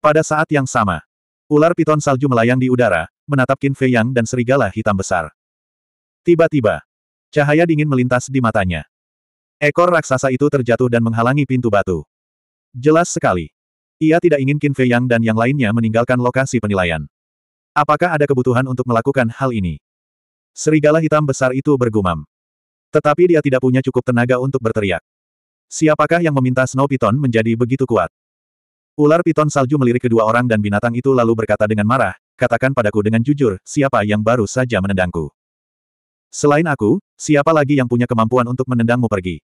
Pada saat yang sama, ular piton salju melayang di udara, menatap Qin Fei Yang dan serigala hitam besar. Tiba-tiba, cahaya dingin melintas di matanya. Ekor raksasa itu terjatuh dan menghalangi pintu batu. Jelas sekali. Ia tidak ingin Qin Fei Yang dan yang lainnya meninggalkan lokasi penilaian. Apakah ada kebutuhan untuk melakukan hal ini? Serigala hitam besar itu bergumam. Tetapi dia tidak punya cukup tenaga untuk berteriak. Siapakah yang meminta Snow Python menjadi begitu kuat? Ular piton salju melirik kedua orang dan binatang itu lalu berkata dengan marah, katakan padaku dengan jujur, siapa yang baru saja menendangku? Selain aku, siapa lagi yang punya kemampuan untuk menendangmu pergi?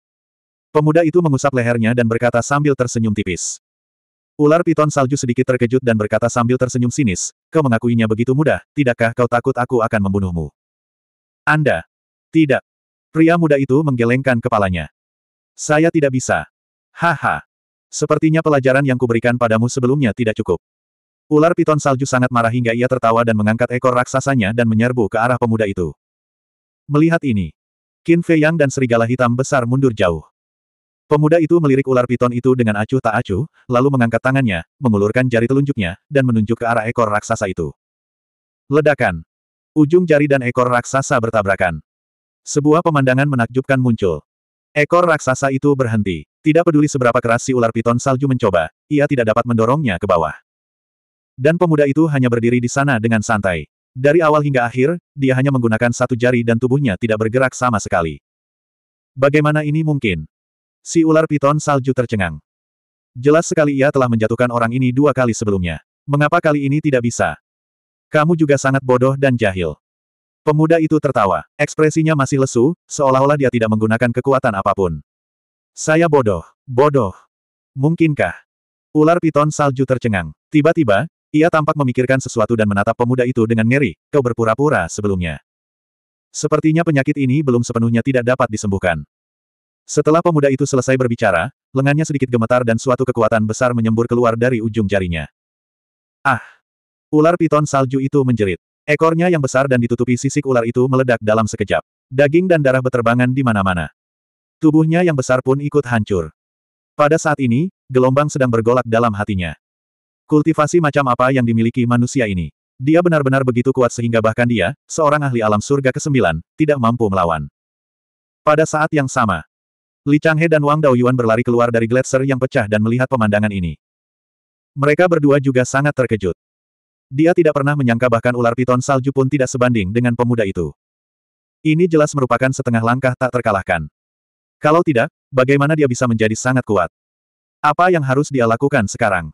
Pemuda itu mengusap lehernya dan berkata sambil tersenyum tipis. Ular piton salju sedikit terkejut dan berkata sambil tersenyum sinis, kau mengakuinya begitu mudah, tidakkah kau takut aku akan membunuhmu? Anda? Tidak. Pria muda itu menggelengkan kepalanya. Saya tidak bisa. Haha. Sepertinya pelajaran yang kuberikan padamu sebelumnya tidak cukup. Ular piton salju sangat marah hingga ia tertawa dan mengangkat ekor raksasanya dan menyerbu ke arah pemuda itu. Melihat ini, Qin Fei Yang dan serigala hitam besar mundur jauh. Pemuda itu melirik ular piton itu dengan acuh tak acuh, lalu mengangkat tangannya, mengulurkan jari telunjuknya, dan menunjuk ke arah ekor raksasa itu. Ledakan. Ujung jari dan ekor raksasa bertabrakan. Sebuah pemandangan menakjubkan muncul. Ekor raksasa itu berhenti. Tidak peduli seberapa keras si ular piton salju mencoba, ia tidak dapat mendorongnya ke bawah. Dan pemuda itu hanya berdiri di sana dengan santai. Dari awal hingga akhir, dia hanya menggunakan satu jari dan tubuhnya tidak bergerak sama sekali. Bagaimana ini mungkin? Si ular piton salju tercengang. Jelas sekali ia telah menjatuhkan orang ini dua kali sebelumnya. Mengapa kali ini tidak bisa? Kamu juga sangat bodoh dan jahil. Pemuda itu tertawa. Ekspresinya masih lesu, seolah-olah dia tidak menggunakan kekuatan apapun. Saya bodoh. Bodoh. Mungkinkah? Ular piton salju tercengang. Tiba-tiba, ia tampak memikirkan sesuatu dan menatap pemuda itu dengan ngeri, kau berpura-pura sebelumnya. Sepertinya penyakit ini belum sepenuhnya tidak dapat disembuhkan. Setelah pemuda itu selesai berbicara, lengannya sedikit gemetar dan suatu kekuatan besar menyembur keluar dari ujung jarinya. Ah! Ular piton salju itu menjerit. Ekornya yang besar dan ditutupi sisik ular itu meledak dalam sekejap. Daging dan darah beterbangan di mana-mana. Tubuhnya yang besar pun ikut hancur. Pada saat ini, gelombang sedang bergolak dalam hatinya. Kultivasi macam apa yang dimiliki manusia ini? Dia benar-benar begitu kuat sehingga bahkan dia, seorang ahli alam surga ke-9, tidak mampu melawan. Pada saat yang sama, Li Changhe dan Wang Daoyuan berlari keluar dari gletser yang pecah dan melihat pemandangan ini. Mereka berdua juga sangat terkejut. Dia tidak pernah menyangka bahkan ular piton salju pun tidak sebanding dengan pemuda itu. Ini jelas merupakan setengah langkah tak terkalahkan. Kalau tidak, bagaimana dia bisa menjadi sangat kuat? Apa yang harus dia lakukan sekarang?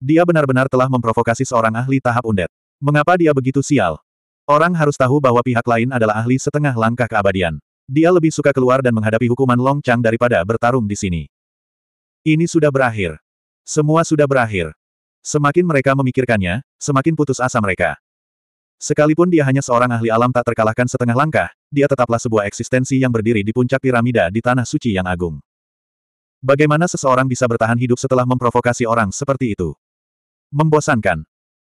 Dia benar-benar telah memprovokasi seorang ahli tahap undet. Mengapa dia begitu sial? Orang harus tahu bahwa pihak lain adalah ahli setengah langkah keabadian. Dia lebih suka keluar dan menghadapi hukuman Long Chang daripada bertarung di sini. Ini sudah berakhir. Semua sudah berakhir. Semakin mereka memikirkannya, semakin putus asa mereka. Sekalipun dia hanya seorang ahli alam tak terkalahkan setengah langkah, dia tetaplah sebuah eksistensi yang berdiri di puncak piramida di tanah suci yang agung. Bagaimana seseorang bisa bertahan hidup setelah memprovokasi orang seperti itu? Membosankan.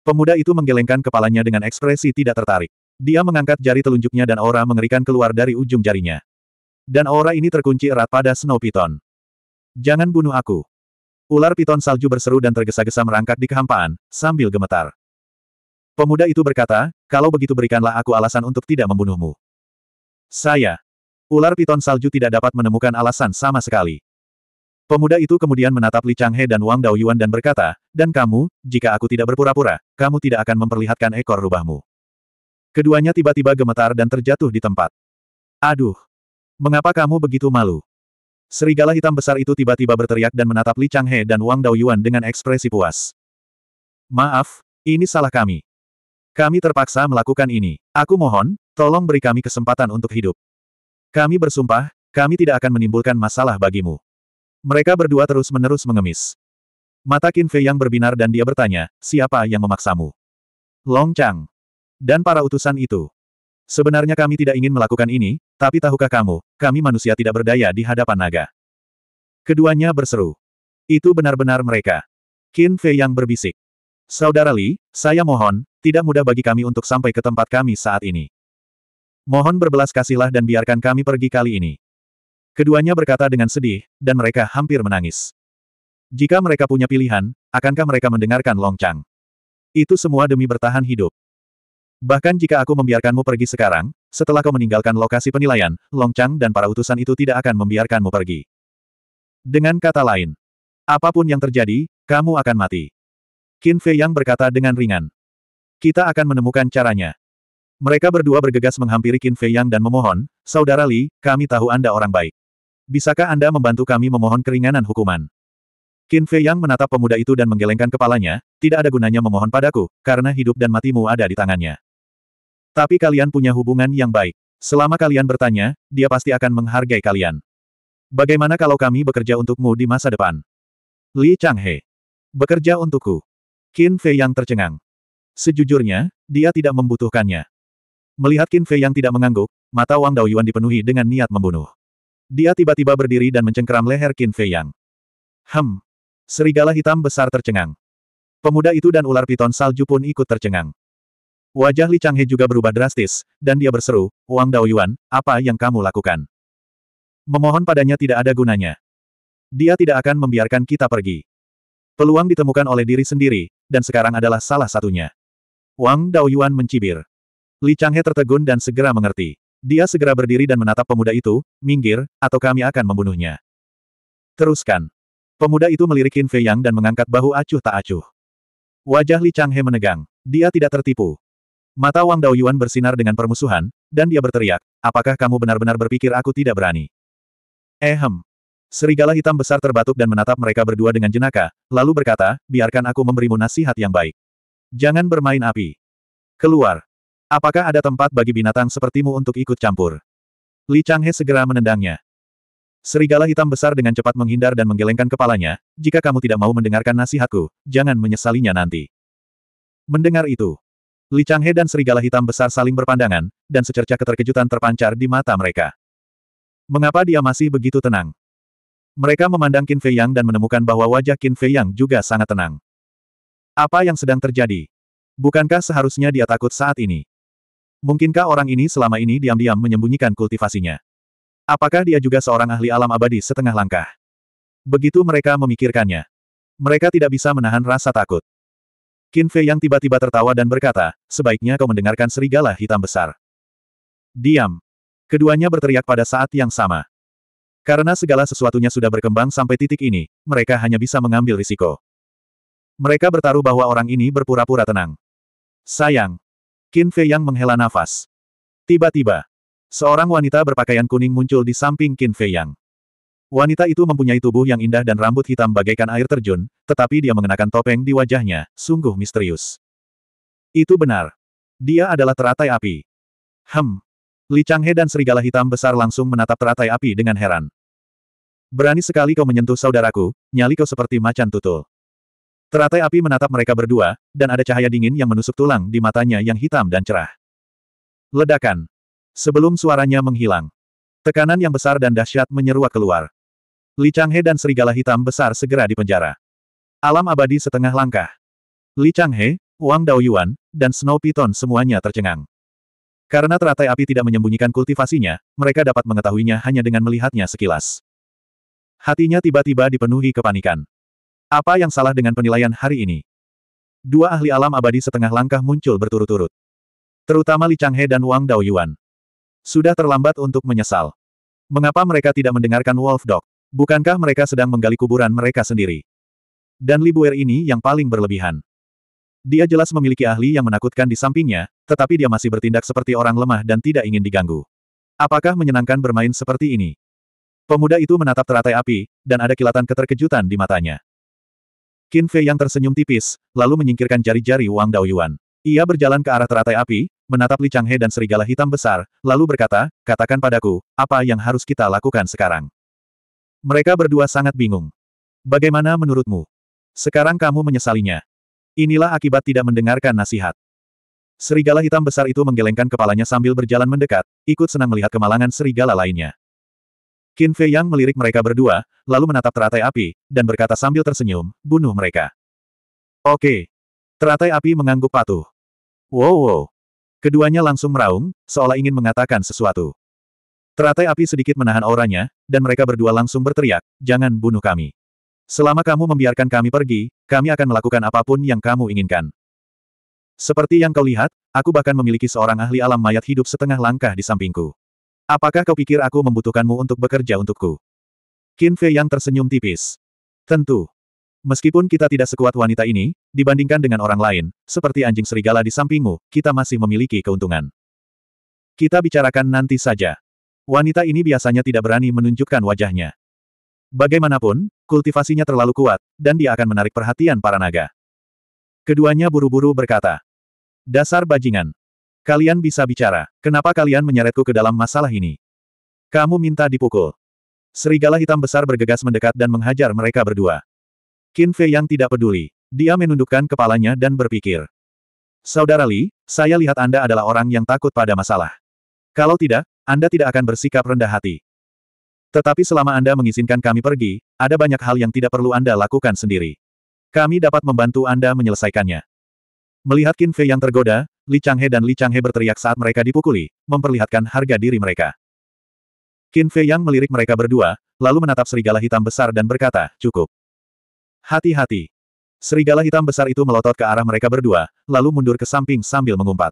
Pemuda itu menggelengkan kepalanya dengan ekspresi tidak tertarik. Dia mengangkat jari telunjuknya dan aura mengerikan keluar dari ujung jarinya. Dan aura ini terkunci erat pada Snow Python. Jangan bunuh aku. Ular piton salju berseru dan tergesa-gesa merangkak di kehampaan, sambil gemetar. Pemuda itu berkata, kalau begitu berikanlah aku alasan untuk tidak membunuhmu. Saya. Ular piton salju tidak dapat menemukan alasan sama sekali. Pemuda itu kemudian menatap Li Changhe dan Wang Daoyuan dan berkata, dan kamu, jika aku tidak berpura-pura, kamu tidak akan memperlihatkan ekor rubahmu. Keduanya tiba-tiba gemetar dan terjatuh di tempat. Aduh! Mengapa kamu begitu malu? Serigala hitam besar itu tiba-tiba berteriak dan menatap Li Changhe dan Wang Daoyuan dengan ekspresi puas. Maaf, ini salah kami. Kami terpaksa melakukan ini. Aku mohon, tolong beri kami kesempatan untuk hidup. Kami bersumpah, kami tidak akan menimbulkan masalah bagimu. Mereka berdua terus-menerus mengemis. Mata Qin Fei yang berbinar dan dia bertanya, siapa yang memaksamu? Long Chang. Dan para utusan itu. Sebenarnya kami tidak ingin melakukan ini, tapi tahukah kamu, kami manusia tidak berdaya di hadapan naga. Keduanya berseru. Itu benar-benar mereka. Qin Fei yang berbisik. Saudara Li, saya mohon, tidak mudah bagi kami untuk sampai ke tempat kami saat ini. Mohon berbelas kasihlah dan biarkan kami pergi kali ini. Keduanya berkata dengan sedih, dan mereka hampir menangis. Jika mereka punya pilihan, akankah mereka mendengarkan Long Chang? Itu semua demi bertahan hidup. Bahkan jika aku membiarkanmu pergi sekarang, setelah kau meninggalkan lokasi penilaian, Long Chang dan para utusan itu tidak akan membiarkanmu pergi. Dengan kata lain, apapun yang terjadi, kamu akan mati. Qin Fei Yang berkata dengan ringan. Kita akan menemukan caranya. Mereka berdua bergegas menghampiri Qin Fei Yang dan memohon, Saudara Li, kami tahu Anda orang baik. Bisakah Anda membantu kami memohon keringanan hukuman? Qin Fei Yang menatap pemuda itu dan menggelengkan kepalanya, tidak ada gunanya memohon padaku, karena hidup dan matimu ada di tangannya. Tapi kalian punya hubungan yang baik. Selama kalian bertanya, dia pasti akan menghargai kalian. Bagaimana kalau kami bekerja untukmu di masa depan? Li Changhe. Bekerja untukku. Qin Fei Yang tercengang. Sejujurnya, dia tidak membutuhkannya. Melihat Qin Fei yang tidak mengangguk, mata Wang Daoyuan dipenuhi dengan niat membunuh. Dia tiba-tiba berdiri dan mencengkeram leher Qin Fei yang. Hem. Serigala hitam besar tercengang. Pemuda itu dan ular piton salju pun ikut tercengang. Wajah Li Changhe juga berubah drastis, dan dia berseru, Wang Daoyuan, apa yang kamu lakukan? Memohon padanya tidak ada gunanya. Dia tidak akan membiarkan kita pergi. Peluang ditemukan oleh diri sendiri, dan sekarang adalah salah satunya. Wang Daoyuan mencibir. Li Changhe tertegun dan segera mengerti. Dia segera berdiri dan menatap pemuda itu, minggir, atau kami akan membunuhnya. Teruskan. Pemuda itu melirik Qin Fei Yang dan mengangkat bahu acuh tak acuh. Wajah Li Changhe menegang. Dia tidak tertipu. Mata Wang Daoyuan bersinar dengan permusuhan, dan dia berteriak, apakah kamu benar-benar berpikir aku tidak berani? Ehem. Eh, Serigala hitam besar terbatuk dan menatap mereka berdua dengan jenaka, lalu berkata, biarkan aku memberimu nasihat yang baik. Jangan bermain api. Keluar. Apakah ada tempat bagi binatang sepertimu untuk ikut campur? Li Changhe segera menendangnya. Serigala hitam besar dengan cepat menghindar dan menggelengkan kepalanya, jika kamu tidak mau mendengarkan nasihatku, jangan menyesalinya nanti. Mendengar itu, Li Changhe dan serigala hitam besar saling berpandangan, dan secerca keterkejutan terpancar di mata mereka. Mengapa dia masih begitu tenang? Mereka memandang Qin Fei Yang dan menemukan bahwa wajah Qin Fei Yang juga sangat tenang. Apa yang sedang terjadi? Bukankah seharusnya dia takut saat ini? Mungkinkah orang ini selama ini diam-diam menyembunyikan kultivasinya? Apakah dia juga seorang ahli alam abadi setengah langkah? Begitu mereka memikirkannya. Mereka tidak bisa menahan rasa takut. Qin Fei yang tiba-tiba tertawa dan berkata, sebaiknya kau mendengarkan serigala hitam besar. Diam. Keduanya berteriak pada saat yang sama. Karena segala sesuatunya sudah berkembang sampai titik ini, mereka hanya bisa mengambil risiko. Mereka bertaruh bahwa orang ini berpura-pura tenang. Sayang. Qin Fei yang menghela nafas. Tiba-tiba, seorang wanita berpakaian kuning muncul di samping Qin Fei yang. Wanita itu mempunyai tubuh yang indah dan rambut hitam bagaikan air terjun, tetapi dia mengenakan topeng di wajahnya, sungguh misterius. Itu benar. Dia adalah teratai api. Hem. Li Chang He dan serigala hitam besar langsung menatap teratai api dengan heran. Berani sekali kau menyentuh saudaraku, nyali kau seperti macan tutul. Teratai api menatap mereka berdua, dan ada cahaya dingin yang menusuk tulang di matanya yang hitam dan cerah. Ledakan. Sebelum suaranya menghilang. Tekanan yang besar dan dahsyat menyeruak keluar. Li Changhe dan serigala hitam besar segera dipenjara. Alam abadi setengah langkah. Li Changhe, Wang Daoyuan, dan Snow Python semuanya tercengang. Karena teratai api tidak menyembunyikan kultivasinya, mereka dapat mengetahuinya hanya dengan melihatnya sekilas. Hatinya tiba-tiba dipenuhi kepanikan. Apa yang salah dengan penilaian hari ini? Dua ahli alam abadi setengah langkah muncul berturut-turut. Terutama Li Changhe dan Wang Daoyuan. Sudah terlambat untuk menyesal. Mengapa mereka tidak mendengarkan Wolf Dog? Bukankah mereka sedang menggali kuburan mereka sendiri? Dan Li Buer ini yang paling berlebihan. Dia jelas memiliki ahli yang menakutkan di sampingnya, tetapi dia masih bertindak seperti orang lemah dan tidak ingin diganggu. Apakah menyenangkan bermain seperti ini? Pemuda itu menatap teratai api, dan ada kilatan keterkejutan di matanya. Qin Fei yang tersenyum tipis, lalu menyingkirkan jari-jari Wang Daoyuan. Ia berjalan ke arah teratai api, menatap Li Changhe dan serigala hitam besar, lalu berkata, katakan padaku, apa yang harus kita lakukan sekarang? Mereka berdua sangat bingung. Bagaimana menurutmu? Sekarang kamu menyesalinya. Inilah akibat tidak mendengarkan nasihat. Serigala hitam besar itu menggelengkan kepalanya sambil berjalan mendekat, ikut senang melihat kemalangan serigala lainnya. Qin Fei Yang melirik mereka berdua, lalu menatap teratai api, dan berkata sambil tersenyum, bunuh mereka. Oke. Teratai api mengangguk patuh. Wow wow. Keduanya langsung meraung, seolah ingin mengatakan sesuatu. Teratai api sedikit menahan auranya, dan mereka berdua langsung berteriak, jangan bunuh kami. Selama kamu membiarkan kami pergi, kami akan melakukan apapun yang kamu inginkan. Seperti yang kau lihat, aku bahkan memiliki seorang ahli alam mayat hidup setengah langkah di sampingku. Apakah kau pikir aku membutuhkanmu untuk bekerja untukku? Qin Fei yang tersenyum tipis. Tentu. Meskipun kita tidak sekuat wanita ini, dibandingkan dengan orang lain, seperti anjing serigala di sampingmu, kita masih memiliki keuntungan. Kita bicarakan nanti saja. Wanita ini biasanya tidak berani menunjukkan wajahnya. Bagaimanapun, kultivasinya terlalu kuat, dan dia akan menarik perhatian para naga. Keduanya buru-buru berkata, Dasar bajingan, Kalian bisa bicara. Kenapa kalian menyeretku ke dalam masalah ini? Kamu minta dipukul. Serigala hitam besar bergegas mendekat dan menghajar mereka berdua. Qin Fei yang tidak peduli. Dia menundukkan kepalanya dan berpikir. Saudara Li, saya lihat Anda adalah orang yang takut pada masalah. Kalau tidak, Anda tidak akan bersikap rendah hati. Tetapi selama Anda mengizinkan kami pergi, ada banyak hal yang tidak perlu Anda lakukan sendiri. Kami dapat membantu Anda menyelesaikannya. Melihat Qin Fei yang tergoda, Li Changhe dan Li Changhe berteriak saat mereka dipukuli, memperlihatkan harga diri mereka. Qin Fei Yang melirik mereka berdua, lalu menatap serigala hitam besar dan berkata, cukup. Hati-hati. Serigala hitam besar itu melotot ke arah mereka berdua, lalu mundur ke samping sambil mengumpat.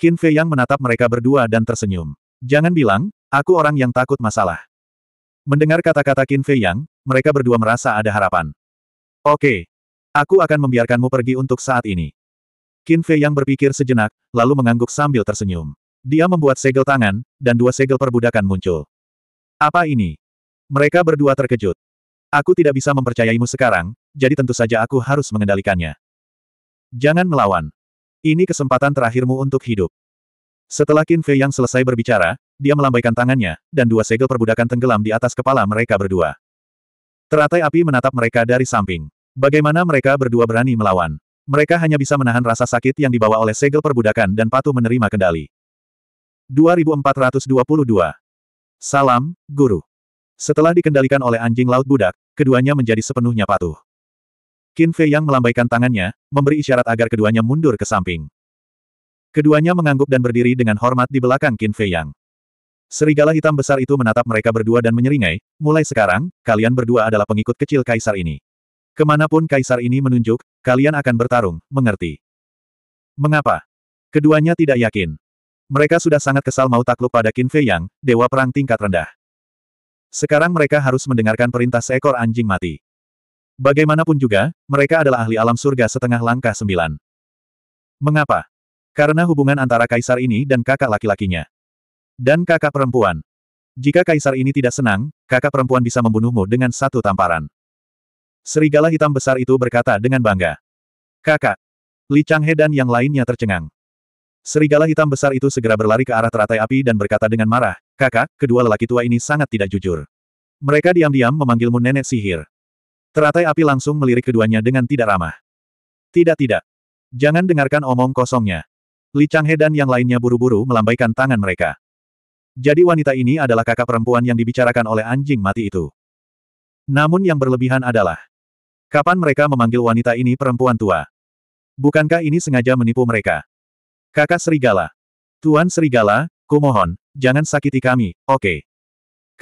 Qin Fei Yang menatap mereka berdua dan tersenyum. Jangan bilang, aku orang yang takut masalah. Mendengar kata-kata Qin Fei Yang, mereka berdua merasa ada harapan. Oke. Aku akan membiarkanmu pergi untuk saat ini. Qin Fei yang berpikir sejenak, lalu mengangguk sambil tersenyum. Dia membuat segel tangan, dan dua segel perbudakan muncul. Apa ini? Mereka berdua terkejut. Aku tidak bisa mempercayaimu sekarang, jadi tentu saja aku harus mengendalikannya. Jangan melawan. Ini kesempatan terakhirmu untuk hidup. Setelah Qin Fei yang selesai berbicara, dia melambaikan tangannya, dan dua segel perbudakan tenggelam di atas kepala mereka berdua. Teratai api menatap mereka dari samping. Bagaimana mereka berdua berani melawan? Mereka hanya bisa menahan rasa sakit yang dibawa oleh segel perbudakan dan patuh menerima kendali. 2422 Salam, Guru. Setelah dikendalikan oleh anjing laut budak, keduanya menjadi sepenuhnya patuh. Qin Fei yang melambaikan tangannya, memberi isyarat agar keduanya mundur ke samping. Keduanya mengangguk dan berdiri dengan hormat di belakang Qin Fei yang. Serigala hitam besar itu menatap mereka berdua dan menyeringai, mulai sekarang, kalian berdua adalah pengikut kecil kaisar ini. Kemanapun kaisar ini menunjuk, kalian akan bertarung, mengerti. Mengapa? Keduanya tidak yakin. Mereka sudah sangat kesal mau takluk pada Qin Fei Yang, dewa perang tingkat rendah. Sekarang mereka harus mendengarkan perintah seekor anjing mati. Bagaimanapun juga, mereka adalah ahli alam surga setengah langkah sembilan. Mengapa? Karena hubungan antara kaisar ini dan kakak laki-lakinya. Dan kakak perempuan. Jika kaisar ini tidak senang, kakak perempuan bisa membunuhmu dengan satu tamparan. Serigala hitam besar itu berkata dengan bangga. Kakak! Li Changhe dan yang lainnya tercengang. Serigala hitam besar itu segera berlari ke arah teratai api dan berkata dengan marah, Kakak, kedua lelaki tua ini sangat tidak jujur. Mereka diam-diam memanggilmu nenek sihir. Teratai api langsung melirik keduanya dengan tidak ramah. Tidak tidak. Jangan dengarkan omong kosongnya. Li Changhe dan yang lainnya buru-buru melambaikan tangan mereka. Jadi wanita ini adalah kakak perempuan yang dibicarakan oleh anjing mati itu. Namun yang berlebihan adalah, Kapan mereka memanggil wanita ini perempuan tua? Bukankah ini sengaja menipu mereka? Kakak Serigala. Tuan Serigala, kumohon, jangan sakiti kami, oke. Okay.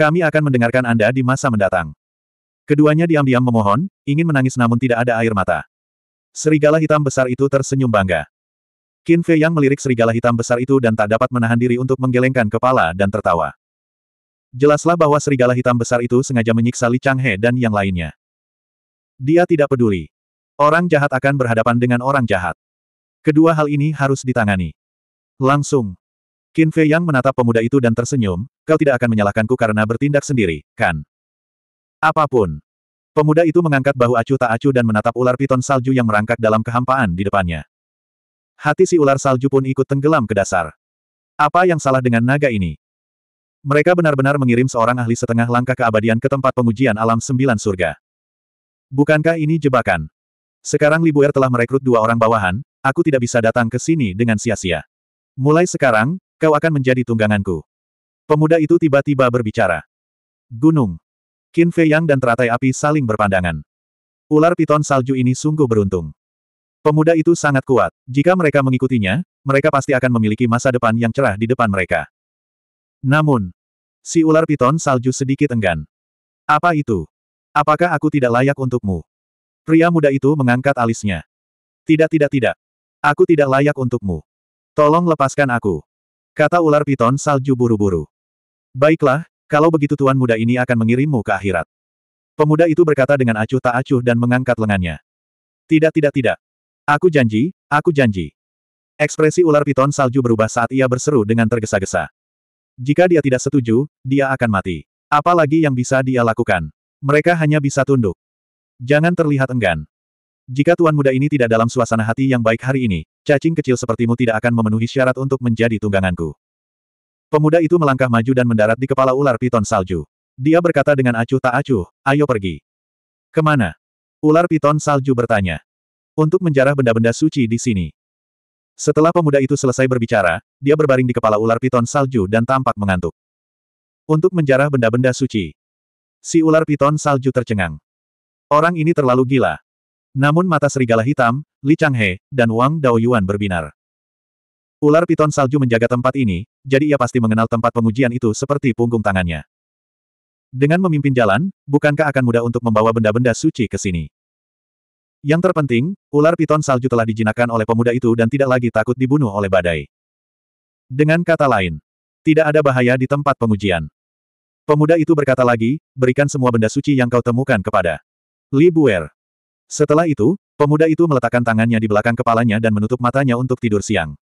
Kami akan mendengarkan Anda di masa mendatang. Keduanya diam-diam memohon, ingin menangis namun tidak ada air mata. Serigala hitam besar itu tersenyum bangga. Qin Fei yang melirik serigala hitam besar itu dan tak dapat menahan diri untuk menggelengkan kepala dan tertawa. Jelaslah bahwa serigala hitam besar itu sengaja menyiksa Li Changhe dan yang lainnya. Dia tidak peduli. Orang jahat akan berhadapan dengan orang jahat. Kedua hal ini harus ditangani. Langsung. Qin Fei Yang menatap pemuda itu dan tersenyum, kau tidak akan menyalahkanku karena bertindak sendiri, kan? Apapun. Pemuda itu mengangkat bahu acu tak acu dan menatap ular piton salju yang merangkak dalam kehampaan di depannya. Hati si ular salju pun ikut tenggelam ke dasar. Apa yang salah dengan naga ini? Mereka benar-benar mengirim seorang ahli setengah langkah keabadian ke tempat pengujian alam sembilan surga. Bukankah ini jebakan? Sekarang Libuer telah merekrut dua orang bawahan, aku tidak bisa datang ke sini dengan sia-sia. Mulai sekarang, kau akan menjadi tungganganku. Pemuda itu tiba-tiba berbicara. Gunung. Qin Fei Yang dan teratai api saling berpandangan. Ular piton salju ini sungguh beruntung. Pemuda itu sangat kuat. Jika mereka mengikutinya, mereka pasti akan memiliki masa depan yang cerah di depan mereka. Namun, si ular piton salju sedikit enggan. Apa itu? Apakah aku tidak layak untukmu? Pria muda itu mengangkat alisnya. Tidak tidak tidak. Aku tidak layak untukmu. Tolong lepaskan aku. Kata ular piton salju buru-buru. Baiklah, kalau begitu tuan muda ini akan mengirimmu ke akhirat. Pemuda itu berkata dengan acuh tak acuh dan mengangkat lengannya. Tidak tidak tidak. Aku janji, aku janji. Ekspresi ular piton salju berubah saat ia berseru dengan tergesa-gesa. Jika dia tidak setuju, dia akan mati. Apalagi yang bisa dia lakukan? Mereka hanya bisa tunduk. Jangan terlihat enggan. Jika tuan muda ini tidak dalam suasana hati yang baik hari ini, cacing kecil sepertimu tidak akan memenuhi syarat untuk menjadi tungganganku. Pemuda itu melangkah maju dan mendarat di kepala ular piton salju. Dia berkata dengan acuh tak acuh, ayo pergi. Kemana? Ular piton salju bertanya. Untuk menjarah benda-benda suci di sini. Setelah pemuda itu selesai berbicara, dia berbaring di kepala ular piton salju dan tampak mengantuk. Untuk menjarah benda-benda suci. Si ular piton salju tercengang. Orang ini terlalu gila. Namun mata serigala hitam, Li Changhe, dan Wang Daoyuan berbinar. Ular piton salju menjaga tempat ini, jadi ia pasti mengenal tempat pengujian itu seperti punggung tangannya. Dengan memimpin jalan, bukankah akan mudah untuk membawa benda-benda suci ke sini? Yang terpenting, ular piton salju telah dijinakkan oleh pemuda itu dan tidak lagi takut dibunuh oleh badai. Dengan kata lain, tidak ada bahaya di tempat pengujian. Pemuda itu berkata lagi, berikan semua benda suci yang kau temukan kepada Li Buer. Setelah itu, pemuda itu meletakkan tangannya di belakang kepalanya dan menutup matanya untuk tidur siang.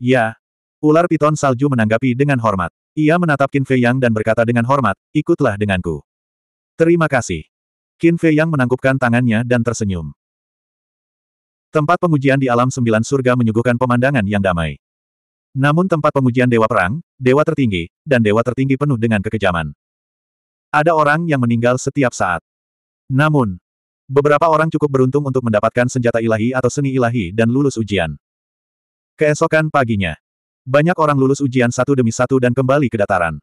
Ya. Ular piton salju menanggapi dengan hormat. Ia menatap Qin Fei Yang dan berkata dengan hormat, ikutlah denganku. Terima kasih. Qin Fei Yang menangkupkan tangannya dan tersenyum. Tempat pengujian di alam sembilan surga menyuguhkan pemandangan yang damai. Namun tempat pemujian dewa perang, dewa tertinggi, dan dewa tertinggi penuh dengan kekejaman. Ada orang yang meninggal setiap saat. Namun, beberapa orang cukup beruntung untuk mendapatkan senjata ilahi atau seni ilahi dan lulus ujian. Keesokan paginya, banyak orang lulus ujian satu demi satu dan kembali ke dataran.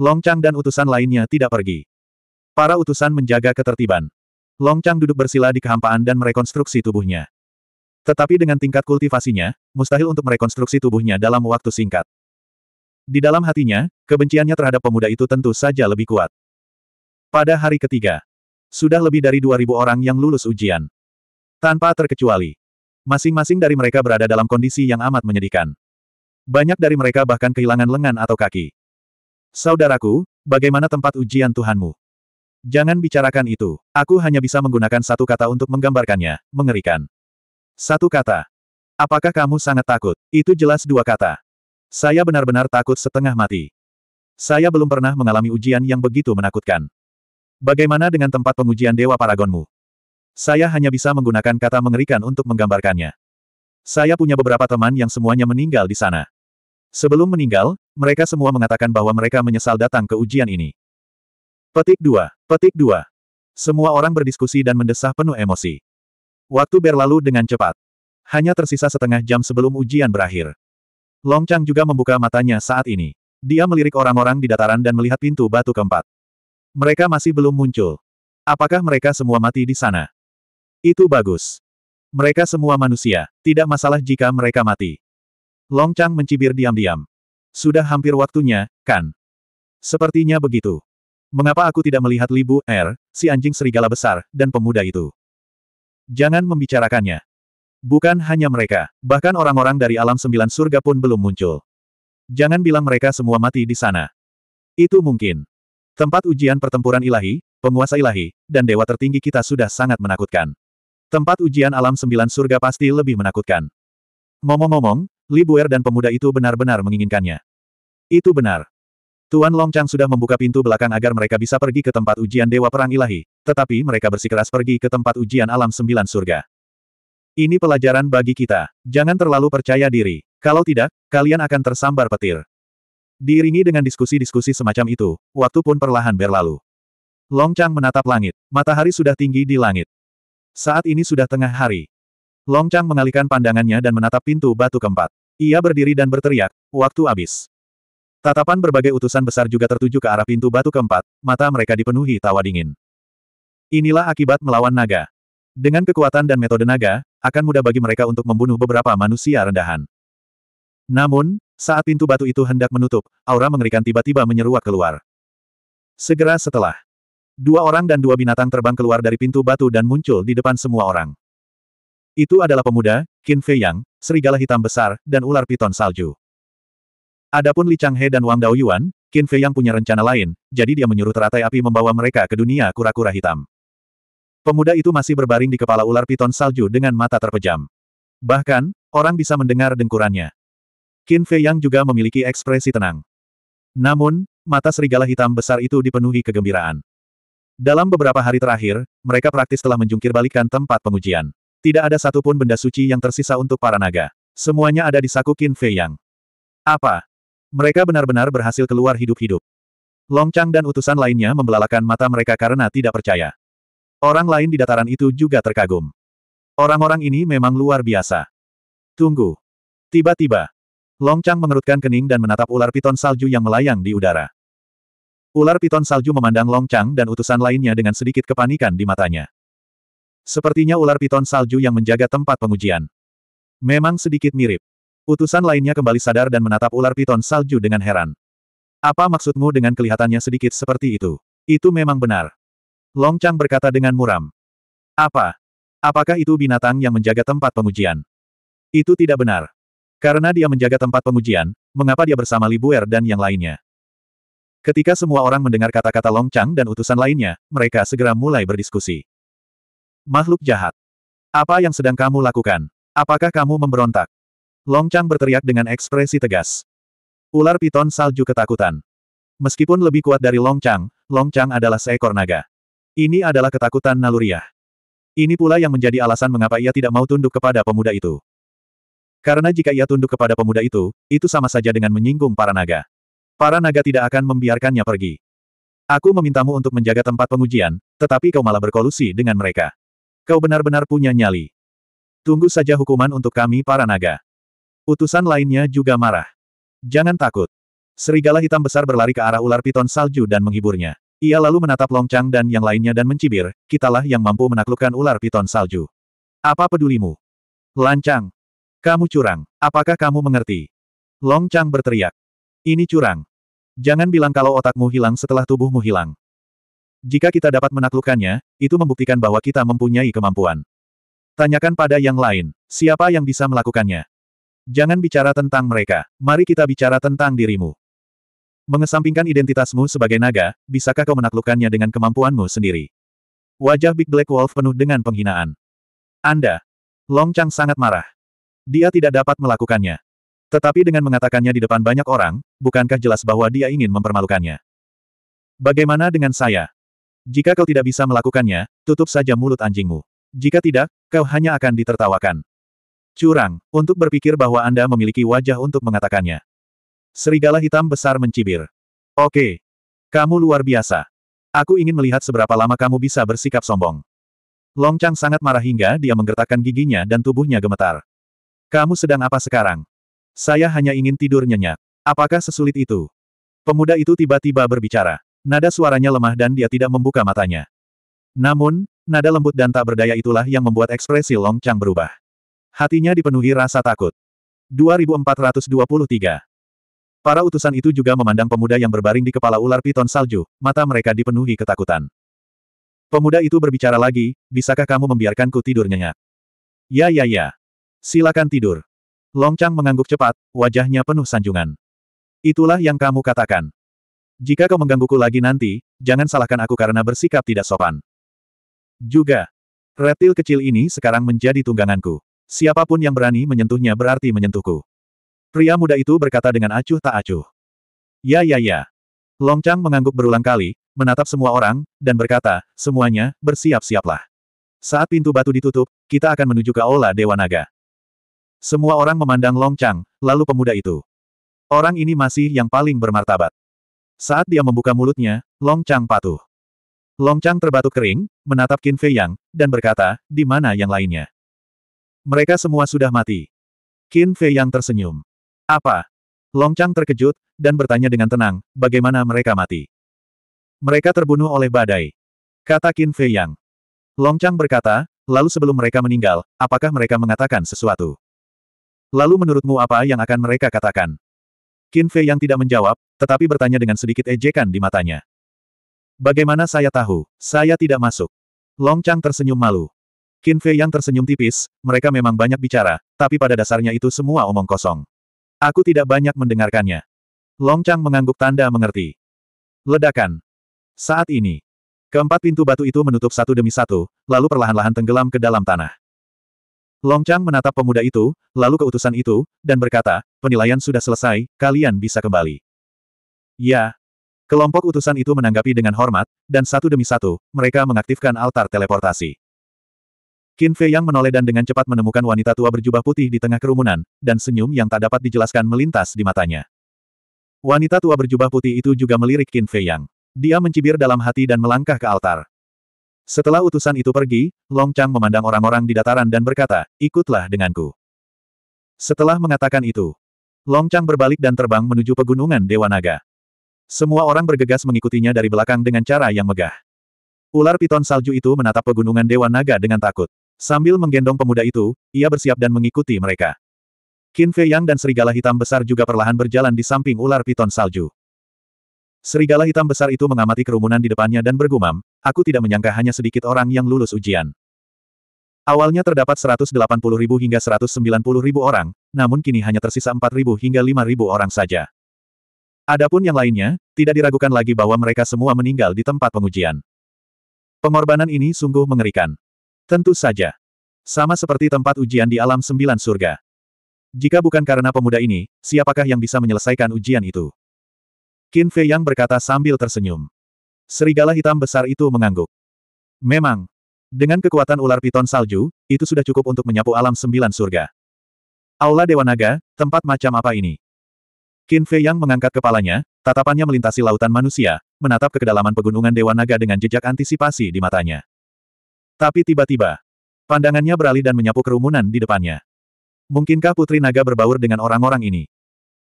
Longchang dan utusan lainnya tidak pergi. Para utusan menjaga ketertiban. Longchang duduk bersila di kehampaan dan merekonstruksi tubuhnya. Tetapi dengan tingkat kultivasinya, mustahil untuk merekonstruksi tubuhnya dalam waktu singkat. Di dalam hatinya, kebenciannya terhadap pemuda itu tentu saja lebih kuat. Pada hari ketiga, sudah lebih dari 2.000 orang yang lulus ujian. Tanpa terkecuali. Masing-masing dari mereka berada dalam kondisi yang amat menyedihkan. Banyak dari mereka bahkan kehilangan lengan atau kaki. Saudaraku, bagaimana tempat ujian Tuhanmu? Jangan bicarakan itu. Aku hanya bisa menggunakan satu kata untuk menggambarkannya, mengerikan. Satu kata. Apakah kamu sangat takut? Itu jelas dua kata. Saya benar-benar takut setengah mati. Saya belum pernah mengalami ujian yang begitu menakutkan. Bagaimana dengan tempat pengujian Dewa Paragonmu? Saya hanya bisa menggunakan kata mengerikan untuk menggambarkannya. Saya punya beberapa teman yang semuanya meninggal di sana. Sebelum meninggal, mereka semua mengatakan bahwa mereka menyesal datang ke ujian ini. Petik 2. Petik 2. Semua orang berdiskusi dan mendesah penuh emosi. Waktu berlalu dengan cepat. Hanya tersisa setengah jam sebelum ujian berakhir. Long Chang juga membuka matanya saat ini. Dia melirik orang-orang di dataran dan melihat pintu batu keempat. Mereka masih belum muncul. Apakah mereka semua mati di sana? Itu bagus. Mereka semua manusia, tidak masalah jika mereka mati. Long Chang mencibir diam-diam. Sudah hampir waktunya, kan? Sepertinya begitu. Mengapa aku tidak melihat Libu, Er, si anjing serigala besar, dan pemuda itu? Jangan membicarakannya. Bukan hanya mereka, bahkan orang-orang dari alam sembilan surga pun belum muncul. Jangan bilang mereka semua mati di sana. Itu mungkin. Tempat ujian pertempuran ilahi, penguasa ilahi, dan dewa tertinggi kita sudah sangat menakutkan. Tempat ujian alam sembilan surga pasti lebih menakutkan. Ngomong-ngomong, Li dan pemuda itu benar-benar menginginkannya. Itu benar. Tuan Longchang sudah membuka pintu belakang agar mereka bisa pergi ke tempat ujian Dewa Perang Ilahi, tetapi mereka bersikeras pergi ke tempat ujian alam sembilan surga. Ini pelajaran bagi kita. Jangan terlalu percaya diri. Kalau tidak, kalian akan tersambar petir. Diiringi dengan diskusi-diskusi semacam itu, waktu pun perlahan berlalu. Longchang menatap langit. Matahari sudah tinggi di langit. Saat ini sudah tengah hari. Longchang mengalihkan pandangannya dan menatap pintu batu keempat. Ia berdiri dan berteriak, waktu habis. Tatapan berbagai utusan besar juga tertuju ke arah pintu batu keempat, mata mereka dipenuhi tawa dingin. Inilah akibat melawan naga. Dengan kekuatan dan metode naga, akan mudah bagi mereka untuk membunuh beberapa manusia rendahan. Namun, saat pintu batu itu hendak menutup, aura mengerikan tiba-tiba menyeruak keluar. Segera setelah, dua orang dan dua binatang terbang keluar dari pintu batu dan muncul di depan semua orang. Itu adalah pemuda, Qin Fei Yang, serigala hitam besar, dan ular piton salju. Adapun Li Changhe dan Wang Daoyuan, Qin Fei yang punya rencana lain, jadi dia menyuruh teratai api membawa mereka ke dunia kura-kura hitam. Pemuda itu masih berbaring di kepala ular piton salju dengan mata terpejam. Bahkan, orang bisa mendengar dengkurannya. Qin Fei yang juga memiliki ekspresi tenang. Namun, mata serigala hitam besar itu dipenuhi kegembiraan. Dalam beberapa hari terakhir, mereka praktis telah menjungkir tempat pengujian. Tidak ada satupun benda suci yang tersisa untuk para naga. Semuanya ada di saku Qin Fei Yang. Apa? Mereka benar-benar berhasil keluar hidup-hidup. Long dan utusan lainnya membelalakan mata mereka karena tidak percaya. Orang lain di dataran itu juga terkagum. Orang-orang ini memang luar biasa. Tunggu. Tiba-tiba, Long mengerutkan kening dan menatap ular piton salju yang melayang di udara. Ular piton salju memandang Long dan utusan lainnya dengan sedikit kepanikan di matanya. Sepertinya ular piton salju yang menjaga tempat pengujian. Memang sedikit mirip. Utusan lainnya kembali sadar dan menatap ular piton salju dengan heran. Apa maksudmu dengan kelihatannya sedikit seperti itu? Itu memang benar. Long Chang berkata dengan muram. Apa? Apakah itu binatang yang menjaga tempat pengujian? Itu tidak benar. Karena dia menjaga tempat pengujian, mengapa dia bersama Libuer dan yang lainnya? Ketika semua orang mendengar kata-kata Long Chang dan utusan lainnya, mereka segera mulai berdiskusi. Makhluk jahat. Apa yang sedang kamu lakukan? Apakah kamu memberontak? Long Chang berteriak dengan ekspresi tegas. Ular piton salju ketakutan. Meskipun lebih kuat dari Long Chang, Long Chang adalah seekor naga. Ini adalah ketakutan naluriah. Ini pula yang menjadi alasan mengapa ia tidak mau tunduk kepada pemuda itu. Karena jika ia tunduk kepada pemuda itu, itu sama saja dengan menyinggung para naga. Para naga tidak akan membiarkannya pergi. Aku memintamu untuk menjaga tempat pengujian, tetapi kau malah berkolusi dengan mereka. Kau benar-benar punya nyali. Tunggu saja hukuman untuk kami para naga. Utusan lainnya juga marah. Jangan takut. Serigala hitam besar berlari ke arah ular piton salju dan menghiburnya. Ia lalu menatap Longcang dan yang lainnya dan mencibir, kitalah yang mampu menaklukkan ular piton salju. Apa pedulimu? Lancang. Kamu curang. Apakah kamu mengerti? Longcang berteriak. Ini curang. Jangan bilang kalau otakmu hilang setelah tubuhmu hilang. Jika kita dapat menaklukkannya, itu membuktikan bahwa kita mempunyai kemampuan. Tanyakan pada yang lain, siapa yang bisa melakukannya? Jangan bicara tentang mereka, mari kita bicara tentang dirimu. Mengesampingkan identitasmu sebagai naga, bisakah kau menaklukkannya dengan kemampuanmu sendiri? Wajah Big Black Wolf penuh dengan penghinaan. Anda. Long Chang sangat marah. Dia tidak dapat melakukannya. Tetapi dengan mengatakannya di depan banyak orang, bukankah jelas bahwa dia ingin mempermalukannya? Bagaimana dengan saya? Jika kau tidak bisa melakukannya, tutup saja mulut anjingmu. Jika tidak, kau hanya akan ditertawakan. Curang, untuk berpikir bahwa Anda memiliki wajah untuk mengatakannya. Serigala hitam besar mencibir. Oke. Kamu luar biasa. Aku ingin melihat seberapa lama kamu bisa bersikap sombong. Long sangat marah hingga dia menggertakkan giginya dan tubuhnya gemetar. Kamu sedang apa sekarang? Saya hanya ingin tidur nyenyak. Apakah sesulit itu? Pemuda itu tiba-tiba berbicara. Nada suaranya lemah dan dia tidak membuka matanya. Namun, nada lembut dan tak berdaya itulah yang membuat ekspresi Long berubah. Hatinya dipenuhi rasa takut. 2423. Para utusan itu juga memandang pemuda yang berbaring di kepala ular piton salju, mata mereka dipenuhi ketakutan. Pemuda itu berbicara lagi, bisakah kamu membiarkanku tidur nyenyak? Ya ya ya. Silakan tidur. Longchang mengangguk cepat, wajahnya penuh sanjungan. Itulah yang kamu katakan. Jika kau menggangguku lagi nanti, jangan salahkan aku karena bersikap tidak sopan. Juga, reptil kecil ini sekarang menjadi tungganganku. Siapapun yang berani menyentuhnya berarti menyentuhku. Pria muda itu berkata dengan acuh tak acuh. Ya ya ya. Long Chang mengangguk berulang kali, menatap semua orang, dan berkata, semuanya, bersiap-siaplah. Saat pintu batu ditutup, kita akan menuju ke Aula Dewa Naga. Semua orang memandang Long Chang, lalu pemuda itu. Orang ini masih yang paling bermartabat. Saat dia membuka mulutnya, Long Chang patuh. Long Chang terbatuk kering, menatap Qin Fei Yang, dan berkata, di mana yang lainnya? Mereka semua sudah mati. Qin Fei yang tersenyum. Apa? Long Chang terkejut, dan bertanya dengan tenang, bagaimana mereka mati? Mereka terbunuh oleh badai. Kata Qin Fei Yang. Long Chang berkata, lalu sebelum mereka meninggal, apakah mereka mengatakan sesuatu? Lalu menurutmu apa yang akan mereka katakan? Qin Fei Yang tidak menjawab, tetapi bertanya dengan sedikit ejekan di matanya. Bagaimana saya tahu? Saya tidak masuk. Long Chang tersenyum malu. Qin Fei yang tersenyum tipis, mereka memang banyak bicara, tapi pada dasarnya itu semua omong kosong. Aku tidak banyak mendengarkannya. Long Chang mengangguk tanda mengerti. Ledakan. Saat ini. Keempat pintu batu itu menutup satu demi satu, lalu perlahan-lahan tenggelam ke dalam tanah. Long Chang menatap pemuda itu, lalu keutusan itu, dan berkata, penilaian sudah selesai, kalian bisa kembali. Ya. Kelompok utusan itu menanggapi dengan hormat, dan satu demi satu, mereka mengaktifkan altar teleportasi. Qin Fei Yang menoleh dan dengan cepat menemukan wanita tua berjubah putih di tengah kerumunan, dan senyum yang tak dapat dijelaskan melintas di matanya. Wanita tua berjubah putih itu juga melirik Qin Fei Yang. Dia mencibir dalam hati dan melangkah ke altar. Setelah utusan itu pergi, Long Chang memandang orang-orang di dataran dan berkata, ikutlah denganku. Setelah mengatakan itu, Long Chang berbalik dan terbang menuju pegunungan Dewa Naga. Semua orang bergegas mengikutinya dari belakang dengan cara yang megah. Ular piton salju itu menatap pegunungan Dewa Naga dengan takut. Sambil menggendong pemuda itu, ia bersiap dan mengikuti mereka. Qin Fei Yang dan serigala hitam besar juga perlahan berjalan di samping ular piton salju. Serigala hitam besar itu mengamati kerumunan di depannya dan bergumam, aku tidak menyangka hanya sedikit orang yang lulus ujian. Awalnya terdapat 180 ribu hingga 190 ribu orang, namun kini hanya tersisa 4 ribu hingga 5 ribu orang saja. Adapun yang lainnya, tidak diragukan lagi bahwa mereka semua meninggal di tempat pengujian. Pengorbanan ini sungguh mengerikan. Tentu saja. Sama seperti tempat ujian di alam sembilan surga. Jika bukan karena pemuda ini, siapakah yang bisa menyelesaikan ujian itu? Qin Fei Yang berkata sambil tersenyum. Serigala hitam besar itu mengangguk. Memang. Dengan kekuatan ular piton salju, itu sudah cukup untuk menyapu alam sembilan surga. Aula Dewa Naga, tempat macam apa ini? Qin Fei Yang mengangkat kepalanya, tatapannya melintasi lautan manusia, menatap ke kedalaman pegunungan Dewa Naga dengan jejak antisipasi di matanya. Tapi tiba-tiba, pandangannya beralih dan menyapu kerumunan di depannya. Mungkinkah Putri Naga berbaur dengan orang-orang ini?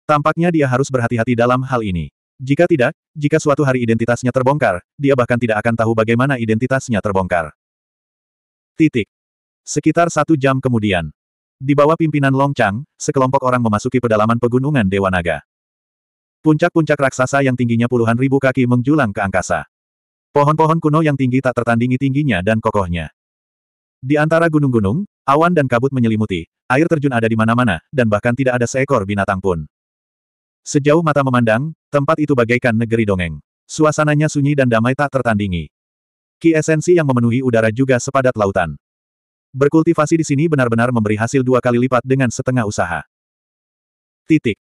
Tampaknya dia harus berhati-hati dalam hal ini. Jika tidak, jika suatu hari identitasnya terbongkar, dia bahkan tidak akan tahu bagaimana identitasnya terbongkar. Titik. Sekitar satu jam kemudian. Di bawah pimpinan Long Chang, sekelompok orang memasuki pedalaman pegunungan Dewa Naga. Puncak-puncak raksasa yang tingginya puluhan ribu kaki menjulang ke angkasa. Pohon-pohon kuno yang tinggi tak tertandingi tingginya dan kokohnya. Di antara gunung-gunung, awan dan kabut menyelimuti, air terjun ada di mana-mana, dan bahkan tidak ada seekor binatang pun. Sejauh mata memandang, tempat itu bagaikan negeri dongeng. Suasananya sunyi dan damai tak tertandingi. Ki esensi yang memenuhi udara juga sepadat lautan. Berkultivasi di sini benar-benar memberi hasil dua kali lipat dengan setengah usaha. Titik.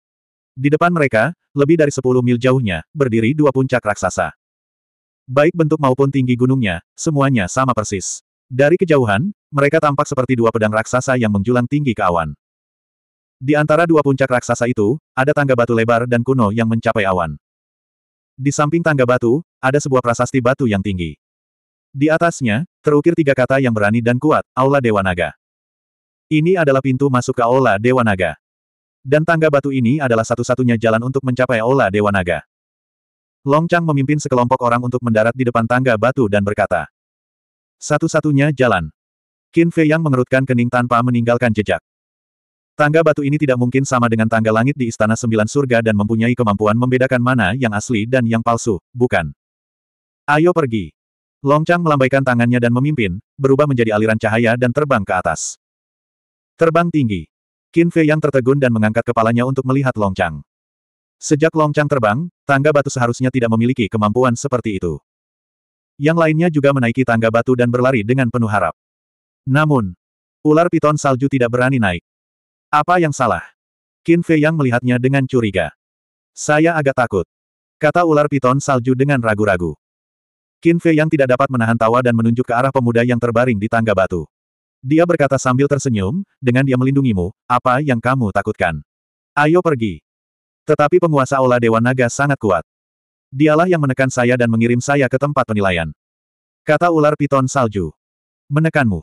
Di depan mereka, lebih dari 10 mil jauhnya, berdiri dua puncak raksasa. Baik bentuk maupun tinggi gunungnya, semuanya sama persis. Dari kejauhan, mereka tampak seperti dua pedang raksasa yang menjulang tinggi ke awan. Di antara dua puncak raksasa itu, ada tangga batu lebar dan kuno yang mencapai awan. Di samping tangga batu, ada sebuah prasasti batu yang tinggi. Di atasnya, terukir tiga kata yang berani dan kuat, Aula Dewa Naga. Ini adalah pintu masuk ke Aula Dewa Naga. Dan tangga batu ini adalah satu-satunya jalan untuk mencapai Aula Dewa Naga. Long Chang memimpin sekelompok orang untuk mendarat di depan tangga batu dan berkata. Satu-satunya jalan. Qin Fei yang mengerutkan kening tanpa meninggalkan jejak. Tangga batu ini tidak mungkin sama dengan tangga langit di Istana Sembilan Surga dan mempunyai kemampuan membedakan mana yang asli dan yang palsu, bukan? Ayo pergi. Long Chang melambaikan tangannya dan memimpin, berubah menjadi aliran cahaya dan terbang ke atas. Terbang tinggi. Qin Fei yang tertegun dan mengangkat kepalanya untuk melihat Long Chang. Sejak Longcang terbang, tangga batu seharusnya tidak memiliki kemampuan seperti itu. Yang lainnya juga menaiki tangga batu dan berlari dengan penuh harap. Namun, ular piton salju tidak berani naik. Apa yang salah? Qin Fei yang melihatnya dengan curiga. Saya agak takut. Kata ular piton salju dengan ragu-ragu. Qin Fei yang tidak dapat menahan tawa dan menunjuk ke arah pemuda yang terbaring di tangga batu. Dia berkata sambil tersenyum, dengan dia melindungimu, apa yang kamu takutkan? Ayo pergi. Tetapi penguasa Ola Dewa Naga sangat kuat. Dialah yang menekan saya dan mengirim saya ke tempat penilaian. Kata ular piton salju. Menekanmu.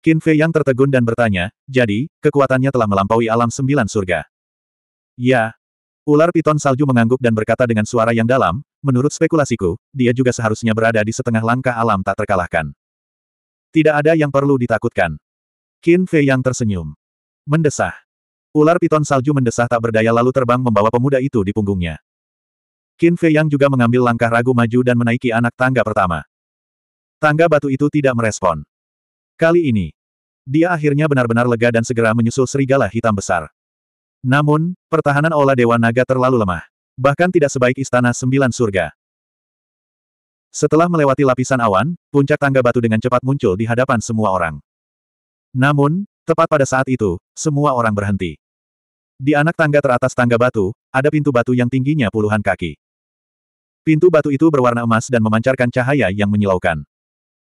Qin Fei yang tertegun dan bertanya, jadi, kekuatannya telah melampaui alam sembilan surga. Ya. Ular piton salju mengangguk dan berkata dengan suara yang dalam, menurut spekulasiku, dia juga seharusnya berada di setengah langkah alam tak terkalahkan. Tidak ada yang perlu ditakutkan. Qin Fei yang tersenyum. Mendesah. Ular piton salju mendesah tak berdaya lalu terbang membawa pemuda itu di punggungnya. Qin Fei Yang juga mengambil langkah ragu maju dan menaiki anak tangga pertama. Tangga batu itu tidak merespon. Kali ini, dia akhirnya benar-benar lega dan segera menyusul serigala hitam besar. Namun, pertahanan olah Dewa Naga terlalu lemah. Bahkan tidak sebaik Istana Sembilan Surga. Setelah melewati lapisan awan, puncak tangga batu dengan cepat muncul di hadapan semua orang. Namun, Tepat pada saat itu, semua orang berhenti. Di anak tangga teratas tangga batu, ada pintu batu yang tingginya puluhan kaki. Pintu batu itu berwarna emas dan memancarkan cahaya yang menyilaukan.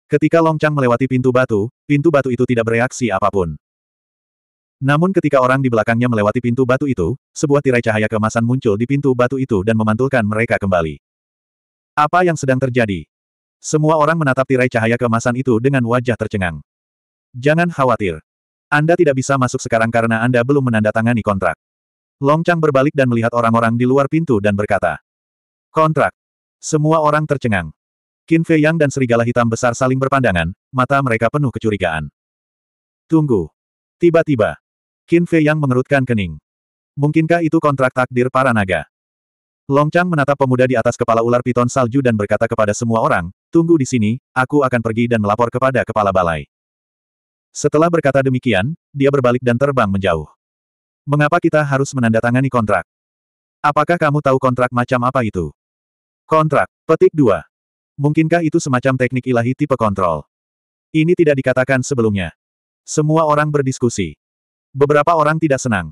Ketika Long Chang melewati pintu batu, pintu batu itu tidak bereaksi apapun. Namun ketika orang di belakangnya melewati pintu batu itu, sebuah tirai cahaya kemasan muncul di pintu batu itu dan memantulkan mereka kembali. Apa yang sedang terjadi? Semua orang menatap tirai cahaya kemasan itu dengan wajah tercengang. Jangan khawatir, anda tidak bisa masuk sekarang karena Anda belum menandatangani kontrak. Long Chang berbalik dan melihat orang-orang di luar pintu dan berkata. Kontrak. Semua orang tercengang. Qin Fei Yang dan serigala hitam besar saling berpandangan, mata mereka penuh kecurigaan. Tunggu. Tiba-tiba. Qin Fei Yang mengerutkan kening. Mungkinkah itu kontrak takdir para naga? Long Chang menatap pemuda di atas kepala ular piton salju dan berkata kepada semua orang, tunggu di sini, aku akan pergi dan melapor kepada kepala balai. Setelah berkata demikian, dia berbalik dan terbang menjauh. Mengapa kita harus menandatangani kontrak? Apakah kamu tahu kontrak macam apa itu? Kontrak, petik 2. Mungkinkah itu semacam teknik ilahi tipe kontrol? Ini tidak dikatakan sebelumnya. Semua orang berdiskusi. Beberapa orang tidak senang.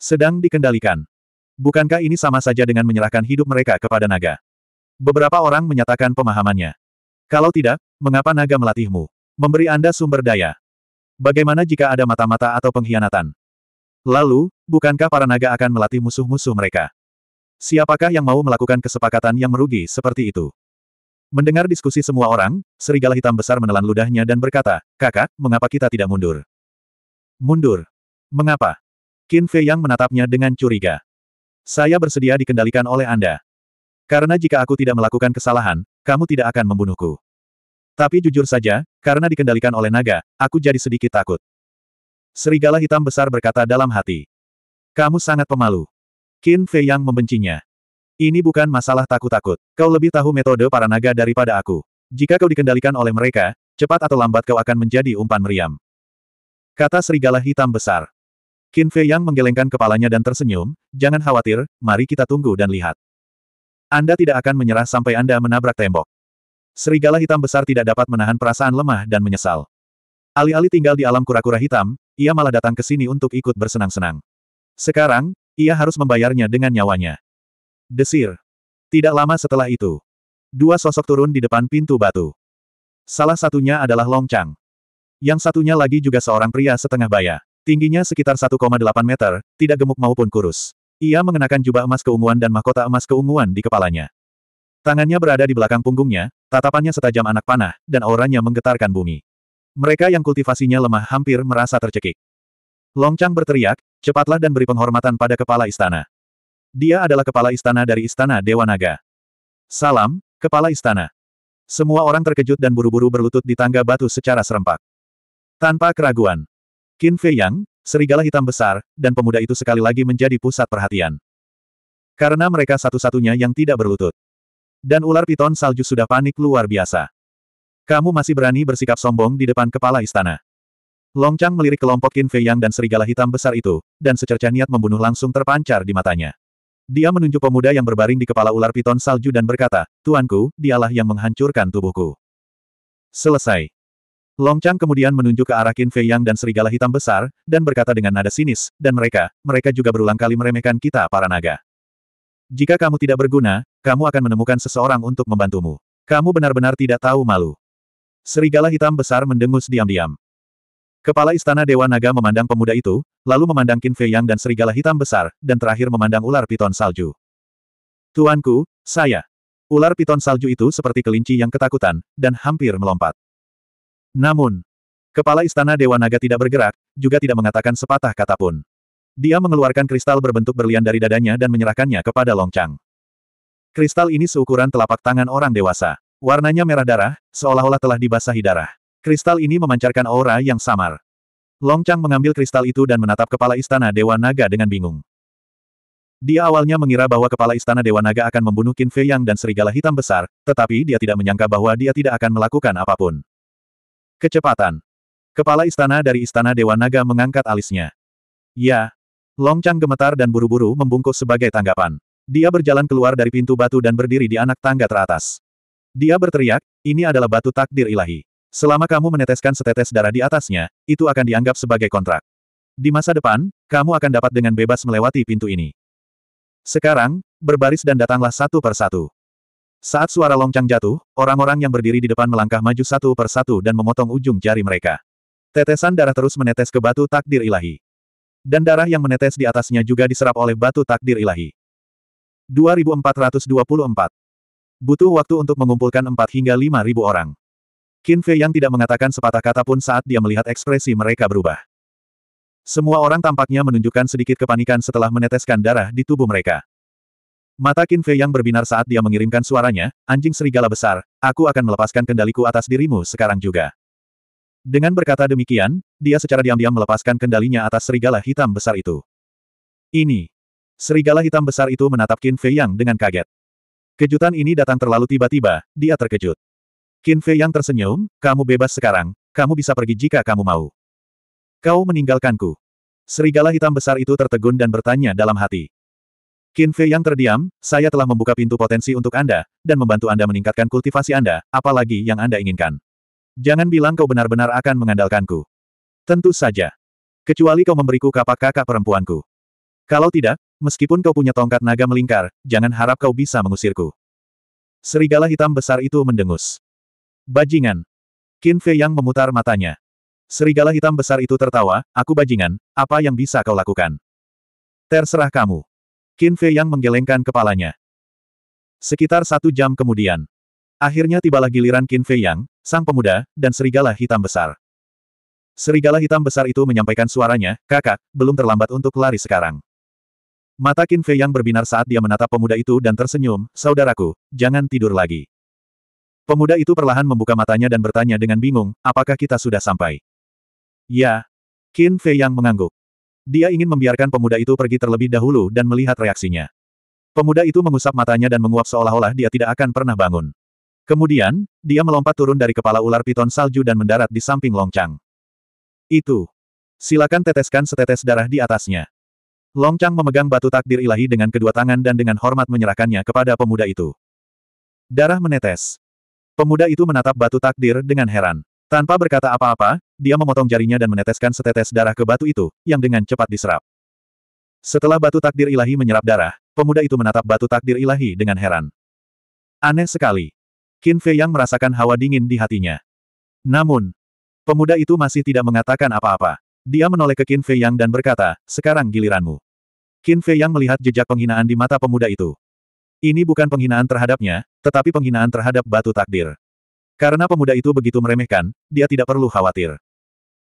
Sedang dikendalikan. Bukankah ini sama saja dengan menyerahkan hidup mereka kepada naga? Beberapa orang menyatakan pemahamannya. Kalau tidak, mengapa naga melatihmu? Memberi Anda sumber daya. Bagaimana jika ada mata-mata atau pengkhianatan? Lalu, bukankah para naga akan melatih musuh-musuh mereka? Siapakah yang mau melakukan kesepakatan yang merugi seperti itu? Mendengar diskusi semua orang, serigala hitam besar menelan ludahnya dan berkata, Kakak, mengapa kita tidak mundur? Mundur? Mengapa? Qin Fei yang menatapnya dengan curiga. Saya bersedia dikendalikan oleh Anda. Karena jika aku tidak melakukan kesalahan, kamu tidak akan membunuhku. Tapi jujur saja, karena dikendalikan oleh naga, aku jadi sedikit takut. Serigala hitam besar berkata dalam hati. Kamu sangat pemalu. Qin Fei yang membencinya. Ini bukan masalah takut-takut. Kau lebih tahu metode para naga daripada aku. Jika kau dikendalikan oleh mereka, cepat atau lambat kau akan menjadi umpan meriam. Kata serigala hitam besar. Qin Fei Yang menggelengkan kepalanya dan tersenyum, jangan khawatir, mari kita tunggu dan lihat. Anda tidak akan menyerah sampai Anda menabrak tembok. Serigala hitam besar tidak dapat menahan perasaan lemah dan menyesal. Alih-alih tinggal di alam kura-kura hitam, ia malah datang ke sini untuk ikut bersenang-senang. Sekarang, ia harus membayarnya dengan nyawanya. Desir. Tidak lama setelah itu, dua sosok turun di depan pintu batu. Salah satunya adalah Long Chang. Yang satunya lagi juga seorang pria setengah baya. Tingginya sekitar 1,8 meter, tidak gemuk maupun kurus. Ia mengenakan jubah emas keunguan dan mahkota emas keunguan di kepalanya. Tangannya berada di belakang punggungnya, tatapannya setajam anak panah, dan auranya menggetarkan bumi. Mereka yang kultivasinya lemah hampir merasa tercekik. Chang berteriak, cepatlah dan beri penghormatan pada kepala istana. Dia adalah kepala istana dari istana Dewa Naga. Salam, kepala istana. Semua orang terkejut dan buru-buru berlutut di tangga batu secara serempak. Tanpa keraguan. Qin Fei Yang, serigala hitam besar, dan pemuda itu sekali lagi menjadi pusat perhatian. Karena mereka satu-satunya yang tidak berlutut. Dan ular piton salju sudah panik luar biasa. Kamu masih berani bersikap sombong di depan kepala istana. Long Chang melirik kelompok Qin Fei Yang dan serigala hitam besar itu, dan secerca niat membunuh langsung terpancar di matanya. Dia menunjuk pemuda yang berbaring di kepala ular piton salju dan berkata, Tuanku, dialah yang menghancurkan tubuhku. Selesai. Long Chang kemudian menunjuk ke arah Qin Fei Yang dan serigala hitam besar, dan berkata dengan nada sinis, dan mereka, mereka juga berulang kali meremehkan kita para naga. Jika kamu tidak berguna, kamu akan menemukan seseorang untuk membantumu. Kamu benar-benar tidak tahu malu. Serigala hitam besar mendengus diam-diam. Kepala Istana Dewa Naga memandang pemuda itu, lalu memandang Qin Fei Yang dan serigala hitam besar, dan terakhir memandang ular piton salju. Tuanku, saya. Ular piton salju itu seperti kelinci yang ketakutan, dan hampir melompat. Namun, Kepala Istana Dewa Naga tidak bergerak, juga tidak mengatakan sepatah kata pun. Dia mengeluarkan kristal berbentuk berlian dari dadanya dan menyerahkannya kepada Long Chang. Kristal ini seukuran telapak tangan orang dewasa. Warnanya merah darah, seolah-olah telah dibasahi darah. Kristal ini memancarkan aura yang samar. Long Chang mengambil kristal itu dan menatap kepala istana Dewa Naga dengan bingung. Dia awalnya mengira bahwa kepala istana Dewa Naga akan membunuh Qin Fei Yang dan serigala hitam besar, tetapi dia tidak menyangka bahwa dia tidak akan melakukan apapun. Kecepatan. Kepala istana dari istana Dewa Naga mengangkat alisnya. Ya, Long Chang gemetar dan buru-buru membungkuk sebagai tanggapan. Dia berjalan keluar dari pintu batu dan berdiri di anak tangga teratas. Dia berteriak, ini adalah batu takdir ilahi. Selama kamu meneteskan setetes darah di atasnya, itu akan dianggap sebagai kontrak. Di masa depan, kamu akan dapat dengan bebas melewati pintu ini. Sekarang, berbaris dan datanglah satu per satu. Saat suara longcang jatuh, orang-orang yang berdiri di depan melangkah maju satu per satu dan memotong ujung jari mereka. Tetesan darah terus menetes ke batu takdir ilahi. Dan darah yang menetes di atasnya juga diserap oleh batu takdir ilahi. 2424 Butuh waktu untuk mengumpulkan 4 hingga ribu orang. Qin Fei yang tidak mengatakan sepatah kata pun saat dia melihat ekspresi mereka berubah. Semua orang tampaknya menunjukkan sedikit kepanikan setelah meneteskan darah di tubuh mereka. Mata Qin Fei yang berbinar saat dia mengirimkan suaranya, anjing serigala besar, aku akan melepaskan kendaliku atas dirimu sekarang juga. Dengan berkata demikian, dia secara diam-diam melepaskan kendalinya atas serigala hitam besar itu. Ini. Serigala hitam besar itu menatap Qin Fei Yang dengan kaget. Kejutan ini datang terlalu tiba-tiba, dia terkejut. Qin Fei Yang tersenyum, kamu bebas sekarang, kamu bisa pergi jika kamu mau. Kau meninggalkanku. Serigala hitam besar itu tertegun dan bertanya dalam hati. Qin Fei Yang terdiam, saya telah membuka pintu potensi untuk Anda, dan membantu Anda meningkatkan kultivasi Anda, apalagi yang Anda inginkan. Jangan bilang kau benar-benar akan mengandalkanku. Tentu saja. Kecuali kau memberiku kapak kakak perempuanku. Kalau tidak, meskipun kau punya tongkat naga melingkar, jangan harap kau bisa mengusirku. Serigala hitam besar itu mendengus. Bajingan. Qin Fei yang memutar matanya. Serigala hitam besar itu tertawa, aku bajingan, apa yang bisa kau lakukan? Terserah kamu. Qin Fei yang menggelengkan kepalanya. Sekitar satu jam kemudian. Akhirnya tibalah giliran Qin Fei Yang, sang pemuda, dan serigala hitam besar. Serigala hitam besar itu menyampaikan suaranya, kakak, belum terlambat untuk lari sekarang. Mata Qin Fei yang berbinar saat dia menatap pemuda itu dan tersenyum, saudaraku, jangan tidur lagi. Pemuda itu perlahan membuka matanya dan bertanya dengan bingung, apakah kita sudah sampai? Ya. Qin Fei yang mengangguk. Dia ingin membiarkan pemuda itu pergi terlebih dahulu dan melihat reaksinya. Pemuda itu mengusap matanya dan menguap seolah-olah dia tidak akan pernah bangun. Kemudian, dia melompat turun dari kepala ular piton salju dan mendarat di samping Longcang. Itu. Silakan teteskan setetes darah di atasnya. Long Chang memegang batu takdir ilahi dengan kedua tangan dan dengan hormat menyerahkannya kepada pemuda itu. Darah menetes. Pemuda itu menatap batu takdir dengan heran. Tanpa berkata apa-apa, dia memotong jarinya dan meneteskan setetes darah ke batu itu, yang dengan cepat diserap. Setelah batu takdir ilahi menyerap darah, pemuda itu menatap batu takdir ilahi dengan heran. Aneh sekali. Qin Fei yang merasakan hawa dingin di hatinya. Namun, Pemuda itu masih tidak mengatakan apa-apa. Dia menoleh ke Qin Fei Yang dan berkata, sekarang giliranmu. Qin Fei Yang melihat jejak penghinaan di mata pemuda itu. Ini bukan penghinaan terhadapnya, tetapi penghinaan terhadap batu takdir. Karena pemuda itu begitu meremehkan, dia tidak perlu khawatir.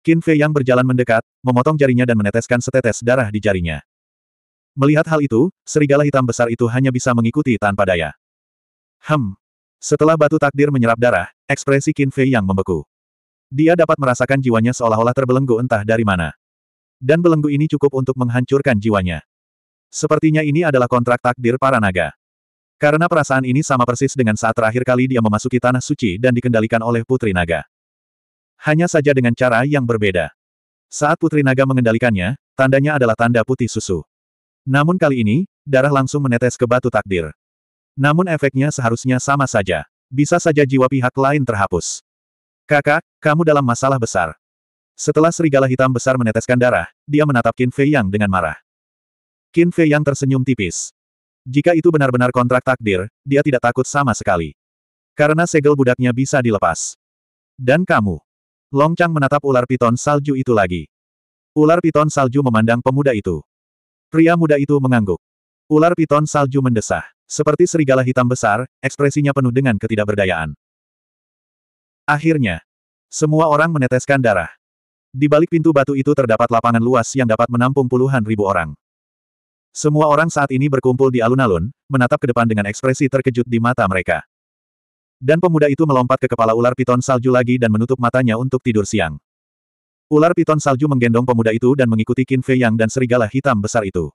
Qin Fei Yang berjalan mendekat, memotong jarinya dan meneteskan setetes darah di jarinya. Melihat hal itu, serigala hitam besar itu hanya bisa mengikuti tanpa daya. Hem. Setelah batu takdir menyerap darah, ekspresi Qin Fei Yang membeku. Dia dapat merasakan jiwanya seolah-olah terbelenggu entah dari mana. Dan belenggu ini cukup untuk menghancurkan jiwanya. Sepertinya ini adalah kontrak takdir para naga. Karena perasaan ini sama persis dengan saat terakhir kali dia memasuki tanah suci dan dikendalikan oleh Putri Naga. Hanya saja dengan cara yang berbeda. Saat Putri Naga mengendalikannya, tandanya adalah tanda putih susu. Namun kali ini, darah langsung menetes ke batu takdir. Namun efeknya seharusnya sama saja. Bisa saja jiwa pihak lain terhapus. Kakak, kamu dalam masalah besar. Setelah serigala hitam besar meneteskan darah, dia menatap Qin Fei Yang dengan marah. Qin Fei Yang tersenyum tipis. Jika itu benar-benar kontrak takdir, dia tidak takut sama sekali. Karena segel budaknya bisa dilepas. Dan kamu. Long Chang menatap ular piton salju itu lagi. Ular piton salju memandang pemuda itu. Pria muda itu mengangguk. Ular piton salju mendesah. Seperti serigala hitam besar, ekspresinya penuh dengan ketidakberdayaan. Akhirnya, semua orang meneteskan darah. Di balik pintu batu itu terdapat lapangan luas yang dapat menampung puluhan ribu orang. Semua orang saat ini berkumpul di alun-alun, menatap ke depan dengan ekspresi terkejut di mata mereka. Dan pemuda itu melompat ke kepala ular piton salju lagi dan menutup matanya untuk tidur siang. Ular piton salju menggendong pemuda itu dan mengikuti Qin Fei Yang dan serigala hitam besar itu.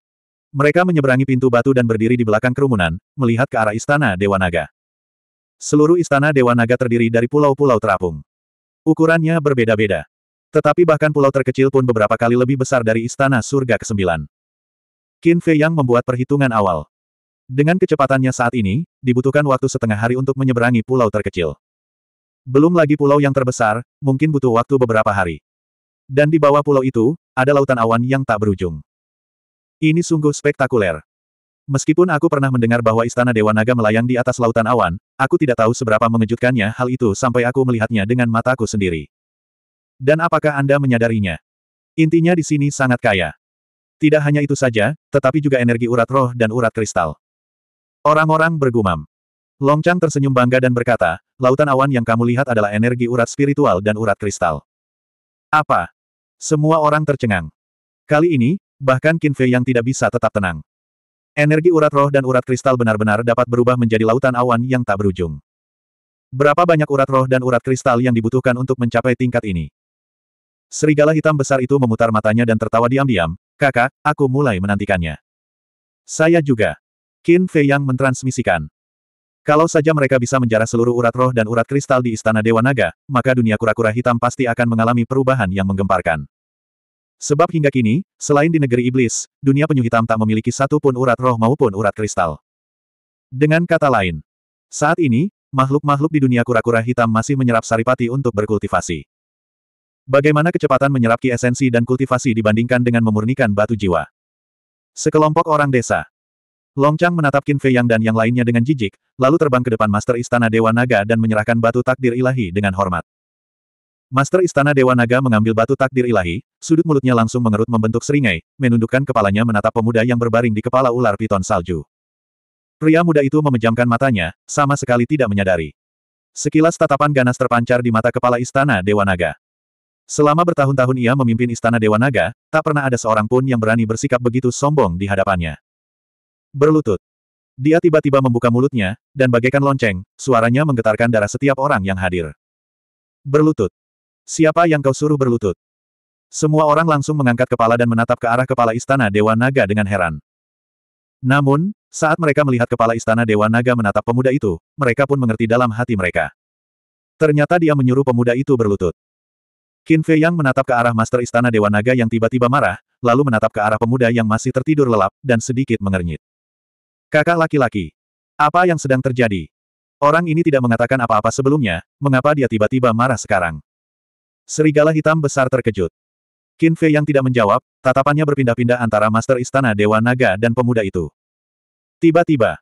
Mereka menyeberangi pintu batu dan berdiri di belakang kerumunan, melihat ke arah istana Dewa Naga. Seluruh istana Dewa Naga terdiri dari pulau-pulau terapung. Ukurannya berbeda-beda. Tetapi bahkan pulau terkecil pun beberapa kali lebih besar dari istana surga ke-9. Qin Fei Yang membuat perhitungan awal. Dengan kecepatannya saat ini, dibutuhkan waktu setengah hari untuk menyeberangi pulau terkecil. Belum lagi pulau yang terbesar, mungkin butuh waktu beberapa hari. Dan di bawah pulau itu, ada lautan awan yang tak berujung. Ini sungguh spektakuler. Meskipun aku pernah mendengar bahwa istana Dewa Naga melayang di atas lautan awan, aku tidak tahu seberapa mengejutkannya hal itu sampai aku melihatnya dengan mataku sendiri. Dan apakah Anda menyadarinya? Intinya di sini sangat kaya. Tidak hanya itu saja, tetapi juga energi urat roh dan urat kristal. Orang-orang bergumam. Longchang tersenyum bangga dan berkata, lautan awan yang kamu lihat adalah energi urat spiritual dan urat kristal. Apa? Semua orang tercengang. Kali ini, bahkan Qin Fei yang tidak bisa tetap tenang. Energi urat roh dan urat kristal benar-benar dapat berubah menjadi lautan awan yang tak berujung. Berapa banyak urat roh dan urat kristal yang dibutuhkan untuk mencapai tingkat ini? Serigala hitam besar itu memutar matanya dan tertawa diam-diam, kakak, aku mulai menantikannya. Saya juga. Qin Fei yang mentransmisikan. Kalau saja mereka bisa menjara seluruh urat roh dan urat kristal di Istana Dewa Naga, maka dunia kura-kura hitam pasti akan mengalami perubahan yang menggemparkan. Sebab hingga kini, selain di negeri iblis, dunia penyu hitam tak memiliki satu pun urat roh maupun urat kristal. Dengan kata lain, saat ini, makhluk-makhluk di dunia kura-kura hitam masih menyerap saripati untuk berkultivasi. Bagaimana kecepatan menyerap ki esensi dan kultivasi dibandingkan dengan memurnikan batu jiwa? Sekelompok orang desa. Longcang menatap Qin Fei Yang dan yang lainnya dengan jijik, lalu terbang ke depan Master Istana Dewa Naga dan menyerahkan batu takdir ilahi dengan hormat. Master Istana Dewa Naga mengambil batu takdir ilahi, sudut mulutnya langsung mengerut membentuk seringai, menundukkan kepalanya menatap pemuda yang berbaring di kepala ular piton salju. Pria muda itu memejamkan matanya, sama sekali tidak menyadari. Sekilas tatapan ganas terpancar di mata kepala Istana Dewa Naga. Selama bertahun-tahun ia memimpin Istana Dewa Naga, tak pernah ada seorang pun yang berani bersikap begitu sombong di hadapannya. Berlutut. Dia tiba-tiba membuka mulutnya, dan bagaikan lonceng, suaranya menggetarkan darah setiap orang yang hadir. Berlutut. Siapa yang kau suruh berlutut? Semua orang langsung mengangkat kepala dan menatap ke arah kepala istana Dewa Naga dengan heran. Namun, saat mereka melihat kepala istana Dewa Naga menatap pemuda itu, mereka pun mengerti dalam hati mereka. Ternyata dia menyuruh pemuda itu berlutut. Qin Fei Yang menatap ke arah Master Istana Dewa Naga yang tiba-tiba marah, lalu menatap ke arah pemuda yang masih tertidur lelap, dan sedikit mengernyit. Kakak laki-laki. Apa yang sedang terjadi? Orang ini tidak mengatakan apa-apa sebelumnya, mengapa dia tiba-tiba marah sekarang? Serigala hitam besar terkejut. Qin Fei yang tidak menjawab, tatapannya berpindah-pindah antara Master Istana Dewa Naga dan pemuda itu. Tiba-tiba,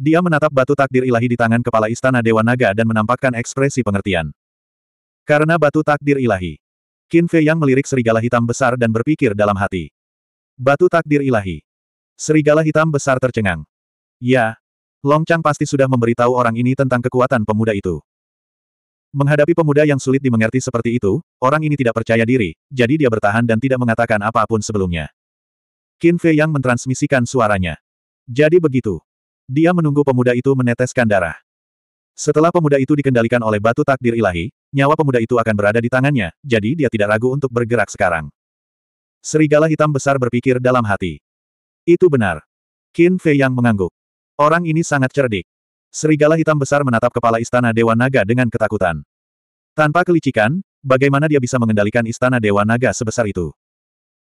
dia menatap batu takdir ilahi di tangan kepala Istana Dewa Naga dan menampakkan ekspresi pengertian. Karena batu takdir ilahi, Qin Fei yang melirik serigala hitam besar dan berpikir dalam hati. Batu takdir ilahi. Serigala hitam besar tercengang. Ya, Long Chang pasti sudah memberitahu orang ini tentang kekuatan pemuda itu. Menghadapi pemuda yang sulit dimengerti seperti itu, orang ini tidak percaya diri, jadi dia bertahan dan tidak mengatakan apapun sebelumnya. Qin Fei yang mentransmisikan suaranya. Jadi begitu. Dia menunggu pemuda itu meneteskan darah. Setelah pemuda itu dikendalikan oleh batu takdir ilahi, nyawa pemuda itu akan berada di tangannya, jadi dia tidak ragu untuk bergerak sekarang. Serigala hitam besar berpikir dalam hati. Itu benar. Qin Fei yang mengangguk. Orang ini sangat cerdik. Serigala hitam besar menatap kepala istana Dewa Naga dengan ketakutan. Tanpa kelicikan, bagaimana dia bisa mengendalikan istana Dewa Naga sebesar itu?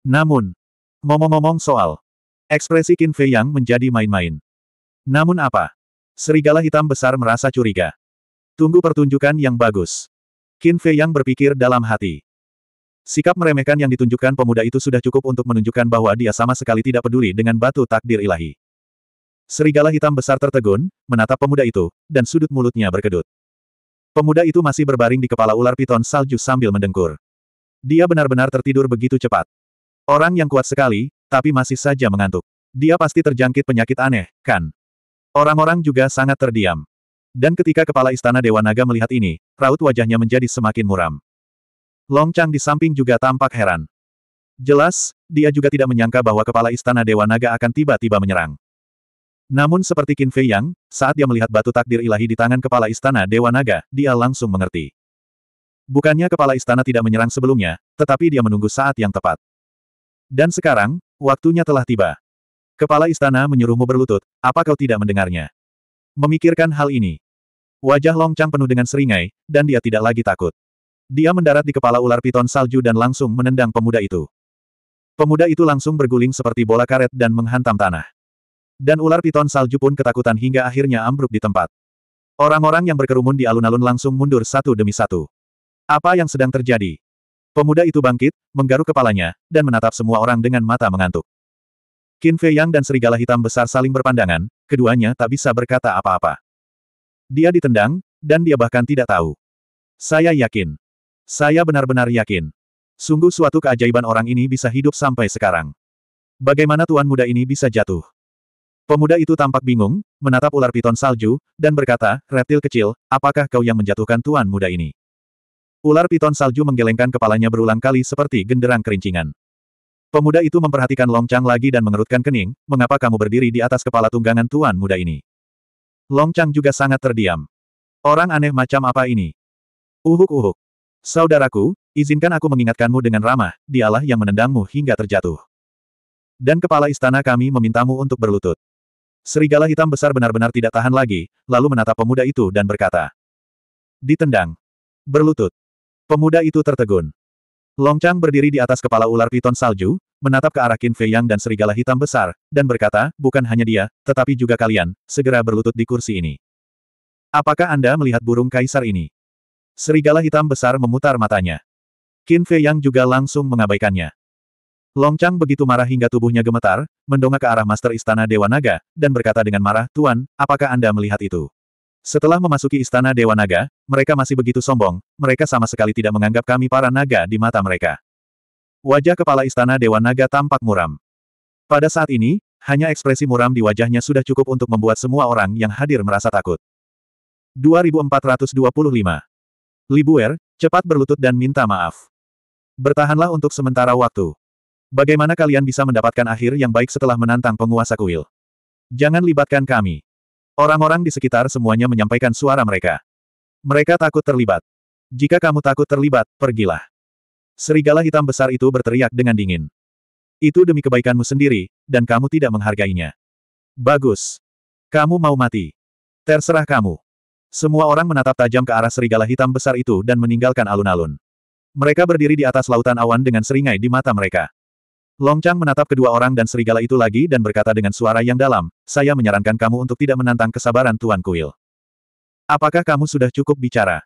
Namun, ngomong-ngomong soal, ekspresi Qin Fei Yang menjadi main-main. Namun apa? Serigala hitam besar merasa curiga. Tunggu pertunjukan yang bagus. Qin Fei Yang berpikir dalam hati. Sikap meremehkan yang ditunjukkan pemuda itu sudah cukup untuk menunjukkan bahwa dia sama sekali tidak peduli dengan batu takdir ilahi. Serigala hitam besar tertegun, menatap pemuda itu, dan sudut mulutnya berkedut. Pemuda itu masih berbaring di kepala ular piton salju sambil mendengkur. Dia benar-benar tertidur begitu cepat. Orang yang kuat sekali, tapi masih saja mengantuk. Dia pasti terjangkit penyakit aneh, kan? Orang-orang juga sangat terdiam. Dan ketika kepala istana Dewa Naga melihat ini, raut wajahnya menjadi semakin muram. Long di samping juga tampak heran. Jelas, dia juga tidak menyangka bahwa kepala istana Dewa Naga akan tiba-tiba menyerang. Namun seperti Qin Fei Yang, saat dia melihat batu takdir ilahi di tangan kepala istana Dewa Naga, dia langsung mengerti. Bukannya kepala istana tidak menyerang sebelumnya, tetapi dia menunggu saat yang tepat. Dan sekarang, waktunya telah tiba. Kepala istana menyuruhmu berlutut, apa kau tidak mendengarnya? Memikirkan hal ini. Wajah Long Chang penuh dengan seringai, dan dia tidak lagi takut. Dia mendarat di kepala ular piton salju dan langsung menendang pemuda itu. Pemuda itu langsung berguling seperti bola karet dan menghantam tanah. Dan ular piton salju pun ketakutan hingga akhirnya ambruk di tempat. Orang-orang yang berkerumun di alun-alun langsung mundur satu demi satu. Apa yang sedang terjadi? Pemuda itu bangkit, menggaruk kepalanya, dan menatap semua orang dengan mata mengantuk. Qin Fei Yang dan serigala hitam besar saling berpandangan, keduanya tak bisa berkata apa-apa. Dia ditendang, dan dia bahkan tidak tahu. Saya yakin. Saya benar-benar yakin. Sungguh suatu keajaiban orang ini bisa hidup sampai sekarang. Bagaimana tuan muda ini bisa jatuh? Pemuda itu tampak bingung, menatap ular piton salju, dan berkata, reptil kecil, apakah kau yang menjatuhkan tuan muda ini? Ular piton salju menggelengkan kepalanya berulang kali seperti genderang kerincingan. Pemuda itu memperhatikan Long Chang lagi dan mengerutkan kening, mengapa kamu berdiri di atas kepala tunggangan tuan muda ini? Long Chang juga sangat terdiam. Orang aneh macam apa ini? Uhuk-uhuk. Saudaraku, izinkan aku mengingatkanmu dengan ramah, dialah yang menendangmu hingga terjatuh. Dan kepala istana kami memintamu untuk berlutut. Serigala hitam besar benar-benar tidak tahan lagi, lalu menatap pemuda itu dan berkata. Ditendang. Berlutut. Pemuda itu tertegun. Longchang berdiri di atas kepala ular piton salju, menatap ke arah Qin Fei Yang dan serigala hitam besar, dan berkata, bukan hanya dia, tetapi juga kalian, segera berlutut di kursi ini. Apakah Anda melihat burung kaisar ini? Serigala hitam besar memutar matanya. Qin Fei Yang juga langsung mengabaikannya. Long Chang begitu marah hingga tubuhnya gemetar, mendongak ke arah Master Istana Dewa Naga, dan berkata dengan marah, Tuan, apakah Anda melihat itu? Setelah memasuki Istana Dewa Naga, mereka masih begitu sombong, mereka sama sekali tidak menganggap kami para naga di mata mereka. Wajah kepala Istana Dewa Naga tampak muram. Pada saat ini, hanya ekspresi muram di wajahnya sudah cukup untuk membuat semua orang yang hadir merasa takut. 2425 Libuer, cepat berlutut dan minta maaf. Bertahanlah untuk sementara waktu. Bagaimana kalian bisa mendapatkan akhir yang baik setelah menantang penguasa kuil? Jangan libatkan kami. Orang-orang di sekitar semuanya menyampaikan suara mereka. Mereka takut terlibat. Jika kamu takut terlibat, pergilah. Serigala hitam besar itu berteriak dengan dingin. Itu demi kebaikanmu sendiri, dan kamu tidak menghargainya. Bagus. Kamu mau mati. Terserah kamu. Semua orang menatap tajam ke arah serigala hitam besar itu dan meninggalkan alun-alun. Mereka berdiri di atas lautan awan dengan seringai di mata mereka. Long Chang menatap kedua orang dan serigala itu lagi dan berkata dengan suara yang dalam, saya menyarankan kamu untuk tidak menantang kesabaran Tuan Kuil. Apakah kamu sudah cukup bicara?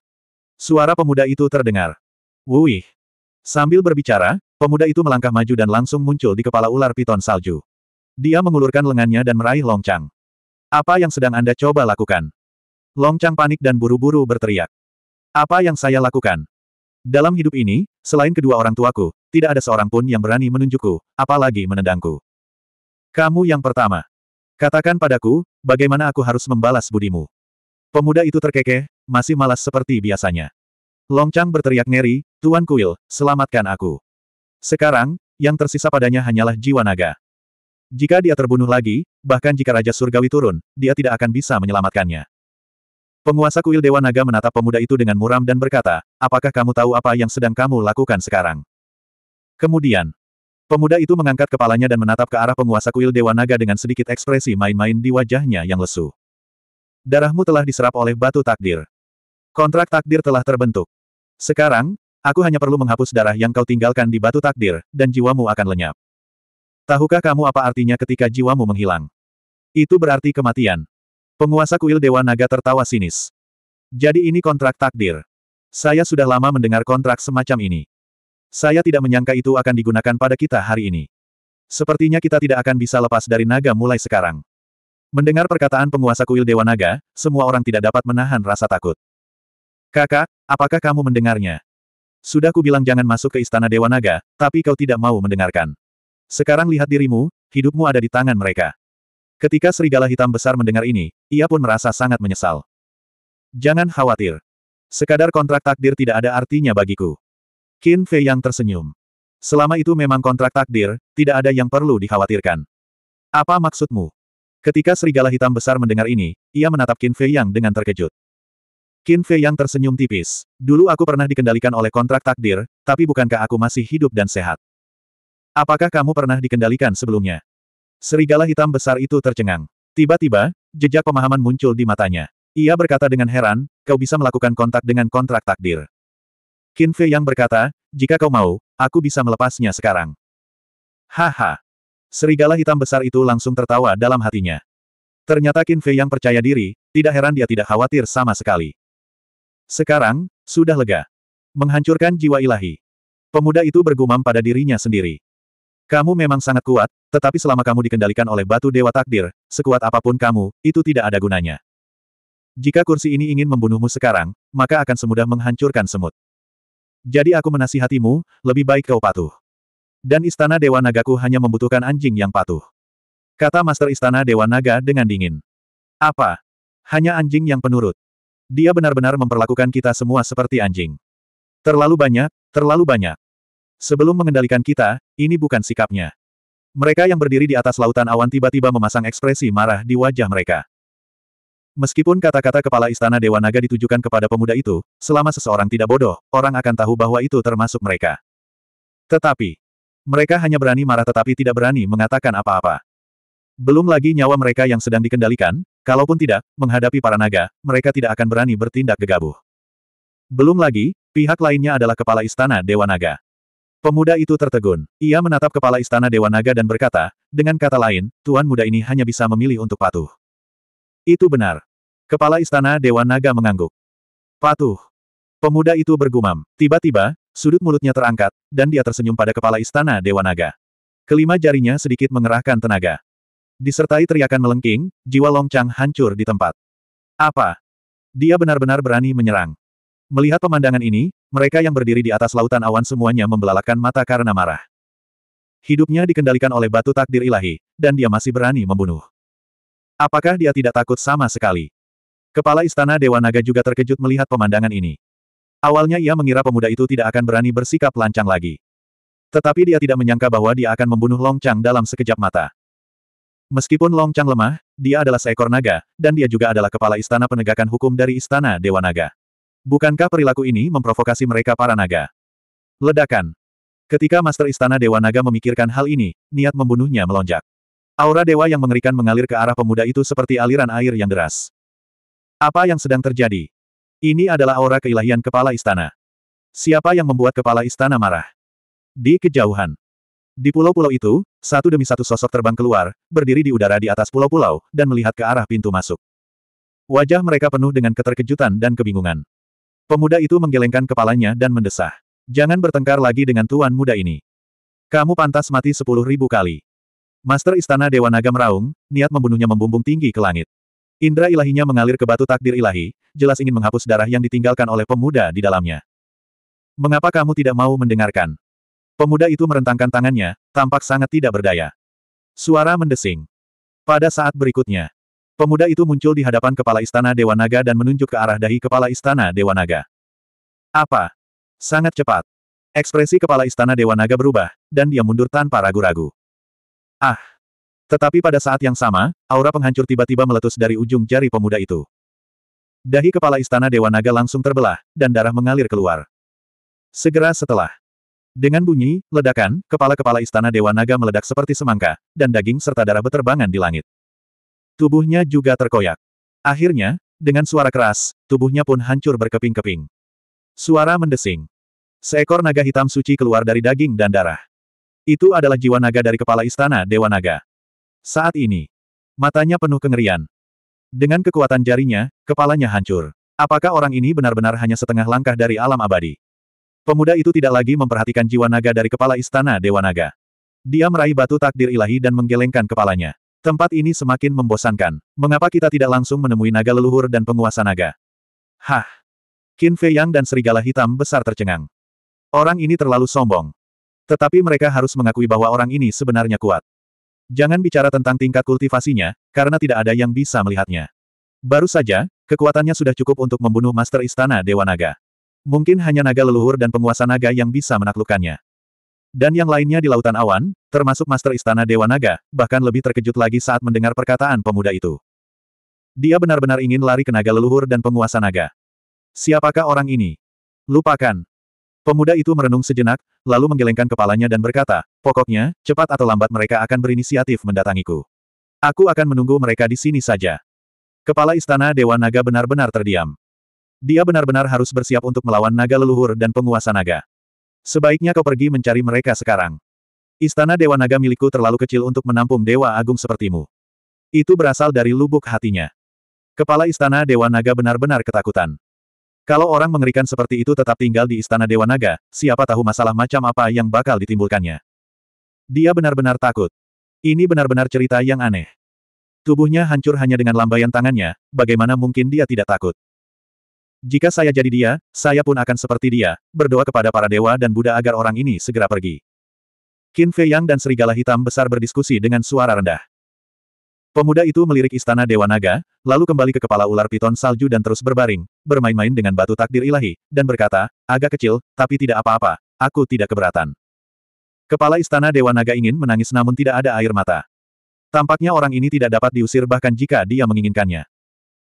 Suara pemuda itu terdengar. Wuih. Sambil berbicara, pemuda itu melangkah maju dan langsung muncul di kepala ular piton salju. Dia mengulurkan lengannya dan meraih Long Chang. Apa yang sedang Anda coba lakukan? Long Chang panik dan buru-buru berteriak. Apa yang saya lakukan? Dalam hidup ini, selain kedua orang tuaku, tidak ada seorang pun yang berani menunjukku, apalagi menendangku. Kamu yang pertama. Katakan padaku, bagaimana aku harus membalas budimu. Pemuda itu terkekeh, masih malas seperti biasanya. Longchang berteriak ngeri, Tuan Kuil, selamatkan aku. Sekarang, yang tersisa padanya hanyalah jiwa naga. Jika dia terbunuh lagi, bahkan jika Raja Surgawi turun, dia tidak akan bisa menyelamatkannya. Penguasa kuil Dewa Naga menatap pemuda itu dengan muram dan berkata, apakah kamu tahu apa yang sedang kamu lakukan sekarang? Kemudian, pemuda itu mengangkat kepalanya dan menatap ke arah penguasa kuil Dewa Naga dengan sedikit ekspresi main-main di wajahnya yang lesu. Darahmu telah diserap oleh batu takdir. Kontrak takdir telah terbentuk. Sekarang, aku hanya perlu menghapus darah yang kau tinggalkan di batu takdir, dan jiwamu akan lenyap. Tahukah kamu apa artinya ketika jiwamu menghilang? Itu berarti kematian. Penguasa kuil Dewa Naga tertawa sinis. Jadi ini kontrak takdir. Saya sudah lama mendengar kontrak semacam ini. Saya tidak menyangka itu akan digunakan pada kita hari ini. Sepertinya kita tidak akan bisa lepas dari naga mulai sekarang. Mendengar perkataan penguasa kuil Dewa Naga, semua orang tidak dapat menahan rasa takut. Kakak, apakah kamu mendengarnya? Sudah kubilang jangan masuk ke istana Dewa Naga, tapi kau tidak mau mendengarkan. Sekarang lihat dirimu, hidupmu ada di tangan mereka. Ketika serigala hitam besar mendengar ini, ia pun merasa sangat menyesal. Jangan khawatir. Sekadar kontrak takdir tidak ada artinya bagiku. Qin Fei yang tersenyum. Selama itu memang kontrak takdir, tidak ada yang perlu dikhawatirkan. Apa maksudmu? Ketika serigala hitam besar mendengar ini, ia menatap Qin Fei Yang dengan terkejut. Qin Fei Yang tersenyum tipis. Dulu aku pernah dikendalikan oleh kontrak takdir, tapi bukankah aku masih hidup dan sehat? Apakah kamu pernah dikendalikan sebelumnya? Serigala hitam besar itu tercengang. Tiba-tiba, jejak pemahaman muncul di matanya. Ia berkata dengan heran, kau bisa melakukan kontak dengan kontrak takdir. Qin Fei yang berkata, jika kau mau, aku bisa melepasnya sekarang. Haha. Serigala hitam besar itu langsung tertawa dalam hatinya. Ternyata Qin Fei yang percaya diri, tidak heran dia tidak khawatir sama sekali. Sekarang, sudah lega. Menghancurkan jiwa ilahi. Pemuda itu bergumam pada dirinya sendiri. Kamu memang sangat kuat, tetapi selama kamu dikendalikan oleh batu dewa takdir, sekuat apapun kamu, itu tidak ada gunanya. Jika kursi ini ingin membunuhmu sekarang, maka akan semudah menghancurkan semut. Jadi aku menasihatimu, lebih baik kau patuh. Dan Istana Dewa Nagaku hanya membutuhkan anjing yang patuh. Kata Master Istana Dewa Naga dengan dingin. Apa? Hanya anjing yang penurut. Dia benar-benar memperlakukan kita semua seperti anjing. Terlalu banyak, terlalu banyak. Sebelum mengendalikan kita, ini bukan sikapnya. Mereka yang berdiri di atas lautan awan tiba-tiba memasang ekspresi marah di wajah mereka. Meskipun kata-kata kepala istana Dewa Naga ditujukan kepada pemuda itu, selama seseorang tidak bodoh, orang akan tahu bahwa itu termasuk mereka. Tetapi, mereka hanya berani marah tetapi tidak berani mengatakan apa-apa. Belum lagi nyawa mereka yang sedang dikendalikan, kalaupun tidak, menghadapi para naga, mereka tidak akan berani bertindak gegabah. Belum lagi, pihak lainnya adalah kepala istana Dewa Naga. Pemuda itu tertegun. Ia menatap kepala istana Dewa Naga dan berkata, dengan kata lain, tuan muda ini hanya bisa memilih untuk patuh. Itu benar. Kepala Istana Dewa Naga mengangguk. Patuh. Pemuda itu bergumam. Tiba-tiba, sudut mulutnya terangkat, dan dia tersenyum pada kepala Istana Dewa Naga. Kelima jarinya sedikit mengerahkan tenaga. Disertai teriakan melengking, jiwa Long Chang hancur di tempat. Apa? Dia benar-benar berani menyerang. Melihat pemandangan ini, mereka yang berdiri di atas lautan awan semuanya membelalakan mata karena marah. Hidupnya dikendalikan oleh batu takdir ilahi, dan dia masih berani membunuh. Apakah dia tidak takut sama sekali? Kepala Istana Dewa Naga juga terkejut melihat pemandangan ini. Awalnya ia mengira pemuda itu tidak akan berani bersikap lancang lagi. Tetapi dia tidak menyangka bahwa dia akan membunuh Long Chang dalam sekejap mata. Meskipun Long Chang lemah, dia adalah seekor naga, dan dia juga adalah kepala istana penegakan hukum dari Istana Dewa Naga. Bukankah perilaku ini memprovokasi mereka para naga? Ledakan. Ketika Master Istana Dewa Naga memikirkan hal ini, niat membunuhnya melonjak. Aura dewa yang mengerikan mengalir ke arah pemuda itu seperti aliran air yang deras. Apa yang sedang terjadi? Ini adalah aura keilahian kepala istana. Siapa yang membuat kepala istana marah? Di kejauhan. Di pulau-pulau itu, satu demi satu sosok terbang keluar, berdiri di udara di atas pulau-pulau, dan melihat ke arah pintu masuk. Wajah mereka penuh dengan keterkejutan dan kebingungan. Pemuda itu menggelengkan kepalanya dan mendesah. Jangan bertengkar lagi dengan tuan muda ini. Kamu pantas mati sepuluh ribu kali. Master Istana Dewa Naga meraung, niat membunuhnya membumbung tinggi ke langit. Indra ilahinya mengalir ke batu takdir ilahi, jelas ingin menghapus darah yang ditinggalkan oleh pemuda di dalamnya. Mengapa kamu tidak mau mendengarkan? Pemuda itu merentangkan tangannya, tampak sangat tidak berdaya. Suara mendesing. Pada saat berikutnya, pemuda itu muncul di hadapan kepala istana Dewa Naga dan menunjuk ke arah dahi kepala istana Dewa Naga. Apa? Sangat cepat. Ekspresi kepala istana Dewa Naga berubah, dan dia mundur tanpa ragu-ragu. Ah! Tetapi pada saat yang sama, aura penghancur tiba-tiba meletus dari ujung jari pemuda itu. Dahi kepala istana Dewa Naga langsung terbelah, dan darah mengalir keluar. Segera setelah. Dengan bunyi, ledakan, kepala-kepala istana Dewa Naga meledak seperti semangka, dan daging serta darah beterbangan di langit. Tubuhnya juga terkoyak. Akhirnya, dengan suara keras, tubuhnya pun hancur berkeping-keping. Suara mendesing. Seekor naga hitam suci keluar dari daging dan darah. Itu adalah jiwa naga dari kepala istana Dewa Naga. Saat ini, matanya penuh kengerian. Dengan kekuatan jarinya, kepalanya hancur. Apakah orang ini benar-benar hanya setengah langkah dari alam abadi? Pemuda itu tidak lagi memperhatikan jiwa naga dari kepala istana Dewa Naga. Dia meraih batu takdir ilahi dan menggelengkan kepalanya. Tempat ini semakin membosankan. Mengapa kita tidak langsung menemui naga leluhur dan penguasa naga? Hah! Qin Fei Yang dan serigala hitam besar tercengang. Orang ini terlalu sombong. Tetapi mereka harus mengakui bahwa orang ini sebenarnya kuat. Jangan bicara tentang tingkat kultivasinya, karena tidak ada yang bisa melihatnya. Baru saja, kekuatannya sudah cukup untuk membunuh Master Istana Dewa Naga. Mungkin hanya naga leluhur dan penguasa naga yang bisa menaklukkannya. Dan yang lainnya di Lautan Awan, termasuk Master Istana Dewa Naga, bahkan lebih terkejut lagi saat mendengar perkataan pemuda itu. Dia benar-benar ingin lari ke naga leluhur dan penguasa naga. Siapakah orang ini? Lupakan. Pemuda itu merenung sejenak, lalu menggelengkan kepalanya dan berkata, pokoknya, cepat atau lambat mereka akan berinisiatif mendatangiku. Aku akan menunggu mereka di sini saja. Kepala Istana Dewa Naga benar-benar terdiam. Dia benar-benar harus bersiap untuk melawan naga leluhur dan penguasa naga. Sebaiknya kau pergi mencari mereka sekarang. Istana Dewa Naga milikku terlalu kecil untuk menampung Dewa Agung sepertimu. Itu berasal dari lubuk hatinya. Kepala Istana Dewa Naga benar-benar ketakutan. Kalau orang mengerikan seperti itu tetap tinggal di Istana Dewa Naga, siapa tahu masalah macam apa yang bakal ditimbulkannya. Dia benar-benar takut. Ini benar-benar cerita yang aneh. Tubuhnya hancur hanya dengan lambaian tangannya, bagaimana mungkin dia tidak takut? Jika saya jadi dia, saya pun akan seperti dia, berdoa kepada para dewa dan Buddha agar orang ini segera pergi. Qin Fei Yang dan Serigala Hitam besar berdiskusi dengan suara rendah. Pemuda itu melirik istana Dewa Naga, lalu kembali ke kepala ular piton salju dan terus berbaring, bermain-main dengan batu takdir ilahi, dan berkata, agak kecil, tapi tidak apa-apa, aku tidak keberatan. Kepala Istana Dewa Naga ingin menangis namun tidak ada air mata. Tampaknya orang ini tidak dapat diusir bahkan jika dia menginginkannya.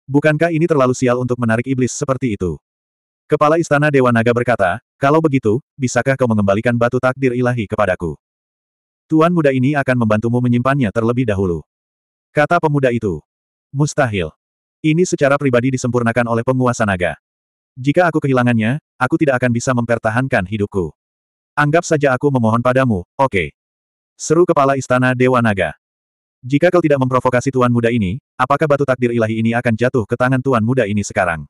Bukankah ini terlalu sial untuk menarik iblis seperti itu? Kepala Istana Dewa Naga berkata, kalau begitu, bisakah kau mengembalikan batu takdir ilahi kepadaku? Tuan muda ini akan membantumu menyimpannya terlebih dahulu. Kata pemuda itu. Mustahil. Ini secara pribadi disempurnakan oleh penguasa naga. Jika aku kehilangannya, aku tidak akan bisa mempertahankan hidupku. Anggap saja aku memohon padamu, oke. Okay. Seru kepala istana Dewa Naga. Jika kau tidak memprovokasi tuan muda ini, apakah batu takdir ilahi ini akan jatuh ke tangan tuan muda ini sekarang?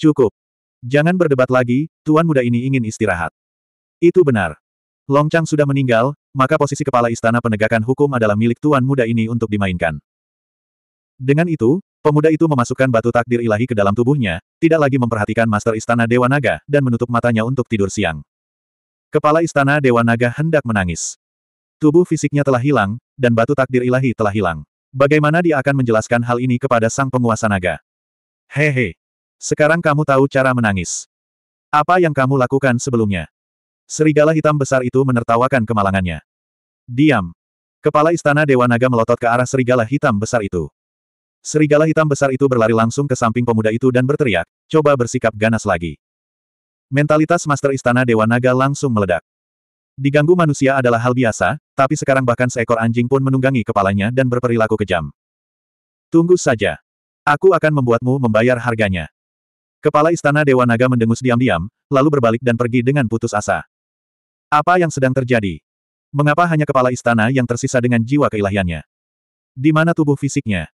Cukup. Jangan berdebat lagi, tuan muda ini ingin istirahat. Itu benar. Long Chang sudah meninggal, maka posisi kepala istana penegakan hukum adalah milik tuan muda ini untuk dimainkan. Dengan itu, Pemuda itu memasukkan batu takdir ilahi ke dalam tubuhnya, tidak lagi memperhatikan Master Istana Dewa Naga, dan menutup matanya untuk tidur siang. Kepala Istana Dewa Naga hendak menangis. Tubuh fisiknya telah hilang, dan batu takdir ilahi telah hilang. Bagaimana dia akan menjelaskan hal ini kepada sang penguasa naga? Hehe. Sekarang kamu tahu cara menangis. Apa yang kamu lakukan sebelumnya? Serigala hitam besar itu menertawakan kemalangannya. Diam. Kepala istana Dewa Naga melotot ke arah serigala hitam besar itu. Serigala hitam besar itu berlari langsung ke samping pemuda itu dan berteriak, coba bersikap ganas lagi. Mentalitas Master Istana Dewa Naga langsung meledak. Diganggu manusia adalah hal biasa, tapi sekarang bahkan seekor anjing pun menunggangi kepalanya dan berperilaku kejam. Tunggu saja. Aku akan membuatmu membayar harganya. Kepala Istana Dewa Naga mendengus diam-diam, lalu berbalik dan pergi dengan putus asa. Apa yang sedang terjadi? Mengapa hanya kepala istana yang tersisa dengan jiwa keilahiannya? Di mana tubuh fisiknya?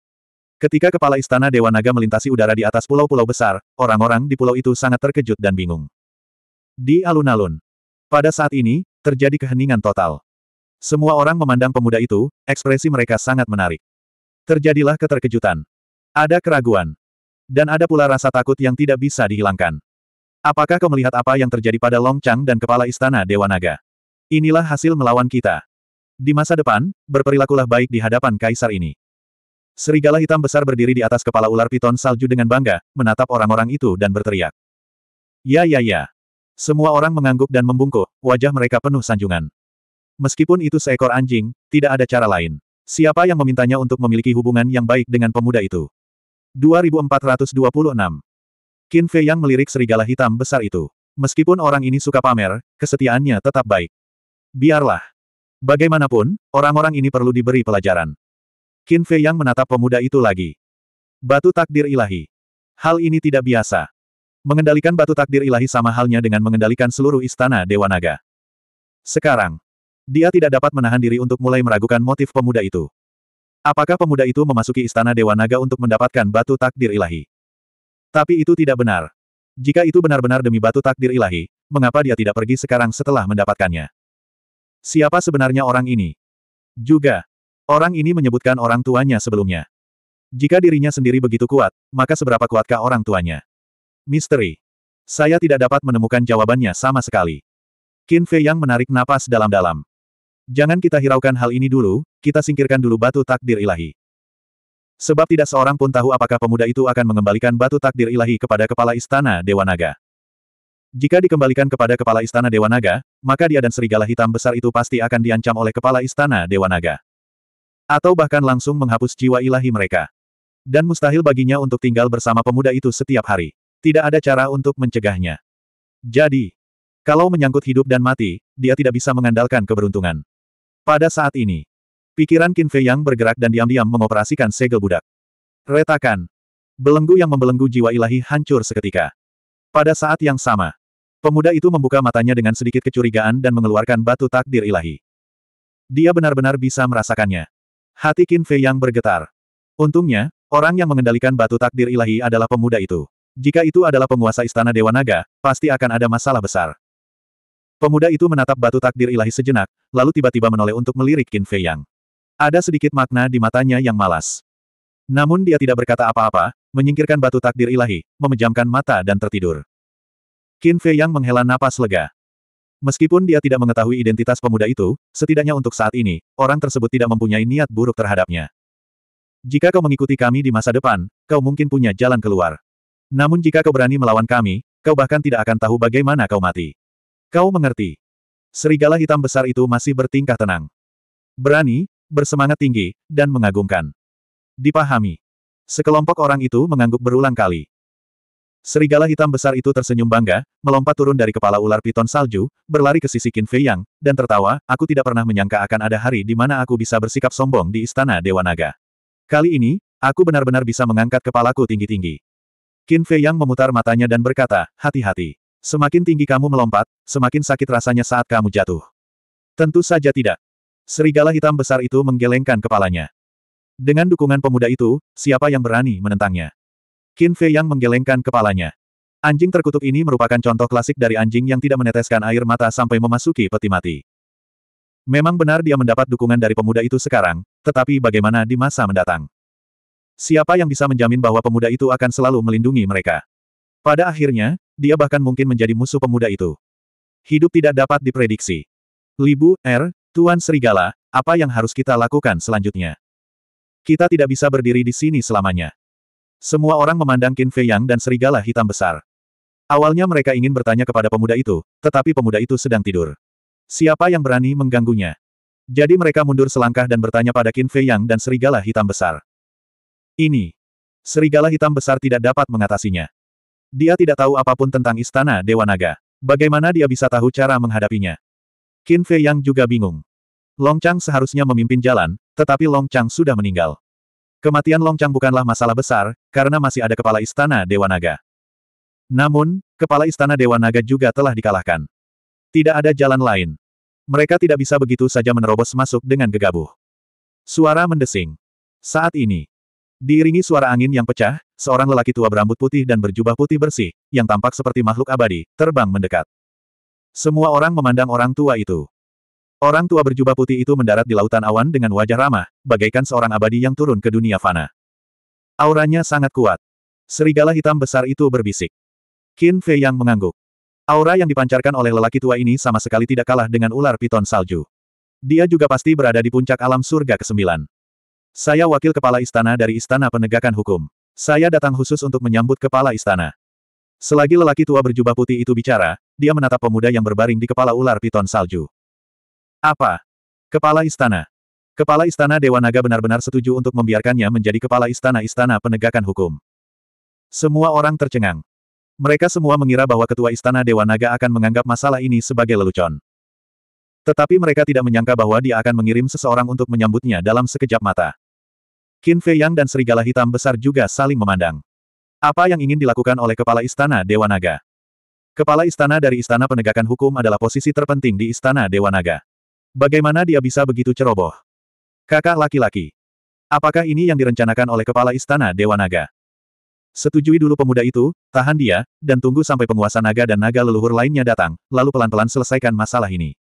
Ketika kepala istana Dewa Naga melintasi udara di atas pulau-pulau besar, orang-orang di pulau itu sangat terkejut dan bingung. Di alun-alun. Pada saat ini, terjadi keheningan total. Semua orang memandang pemuda itu, ekspresi mereka sangat menarik. Terjadilah keterkejutan. Ada keraguan. Dan ada pula rasa takut yang tidak bisa dihilangkan. Apakah kau melihat apa yang terjadi pada Long Chang dan kepala istana Dewa Naga? Inilah hasil melawan kita. Di masa depan, berperilakulah baik di hadapan kaisar ini. Serigala hitam besar berdiri di atas kepala ular piton salju dengan bangga, menatap orang-orang itu dan berteriak. Ya ya ya. Semua orang mengangguk dan membungkuk, wajah mereka penuh sanjungan. Meskipun itu seekor anjing, tidak ada cara lain. Siapa yang memintanya untuk memiliki hubungan yang baik dengan pemuda itu? 2426. Qin Fei yang melirik serigala hitam besar itu. Meskipun orang ini suka pamer, kesetiaannya tetap baik. Biarlah. Bagaimanapun, orang-orang ini perlu diberi pelajaran. Qin Fei Yang menatap pemuda itu lagi. Batu takdir ilahi. Hal ini tidak biasa. Mengendalikan batu takdir ilahi sama halnya dengan mengendalikan seluruh istana Dewa Naga. Sekarang, dia tidak dapat menahan diri untuk mulai meragukan motif pemuda itu. Apakah pemuda itu memasuki istana Dewa Naga untuk mendapatkan batu takdir ilahi? Tapi itu tidak benar. Jika itu benar-benar demi batu takdir ilahi, mengapa dia tidak pergi sekarang setelah mendapatkannya? Siapa sebenarnya orang ini? Juga, Orang ini menyebutkan orang tuanya sebelumnya. Jika dirinya sendiri begitu kuat, maka seberapa kuatkah orang tuanya? Misteri. Saya tidak dapat menemukan jawabannya sama sekali. Qin Fei yang menarik napas dalam-dalam. Jangan kita hiraukan hal ini dulu, kita singkirkan dulu batu takdir ilahi. Sebab tidak seorang pun tahu apakah pemuda itu akan mengembalikan batu takdir ilahi kepada kepala istana Dewa Naga. Jika dikembalikan kepada kepala istana Dewa Naga, maka dia dan serigala hitam besar itu pasti akan diancam oleh kepala istana Dewa Naga. Atau bahkan langsung menghapus jiwa ilahi mereka. Dan mustahil baginya untuk tinggal bersama pemuda itu setiap hari. Tidak ada cara untuk mencegahnya. Jadi, kalau menyangkut hidup dan mati, dia tidak bisa mengandalkan keberuntungan. Pada saat ini, pikiran Qin Fei Yang bergerak dan diam-diam mengoperasikan segel budak. Retakan. Belenggu yang membelenggu jiwa ilahi hancur seketika. Pada saat yang sama, pemuda itu membuka matanya dengan sedikit kecurigaan dan mengeluarkan batu takdir ilahi. Dia benar-benar bisa merasakannya. Hati Qin Fei yang bergetar. Untungnya, orang yang mengendalikan batu takdir ilahi adalah pemuda itu. Jika itu adalah penguasa istana Dewa Naga, pasti akan ada masalah besar. Pemuda itu menatap batu takdir ilahi sejenak, lalu tiba-tiba menoleh untuk melirik Qin Fei Yang. Ada sedikit makna di matanya yang malas. Namun dia tidak berkata apa-apa, menyingkirkan batu takdir ilahi, memejamkan mata dan tertidur. Qin Fei Yang menghela napas lega. Meskipun dia tidak mengetahui identitas pemuda itu, setidaknya untuk saat ini, orang tersebut tidak mempunyai niat buruk terhadapnya. Jika kau mengikuti kami di masa depan, kau mungkin punya jalan keluar. Namun jika kau berani melawan kami, kau bahkan tidak akan tahu bagaimana kau mati. Kau mengerti. Serigala hitam besar itu masih bertingkah tenang. Berani, bersemangat tinggi, dan mengagumkan. Dipahami. Sekelompok orang itu mengangguk berulang kali. Serigala hitam besar itu tersenyum bangga, melompat turun dari kepala ular piton salju, berlari ke sisi Qin Fei Yang, dan tertawa, aku tidak pernah menyangka akan ada hari di mana aku bisa bersikap sombong di Istana Dewa Naga. Kali ini, aku benar-benar bisa mengangkat kepalaku tinggi-tinggi. Qin Fei Yang memutar matanya dan berkata, hati-hati. Semakin tinggi kamu melompat, semakin sakit rasanya saat kamu jatuh. Tentu saja tidak. Serigala hitam besar itu menggelengkan kepalanya. Dengan dukungan pemuda itu, siapa yang berani menentangnya? Qin Fei yang menggelengkan kepalanya. Anjing terkutuk ini merupakan contoh klasik dari anjing yang tidak meneteskan air mata sampai memasuki peti mati. Memang benar dia mendapat dukungan dari pemuda itu sekarang, tetapi bagaimana di masa mendatang? Siapa yang bisa menjamin bahwa pemuda itu akan selalu melindungi mereka? Pada akhirnya, dia bahkan mungkin menjadi musuh pemuda itu. Hidup tidak dapat diprediksi. Libu, Er, Tuan Serigala, apa yang harus kita lakukan selanjutnya? Kita tidak bisa berdiri di sini selamanya. Semua orang memandang Qin Fei Yang dan serigala hitam besar. Awalnya mereka ingin bertanya kepada pemuda itu, tetapi pemuda itu sedang tidur. Siapa yang berani mengganggunya? Jadi mereka mundur selangkah dan bertanya pada Qin Fei Yang dan serigala hitam besar. Ini. Serigala hitam besar tidak dapat mengatasinya. Dia tidak tahu apapun tentang istana Dewa Naga. Bagaimana dia bisa tahu cara menghadapinya? Qin Fei Yang juga bingung. Long Chang seharusnya memimpin jalan, tetapi Long Chang sudah meninggal. Kematian Longcang bukanlah masalah besar, karena masih ada kepala istana Dewa Naga. Namun, kepala istana Dewa Naga juga telah dikalahkan. Tidak ada jalan lain. Mereka tidak bisa begitu saja menerobos masuk dengan gegabah. Suara mendesing. Saat ini, diiringi suara angin yang pecah, seorang lelaki tua berambut putih dan berjubah putih bersih, yang tampak seperti makhluk abadi, terbang mendekat. Semua orang memandang orang tua itu. Orang tua berjubah putih itu mendarat di lautan awan dengan wajah ramah, bagaikan seorang abadi yang turun ke dunia fana. Auranya sangat kuat. Serigala hitam besar itu berbisik. Qin Fei yang mengangguk. Aura yang dipancarkan oleh lelaki tua ini sama sekali tidak kalah dengan ular piton salju. Dia juga pasti berada di puncak alam surga ke-9. Saya wakil kepala istana dari Istana Penegakan Hukum. Saya datang khusus untuk menyambut kepala istana. Selagi lelaki tua berjubah putih itu bicara, dia menatap pemuda yang berbaring di kepala ular piton salju. Apa? Kepala Istana. Kepala Istana Dewa Naga benar-benar setuju untuk membiarkannya menjadi kepala istana-istana penegakan hukum. Semua orang tercengang. Mereka semua mengira bahwa ketua Istana Dewa Naga akan menganggap masalah ini sebagai lelucon. Tetapi mereka tidak menyangka bahwa dia akan mengirim seseorang untuk menyambutnya dalam sekejap mata. Qin Fei Yang dan Serigala Hitam Besar juga saling memandang. Apa yang ingin dilakukan oleh Kepala Istana Dewa Naga? Kepala Istana dari Istana Penegakan Hukum adalah posisi terpenting di Istana Dewa Naga. Bagaimana dia bisa begitu ceroboh? Kakak laki-laki. Apakah ini yang direncanakan oleh kepala istana Dewa Naga? Setujui dulu pemuda itu, tahan dia, dan tunggu sampai penguasa naga dan naga leluhur lainnya datang, lalu pelan-pelan selesaikan masalah ini.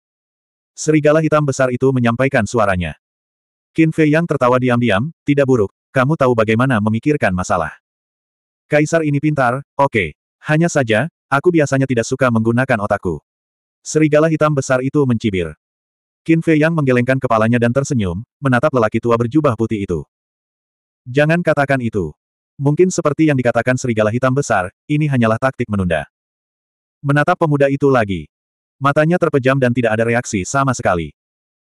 Serigala hitam besar itu menyampaikan suaranya. Qin Fei yang tertawa diam-diam, tidak buruk, kamu tahu bagaimana memikirkan masalah. Kaisar ini pintar, oke. Okay. Hanya saja, aku biasanya tidak suka menggunakan otakku. Serigala hitam besar itu mencibir. Qin Fei Yang menggelengkan kepalanya dan tersenyum, menatap lelaki tua berjubah putih itu. Jangan katakan itu. Mungkin seperti yang dikatakan serigala hitam besar, ini hanyalah taktik menunda. Menatap pemuda itu lagi. Matanya terpejam dan tidak ada reaksi sama sekali.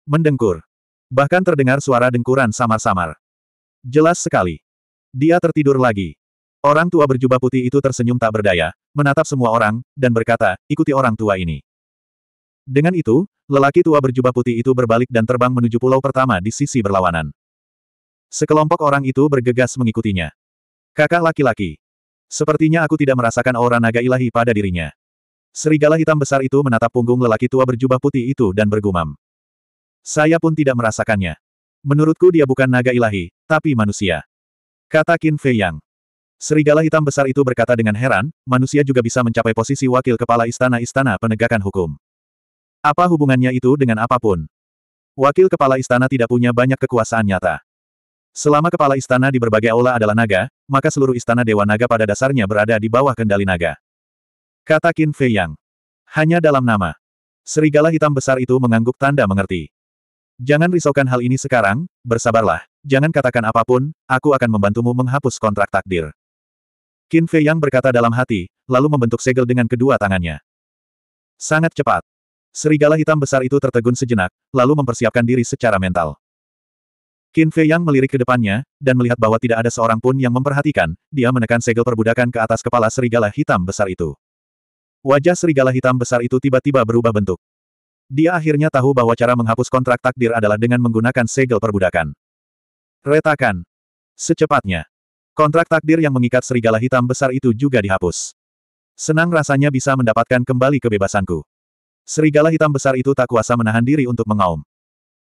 Mendengkur. Bahkan terdengar suara dengkuran samar-samar. Jelas sekali. Dia tertidur lagi. Orang tua berjubah putih itu tersenyum tak berdaya, menatap semua orang, dan berkata, ikuti orang tua ini. Dengan itu, lelaki tua berjubah putih itu berbalik dan terbang menuju pulau pertama di sisi berlawanan. Sekelompok orang itu bergegas mengikutinya. Kakak laki-laki. Sepertinya aku tidak merasakan aura naga ilahi pada dirinya. Serigala hitam besar itu menatap punggung lelaki tua berjubah putih itu dan bergumam. Saya pun tidak merasakannya. Menurutku dia bukan naga ilahi, tapi manusia. Kata Qin Fei Yang. Serigala hitam besar itu berkata dengan heran, manusia juga bisa mencapai posisi wakil kepala istana-istana penegakan hukum. Apa hubungannya itu dengan apapun? Wakil kepala istana tidak punya banyak kekuasaan nyata. Selama kepala istana di berbagai aula adalah naga, maka seluruh istana Dewa Naga pada dasarnya berada di bawah kendali naga. Kata Qin Fei Yang. Hanya dalam nama. Serigala hitam besar itu mengangguk tanda mengerti. Jangan risaukan hal ini sekarang, bersabarlah. Jangan katakan apapun, aku akan membantumu menghapus kontrak takdir. Qin Fei Yang berkata dalam hati, lalu membentuk segel dengan kedua tangannya. Sangat cepat. Serigala hitam besar itu tertegun sejenak, lalu mempersiapkan diri secara mental. Qin Fei Yang melirik ke depannya, dan melihat bahwa tidak ada seorang pun yang memperhatikan, dia menekan segel perbudakan ke atas kepala serigala hitam besar itu. Wajah serigala hitam besar itu tiba-tiba berubah bentuk. Dia akhirnya tahu bahwa cara menghapus kontrak takdir adalah dengan menggunakan segel perbudakan. Retakan. Secepatnya. Kontrak takdir yang mengikat serigala hitam besar itu juga dihapus. Senang rasanya bisa mendapatkan kembali kebebasanku. Serigala hitam besar itu tak kuasa menahan diri untuk mengaum.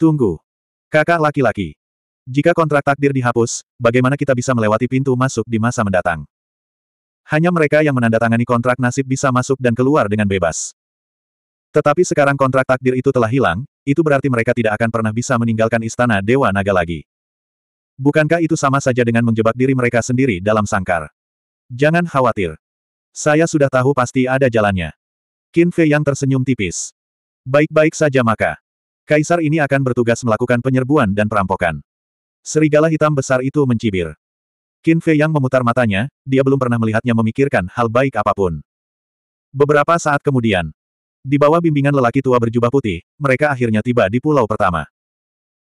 Tunggu. Kakak laki-laki. Jika kontrak takdir dihapus, bagaimana kita bisa melewati pintu masuk di masa mendatang? Hanya mereka yang menandatangani kontrak nasib bisa masuk dan keluar dengan bebas. Tetapi sekarang kontrak takdir itu telah hilang, itu berarti mereka tidak akan pernah bisa meninggalkan istana Dewa Naga lagi. Bukankah itu sama saja dengan menjebak diri mereka sendiri dalam sangkar? Jangan khawatir. Saya sudah tahu pasti ada jalannya. Qin Fei yang tersenyum tipis. Baik-baik saja maka. Kaisar ini akan bertugas melakukan penyerbuan dan perampokan. Serigala hitam besar itu mencibir. Qin Fei yang memutar matanya, dia belum pernah melihatnya memikirkan hal baik apapun. Beberapa saat kemudian, di bawah bimbingan lelaki tua berjubah putih, mereka akhirnya tiba di pulau pertama.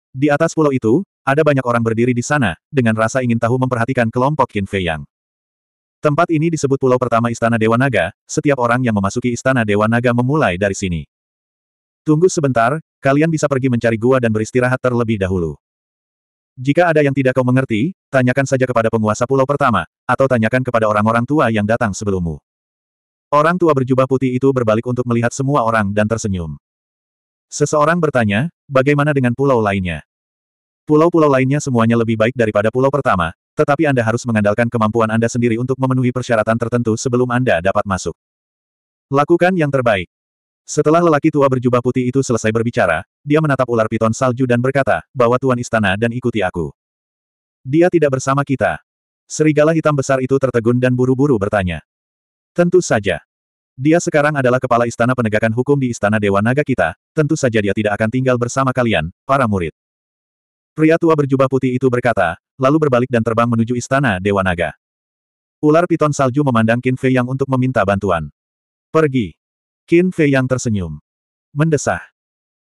Di atas pulau itu, ada banyak orang berdiri di sana, dengan rasa ingin tahu memperhatikan kelompok Qin Fei Yang. Tempat ini disebut pulau pertama Istana Dewa Naga, setiap orang yang memasuki Istana Dewa Naga memulai dari sini. Tunggu sebentar, kalian bisa pergi mencari gua dan beristirahat terlebih dahulu. Jika ada yang tidak kau mengerti, tanyakan saja kepada penguasa pulau pertama, atau tanyakan kepada orang-orang tua yang datang sebelummu. Orang tua berjubah putih itu berbalik untuk melihat semua orang dan tersenyum. Seseorang bertanya, bagaimana dengan pulau lainnya? Pulau-pulau lainnya semuanya lebih baik daripada pulau pertama, tetapi Anda harus mengandalkan kemampuan Anda sendiri untuk memenuhi persyaratan tertentu sebelum Anda dapat masuk. Lakukan yang terbaik. Setelah lelaki tua berjubah putih itu selesai berbicara, dia menatap ular piton salju dan berkata, bahwa tuan istana dan ikuti aku. Dia tidak bersama kita. Serigala hitam besar itu tertegun dan buru-buru bertanya. Tentu saja. Dia sekarang adalah kepala istana penegakan hukum di istana Dewa Naga kita, tentu saja dia tidak akan tinggal bersama kalian, para murid. Pria tua berjubah putih itu berkata, lalu berbalik dan terbang menuju istana Dewa Naga. Ular piton salju memandang Qin Fei Yang untuk meminta bantuan. Pergi. Qin Fei Yang tersenyum. Mendesah.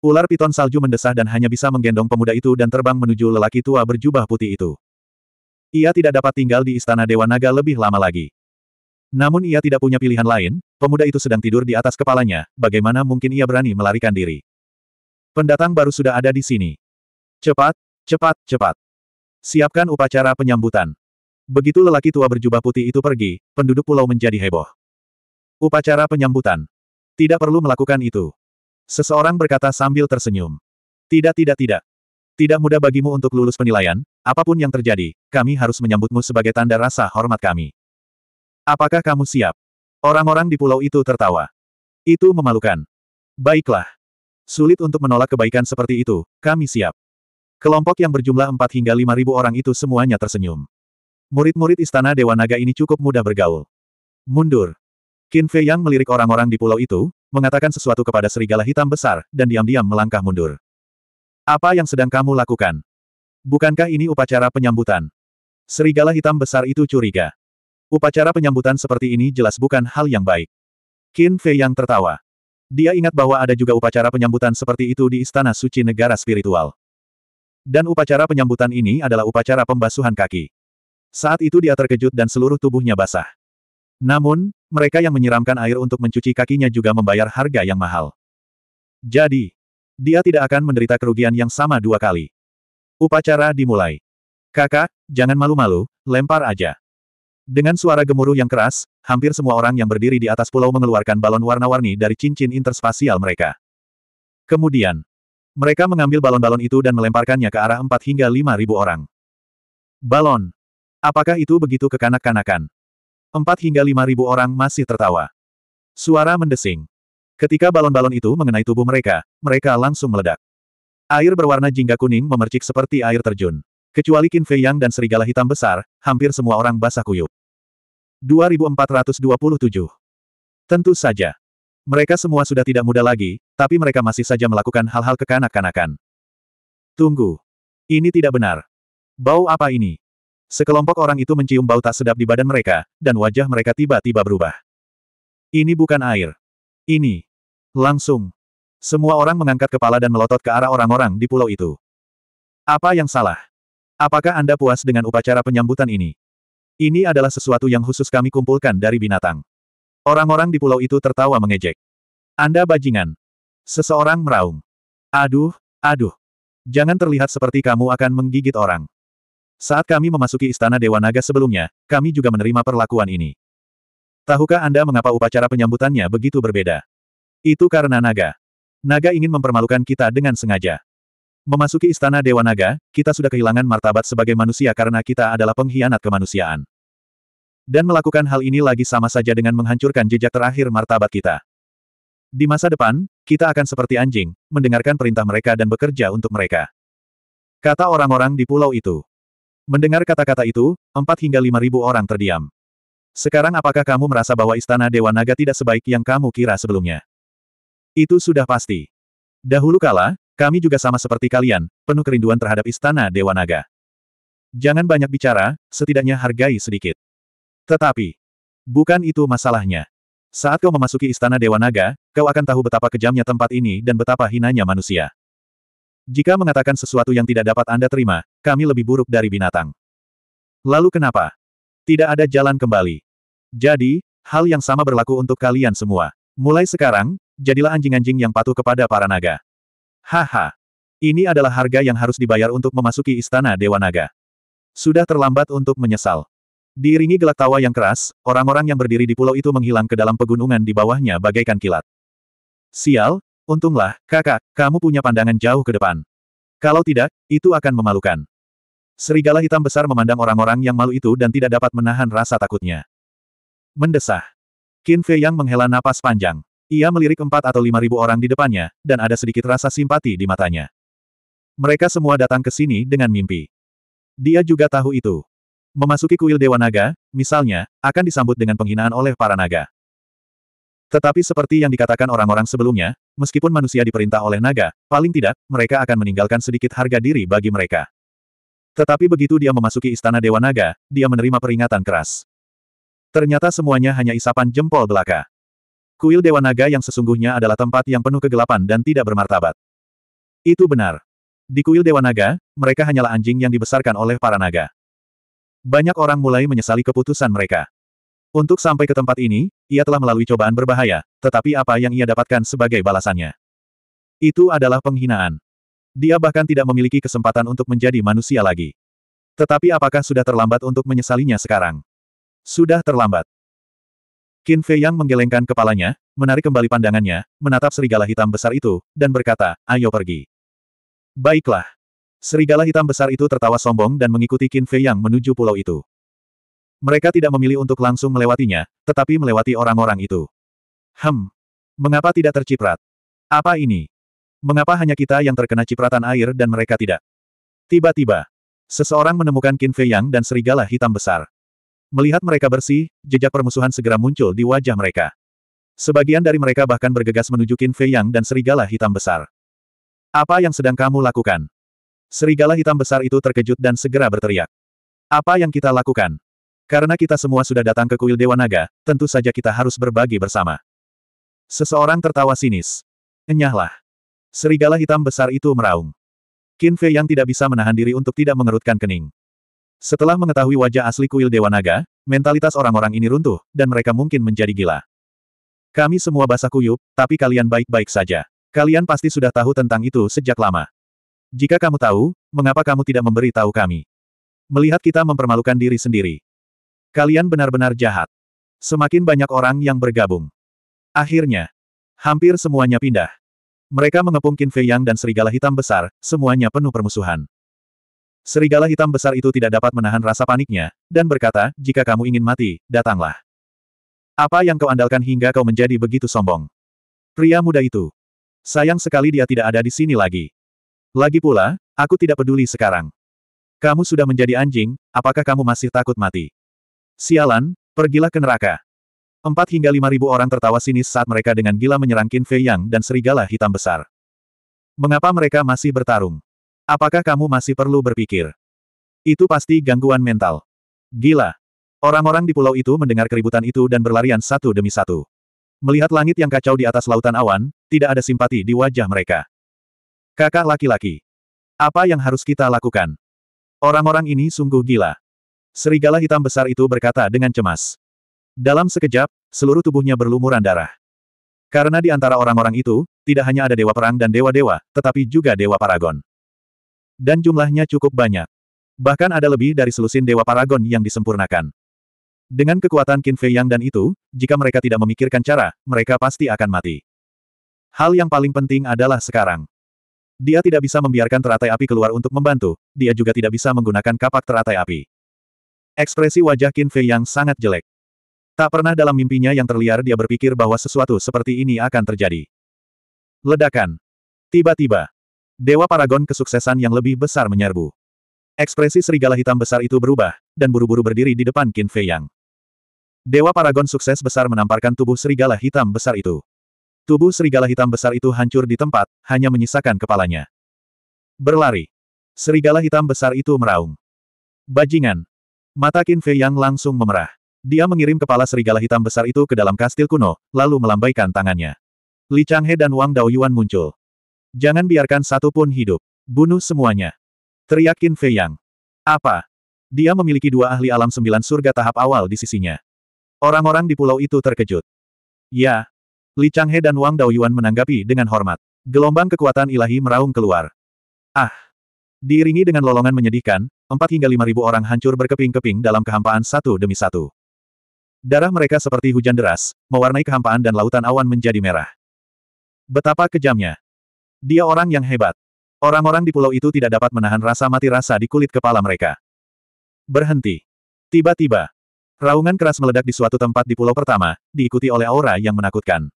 Ular piton salju mendesah dan hanya bisa menggendong pemuda itu dan terbang menuju lelaki tua berjubah putih itu. Ia tidak dapat tinggal di istana Dewa Naga lebih lama lagi. Namun ia tidak punya pilihan lain, pemuda itu sedang tidur di atas kepalanya, bagaimana mungkin ia berani melarikan diri. Pendatang baru sudah ada di sini. Cepat, cepat, cepat siapkan upacara penyambutan. Begitu lelaki tua berjubah putih itu pergi, penduduk pulau menjadi heboh. Upacara penyambutan. Tidak perlu melakukan itu. Seseorang berkata sambil tersenyum. Tidak tidak tidak. Tidak mudah bagimu untuk lulus penilaian, apapun yang terjadi, kami harus menyambutmu sebagai tanda rasa hormat kami. Apakah kamu siap? Orang-orang di pulau itu tertawa. Itu memalukan. Baiklah. Sulit untuk menolak kebaikan seperti itu, kami siap. Kelompok yang berjumlah 4 hingga ribu orang itu semuanya tersenyum. Murid-murid istana Dewa Naga ini cukup mudah bergaul. Mundur. Qin Fei Yang melirik orang-orang di pulau itu, mengatakan sesuatu kepada serigala hitam besar, dan diam-diam melangkah mundur. Apa yang sedang kamu lakukan? Bukankah ini upacara penyambutan? Serigala hitam besar itu curiga. Upacara penyambutan seperti ini jelas bukan hal yang baik. Qin Fei Yang tertawa. Dia ingat bahwa ada juga upacara penyambutan seperti itu di Istana Suci Negara Spiritual. Dan upacara penyambutan ini adalah upacara pembasuhan kaki. Saat itu dia terkejut dan seluruh tubuhnya basah. Namun, mereka yang menyiramkan air untuk mencuci kakinya juga membayar harga yang mahal. Jadi, dia tidak akan menderita kerugian yang sama dua kali. Upacara dimulai. Kakak, jangan malu-malu, lempar aja. Dengan suara gemuruh yang keras, hampir semua orang yang berdiri di atas pulau mengeluarkan balon warna-warni dari cincin interspasial mereka. Kemudian, mereka mengambil balon-balon itu dan melemparkannya ke arah empat hingga lima ribu orang. Balon. Apakah itu begitu kekanak-kanakan? Empat hingga lima ribu orang masih tertawa. Suara mendesing. Ketika balon-balon itu mengenai tubuh mereka, mereka langsung meledak. Air berwarna jingga kuning memercik seperti air terjun. Kecuali Qin Fei Yang dan serigala hitam besar, hampir semua orang basah kuyup. 2427. Tentu saja. Mereka semua sudah tidak muda lagi, tapi mereka masih saja melakukan hal-hal kekanak-kanakan. Tunggu. Ini tidak benar. Bau apa ini? Sekelompok orang itu mencium bau tak sedap di badan mereka, dan wajah mereka tiba-tiba berubah. Ini bukan air. Ini. Langsung. Semua orang mengangkat kepala dan melotot ke arah orang-orang di pulau itu. Apa yang salah? Apakah Anda puas dengan upacara penyambutan ini? Ini adalah sesuatu yang khusus kami kumpulkan dari binatang. Orang-orang di pulau itu tertawa mengejek. Anda bajingan. Seseorang meraung. Aduh, aduh. Jangan terlihat seperti kamu akan menggigit orang. Saat kami memasuki Istana Dewa Naga sebelumnya, kami juga menerima perlakuan ini. Tahukah Anda mengapa upacara penyambutannya begitu berbeda? Itu karena naga. Naga ingin mempermalukan kita dengan sengaja. Memasuki istana Dewa Naga, kita sudah kehilangan martabat sebagai manusia karena kita adalah pengkhianat kemanusiaan. Dan melakukan hal ini lagi sama saja dengan menghancurkan jejak terakhir martabat kita. Di masa depan, kita akan seperti anjing, mendengarkan perintah mereka dan bekerja untuk mereka. Kata orang-orang di pulau itu. Mendengar kata-kata itu, empat hingga lima ribu orang terdiam. Sekarang apakah kamu merasa bahwa Istana Dewa Naga tidak sebaik yang kamu kira sebelumnya? Itu sudah pasti. Dahulu kala, kami juga sama seperti kalian, penuh kerinduan terhadap Istana Dewa Naga. Jangan banyak bicara, setidaknya hargai sedikit. Tetapi, bukan itu masalahnya. Saat kau memasuki istana Dewa Naga, kau akan tahu betapa kejamnya tempat ini dan betapa hinanya manusia. Jika mengatakan sesuatu yang tidak dapat Anda terima, kami lebih buruk dari binatang. Lalu kenapa? Tidak ada jalan kembali. Jadi, hal yang sama berlaku untuk kalian semua. Mulai sekarang, jadilah anjing-anjing yang patuh kepada para naga. Haha. Ini adalah harga yang harus dibayar untuk memasuki istana Dewa Naga. Sudah terlambat untuk menyesal. Diiringi gelak tawa yang keras, orang-orang yang berdiri di pulau itu menghilang ke dalam pegunungan di bawahnya bagaikan kilat. Sial, untunglah, kakak, kamu punya pandangan jauh ke depan. Kalau tidak, itu akan memalukan. Serigala hitam besar memandang orang-orang yang malu itu dan tidak dapat menahan rasa takutnya. Mendesah. Qin Fei Yang menghela napas panjang. Ia melirik empat atau lima ribu orang di depannya, dan ada sedikit rasa simpati di matanya. Mereka semua datang ke sini dengan mimpi. Dia juga tahu itu. Memasuki kuil Dewa Naga, misalnya, akan disambut dengan penghinaan oleh para naga. Tetapi seperti yang dikatakan orang-orang sebelumnya, meskipun manusia diperintah oleh naga, paling tidak, mereka akan meninggalkan sedikit harga diri bagi mereka. Tetapi begitu dia memasuki istana Dewa Naga, dia menerima peringatan keras. Ternyata semuanya hanya isapan jempol belaka. Kuil Dewa Naga yang sesungguhnya adalah tempat yang penuh kegelapan dan tidak bermartabat. Itu benar. Di kuil Dewa Naga, mereka hanyalah anjing yang dibesarkan oleh para naga. Banyak orang mulai menyesali keputusan mereka. Untuk sampai ke tempat ini, ia telah melalui cobaan berbahaya, tetapi apa yang ia dapatkan sebagai balasannya? Itu adalah penghinaan. Dia bahkan tidak memiliki kesempatan untuk menjadi manusia lagi. Tetapi apakah sudah terlambat untuk menyesalinya sekarang? Sudah terlambat. Qin Fei yang menggelengkan kepalanya, menarik kembali pandangannya, menatap serigala hitam besar itu, dan berkata, ayo pergi. Baiklah serigala hitam besar itu tertawa sombong dan mengikuti Qin Fei yang menuju pulau itu. Mereka tidak memilih untuk langsung melewatinya, tetapi melewati orang-orang itu. Hem. Mengapa tidak terciprat? Apa ini? Mengapa hanya kita yang terkena cipratan air dan mereka tidak? Tiba-tiba, seseorang menemukan Qin Fei Yang dan serigala hitam besar. Melihat mereka bersih, jejak permusuhan segera muncul di wajah mereka. Sebagian dari mereka bahkan bergegas menuju Qin Fei Yang dan serigala hitam besar. Apa yang sedang kamu lakukan? Serigala hitam besar itu terkejut dan segera berteriak. Apa yang kita lakukan? Karena kita semua sudah datang ke kuil Dewa Naga, tentu saja kita harus berbagi bersama. Seseorang tertawa sinis. Enyahlah. Serigala hitam besar itu meraung. Qin Fei yang tidak bisa menahan diri untuk tidak mengerutkan kening. Setelah mengetahui wajah asli kuil Dewa Naga, mentalitas orang-orang ini runtuh, dan mereka mungkin menjadi gila. Kami semua basah kuyup, tapi kalian baik-baik saja. Kalian pasti sudah tahu tentang itu sejak lama. Jika kamu tahu, mengapa kamu tidak memberi tahu kami? Melihat kita mempermalukan diri sendiri. Kalian benar-benar jahat. Semakin banyak orang yang bergabung. Akhirnya, hampir semuanya pindah. Mereka mengepung Qin Fei Yang dan serigala hitam besar, semuanya penuh permusuhan. Serigala hitam besar itu tidak dapat menahan rasa paniknya, dan berkata, jika kamu ingin mati, datanglah. Apa yang kau andalkan hingga kau menjadi begitu sombong? Pria muda itu. Sayang sekali dia tidak ada di sini lagi. Lagi pula, aku tidak peduli sekarang. Kamu sudah menjadi anjing, apakah kamu masih takut mati? Sialan, pergilah ke neraka. Empat hingga lima ribu orang tertawa sinis saat mereka dengan gila menyerang Qin Fei Yang dan serigala hitam besar. Mengapa mereka masih bertarung? Apakah kamu masih perlu berpikir? Itu pasti gangguan mental. Gila. Orang-orang di pulau itu mendengar keributan itu dan berlarian satu demi satu. Melihat langit yang kacau di atas lautan awan, tidak ada simpati di wajah mereka. Kakak laki-laki. Apa yang harus kita lakukan? Orang-orang ini sungguh gila. Serigala hitam besar itu berkata dengan cemas. Dalam sekejap, seluruh tubuhnya berlumuran darah. Karena di antara orang-orang itu, tidak hanya ada dewa perang dan dewa-dewa, tetapi juga dewa paragon. Dan jumlahnya cukup banyak. Bahkan ada lebih dari selusin dewa paragon yang disempurnakan. Dengan kekuatan Qin Fei Yang dan itu, jika mereka tidak memikirkan cara, mereka pasti akan mati. Hal yang paling penting adalah sekarang. Dia tidak bisa membiarkan teratai api keluar untuk membantu, dia juga tidak bisa menggunakan kapak teratai api. Ekspresi wajah Qin Fei yang sangat jelek. Tak pernah dalam mimpinya yang terliar dia berpikir bahwa sesuatu seperti ini akan terjadi. Ledakan. Tiba-tiba. Dewa Paragon kesuksesan yang lebih besar menyerbu. Ekspresi serigala hitam besar itu berubah, dan buru-buru berdiri di depan Qin Fei Yang. Dewa Paragon sukses besar menamparkan tubuh serigala hitam besar itu. Tubuh serigala hitam besar itu hancur di tempat, hanya menyisakan kepalanya. Berlari. Serigala hitam besar itu meraung. Bajingan. Mata Qin Fei Yang langsung memerah. Dia mengirim kepala serigala hitam besar itu ke dalam kastil kuno, lalu melambaikan tangannya. Li Changhe dan Wang Daoyuan muncul. Jangan biarkan satu pun hidup. Bunuh semuanya. Teriak Qin Fei Yang. Apa? Dia memiliki dua ahli alam sembilan surga tahap awal di sisinya. Orang-orang di pulau itu terkejut. Ya, Li Changhe dan Wang Daoyuan menanggapi dengan hormat. Gelombang kekuatan ilahi meraung keluar. Ah! Diiringi dengan lolongan menyedihkan, empat hingga lima ribu orang hancur berkeping-keping dalam kehampaan satu demi satu. Darah mereka seperti hujan deras, mewarnai kehampaan dan lautan awan menjadi merah. Betapa kejamnya. Dia orang yang hebat. Orang-orang di pulau itu tidak dapat menahan rasa mati rasa di kulit kepala mereka. Berhenti. Tiba-tiba, raungan keras meledak di suatu tempat di pulau pertama, diikuti oleh aura yang menakutkan.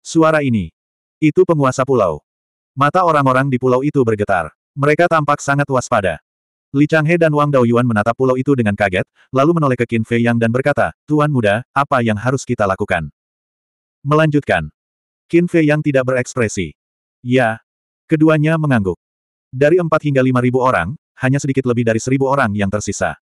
Suara ini. Itu penguasa pulau. Mata orang-orang di pulau itu bergetar. Mereka tampak sangat waspada. Li Changhe dan Wang Daoyuan menatap pulau itu dengan kaget, lalu menoleh ke Qin Fei Yang dan berkata, Tuan muda, apa yang harus kita lakukan? Melanjutkan. Qin Fei Yang tidak berekspresi. Ya. Keduanya mengangguk. Dari empat hingga lima ribu orang, hanya sedikit lebih dari seribu orang yang tersisa.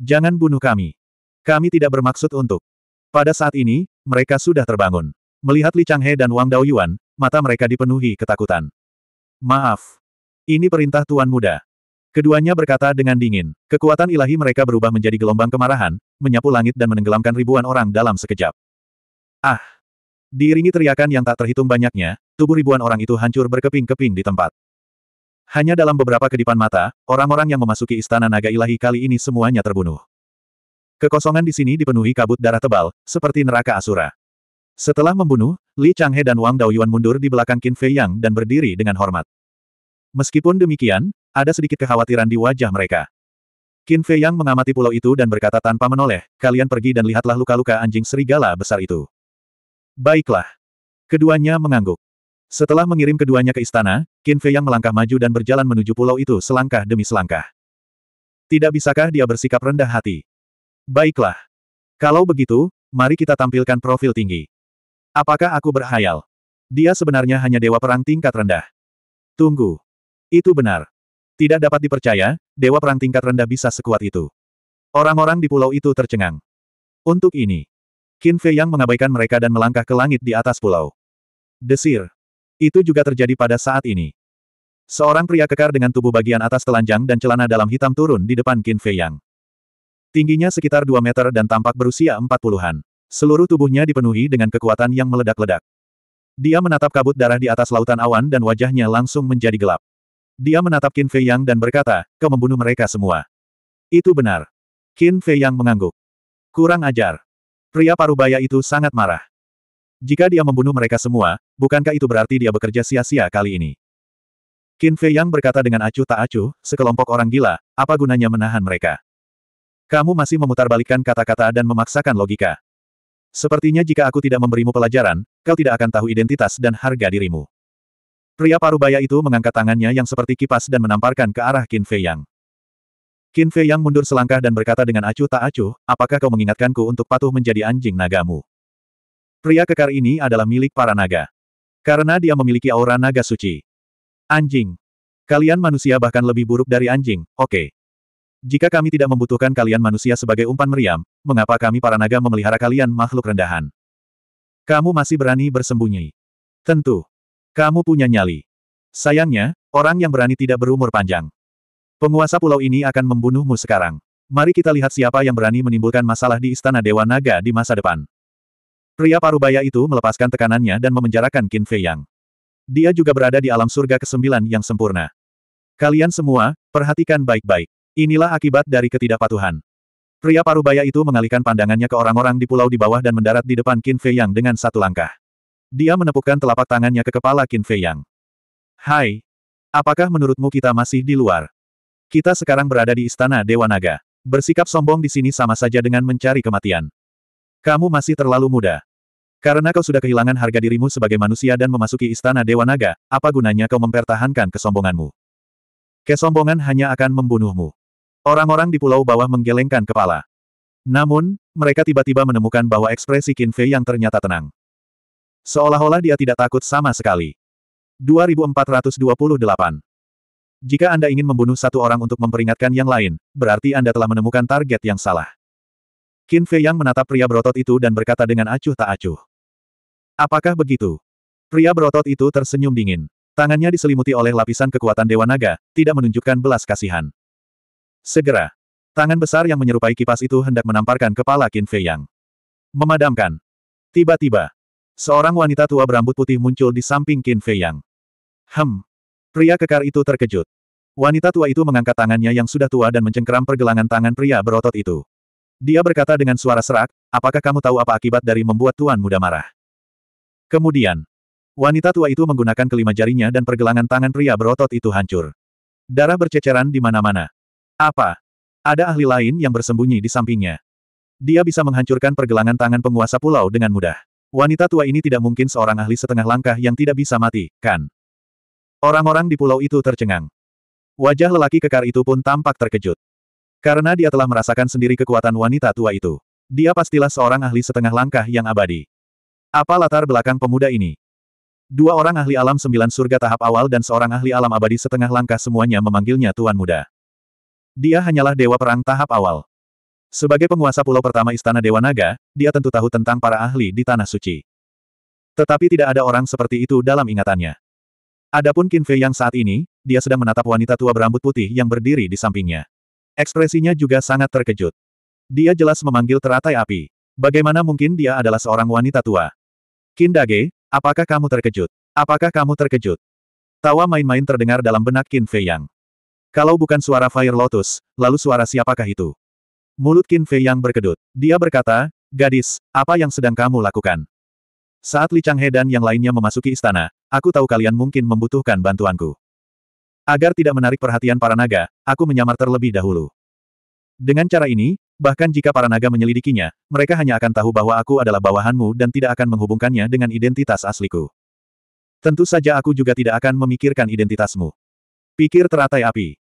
Jangan bunuh kami. Kami tidak bermaksud untuk. Pada saat ini, mereka sudah terbangun. Melihat Li Changhe dan Wang Daoyuan, mata mereka dipenuhi ketakutan. Maaf. Ini perintah Tuan Muda. Keduanya berkata dengan dingin. Kekuatan ilahi mereka berubah menjadi gelombang kemarahan, menyapu langit dan menenggelamkan ribuan orang dalam sekejap. Ah! Diiringi teriakan yang tak terhitung banyaknya, tubuh ribuan orang itu hancur berkeping-keping di tempat. Hanya dalam beberapa kedipan mata, orang-orang yang memasuki istana naga ilahi kali ini semuanya terbunuh. Kekosongan di sini dipenuhi kabut darah tebal, seperti neraka asura. Setelah membunuh, Li Changhe dan Wang Daoyuan mundur di belakang Qin Fei Yang dan berdiri dengan hormat. Meskipun demikian, ada sedikit kekhawatiran di wajah mereka. Qin Fei Yang mengamati pulau itu dan berkata tanpa menoleh, kalian pergi dan lihatlah luka-luka anjing serigala besar itu. Baiklah. Keduanya mengangguk. Setelah mengirim keduanya ke istana, Qin Fei Yang melangkah maju dan berjalan menuju pulau itu selangkah demi selangkah. Tidak bisakah dia bersikap rendah hati? Baiklah. Kalau begitu, mari kita tampilkan profil tinggi. Apakah aku berhayal? Dia sebenarnya hanya dewa perang tingkat rendah. Tunggu. Itu benar. Tidak dapat dipercaya, dewa perang tingkat rendah bisa sekuat itu. Orang-orang di pulau itu tercengang. Untuk ini, Qin Fei yang mengabaikan mereka dan melangkah ke langit di atas pulau. Desir. Itu juga terjadi pada saat ini. Seorang pria kekar dengan tubuh bagian atas telanjang dan celana dalam hitam turun di depan Qin Fei Yang. Tingginya sekitar 2 meter dan tampak berusia 40-an. Seluruh tubuhnya dipenuhi dengan kekuatan yang meledak-ledak. Dia menatap kabut darah di atas lautan awan dan wajahnya langsung menjadi gelap. Dia menatap Qin Fei Yang dan berkata, kau membunuh mereka semua. Itu benar. Qin Fei Yang mengangguk. Kurang ajar. Pria parubaya itu sangat marah. Jika dia membunuh mereka semua, bukankah itu berarti dia bekerja sia-sia kali ini? Qin Fei Yang berkata dengan acuh tak acuh, sekelompok orang gila, apa gunanya menahan mereka? Kamu masih memutarbalikkan kata-kata dan memaksakan logika. Sepertinya jika aku tidak memberimu pelajaran, kau tidak akan tahu identitas dan harga dirimu. Pria parubaya itu mengangkat tangannya yang seperti kipas dan menamparkan ke arah Qin Fei Yang. Qin Fei Yang mundur selangkah dan berkata dengan acuh tak acuh, apakah kau mengingatkanku untuk patuh menjadi anjing nagamu? Pria kekar ini adalah milik para naga. Karena dia memiliki aura naga suci. Anjing. Kalian manusia bahkan lebih buruk dari anjing, oke. Okay. Jika kami tidak membutuhkan kalian manusia sebagai umpan meriam, mengapa kami para naga memelihara kalian makhluk rendahan? Kamu masih berani bersembunyi. Tentu. Kamu punya nyali. Sayangnya, orang yang berani tidak berumur panjang. Penguasa pulau ini akan membunuhmu sekarang. Mari kita lihat siapa yang berani menimbulkan masalah di Istana Dewa Naga di masa depan. Pria parubaya itu melepaskan tekanannya dan memenjarakan Qin Fei Yang. Dia juga berada di alam surga ke-9 yang sempurna. Kalian semua, perhatikan baik-baik. Inilah akibat dari ketidakpatuhan. Pria parubaya itu mengalihkan pandangannya ke orang-orang di pulau di bawah dan mendarat di depan Qin Fei Yang dengan satu langkah. Dia menepukkan telapak tangannya ke kepala Qin Fei Yang. Hai. Apakah menurutmu kita masih di luar? Kita sekarang berada di Istana Dewa Naga. Bersikap sombong di sini sama saja dengan mencari kematian. Kamu masih terlalu muda. Karena kau sudah kehilangan harga dirimu sebagai manusia dan memasuki Istana Dewa Naga, apa gunanya kau mempertahankan kesombonganmu? Kesombongan hanya akan membunuhmu. Orang-orang di pulau bawah menggelengkan kepala. Namun, mereka tiba-tiba menemukan bahwa ekspresi Qin Fei yang ternyata tenang. Seolah-olah dia tidak takut sama sekali. 2428 Jika Anda ingin membunuh satu orang untuk memperingatkan yang lain, berarti Anda telah menemukan target yang salah. Qin Fei yang menatap pria berotot itu dan berkata dengan acuh tak acuh. Apakah begitu? Pria berotot itu tersenyum dingin. Tangannya diselimuti oleh lapisan kekuatan Dewa Naga, tidak menunjukkan belas kasihan. Segera. Tangan besar yang menyerupai kipas itu hendak menamparkan kepala Qin Fei Yang. Memadamkan. Tiba-tiba, seorang wanita tua berambut putih muncul di samping Qin Fei Yang. Hem. Pria kekar itu terkejut. Wanita tua itu mengangkat tangannya yang sudah tua dan mencengkeram pergelangan tangan pria berotot itu. Dia berkata dengan suara serak, apakah kamu tahu apa akibat dari membuat tuan muda marah? Kemudian, wanita tua itu menggunakan kelima jarinya dan pergelangan tangan pria berotot itu hancur. Darah berceceran di mana-mana. Apa? Ada ahli lain yang bersembunyi di sampingnya. Dia bisa menghancurkan pergelangan tangan penguasa pulau dengan mudah. Wanita tua ini tidak mungkin seorang ahli setengah langkah yang tidak bisa mati, kan? Orang-orang di pulau itu tercengang. Wajah lelaki kekar itu pun tampak terkejut. Karena dia telah merasakan sendiri kekuatan wanita tua itu. Dia pastilah seorang ahli setengah langkah yang abadi. Apa latar belakang pemuda ini? Dua orang ahli alam sembilan surga tahap awal dan seorang ahli alam abadi setengah langkah semuanya memanggilnya Tuan Muda. Dia hanyalah dewa perang tahap awal. Sebagai penguasa pulau pertama Istana Dewa Naga, dia tentu tahu tentang para ahli di Tanah Suci. Tetapi tidak ada orang seperti itu dalam ingatannya. Adapun Qin Fei yang saat ini, dia sedang menatap wanita tua berambut putih yang berdiri di sampingnya. Ekspresinya juga sangat terkejut. Dia jelas memanggil teratai api. Bagaimana mungkin dia adalah seorang wanita tua? Qin Dage, apakah kamu terkejut? Apakah kamu terkejut? Tawa main-main terdengar dalam benak Qin Fei Yang. Kalau bukan suara Fire Lotus, lalu suara siapakah itu? Mulut Qin Fei yang berkedut. Dia berkata, Gadis, apa yang sedang kamu lakukan? Saat Li Changhe dan yang lainnya memasuki istana, aku tahu kalian mungkin membutuhkan bantuanku. Agar tidak menarik perhatian para naga, aku menyamar terlebih dahulu. Dengan cara ini, bahkan jika para naga menyelidikinya, mereka hanya akan tahu bahwa aku adalah bawahanmu dan tidak akan menghubungkannya dengan identitas asliku. Tentu saja aku juga tidak akan memikirkan identitasmu. Pikir teratai api.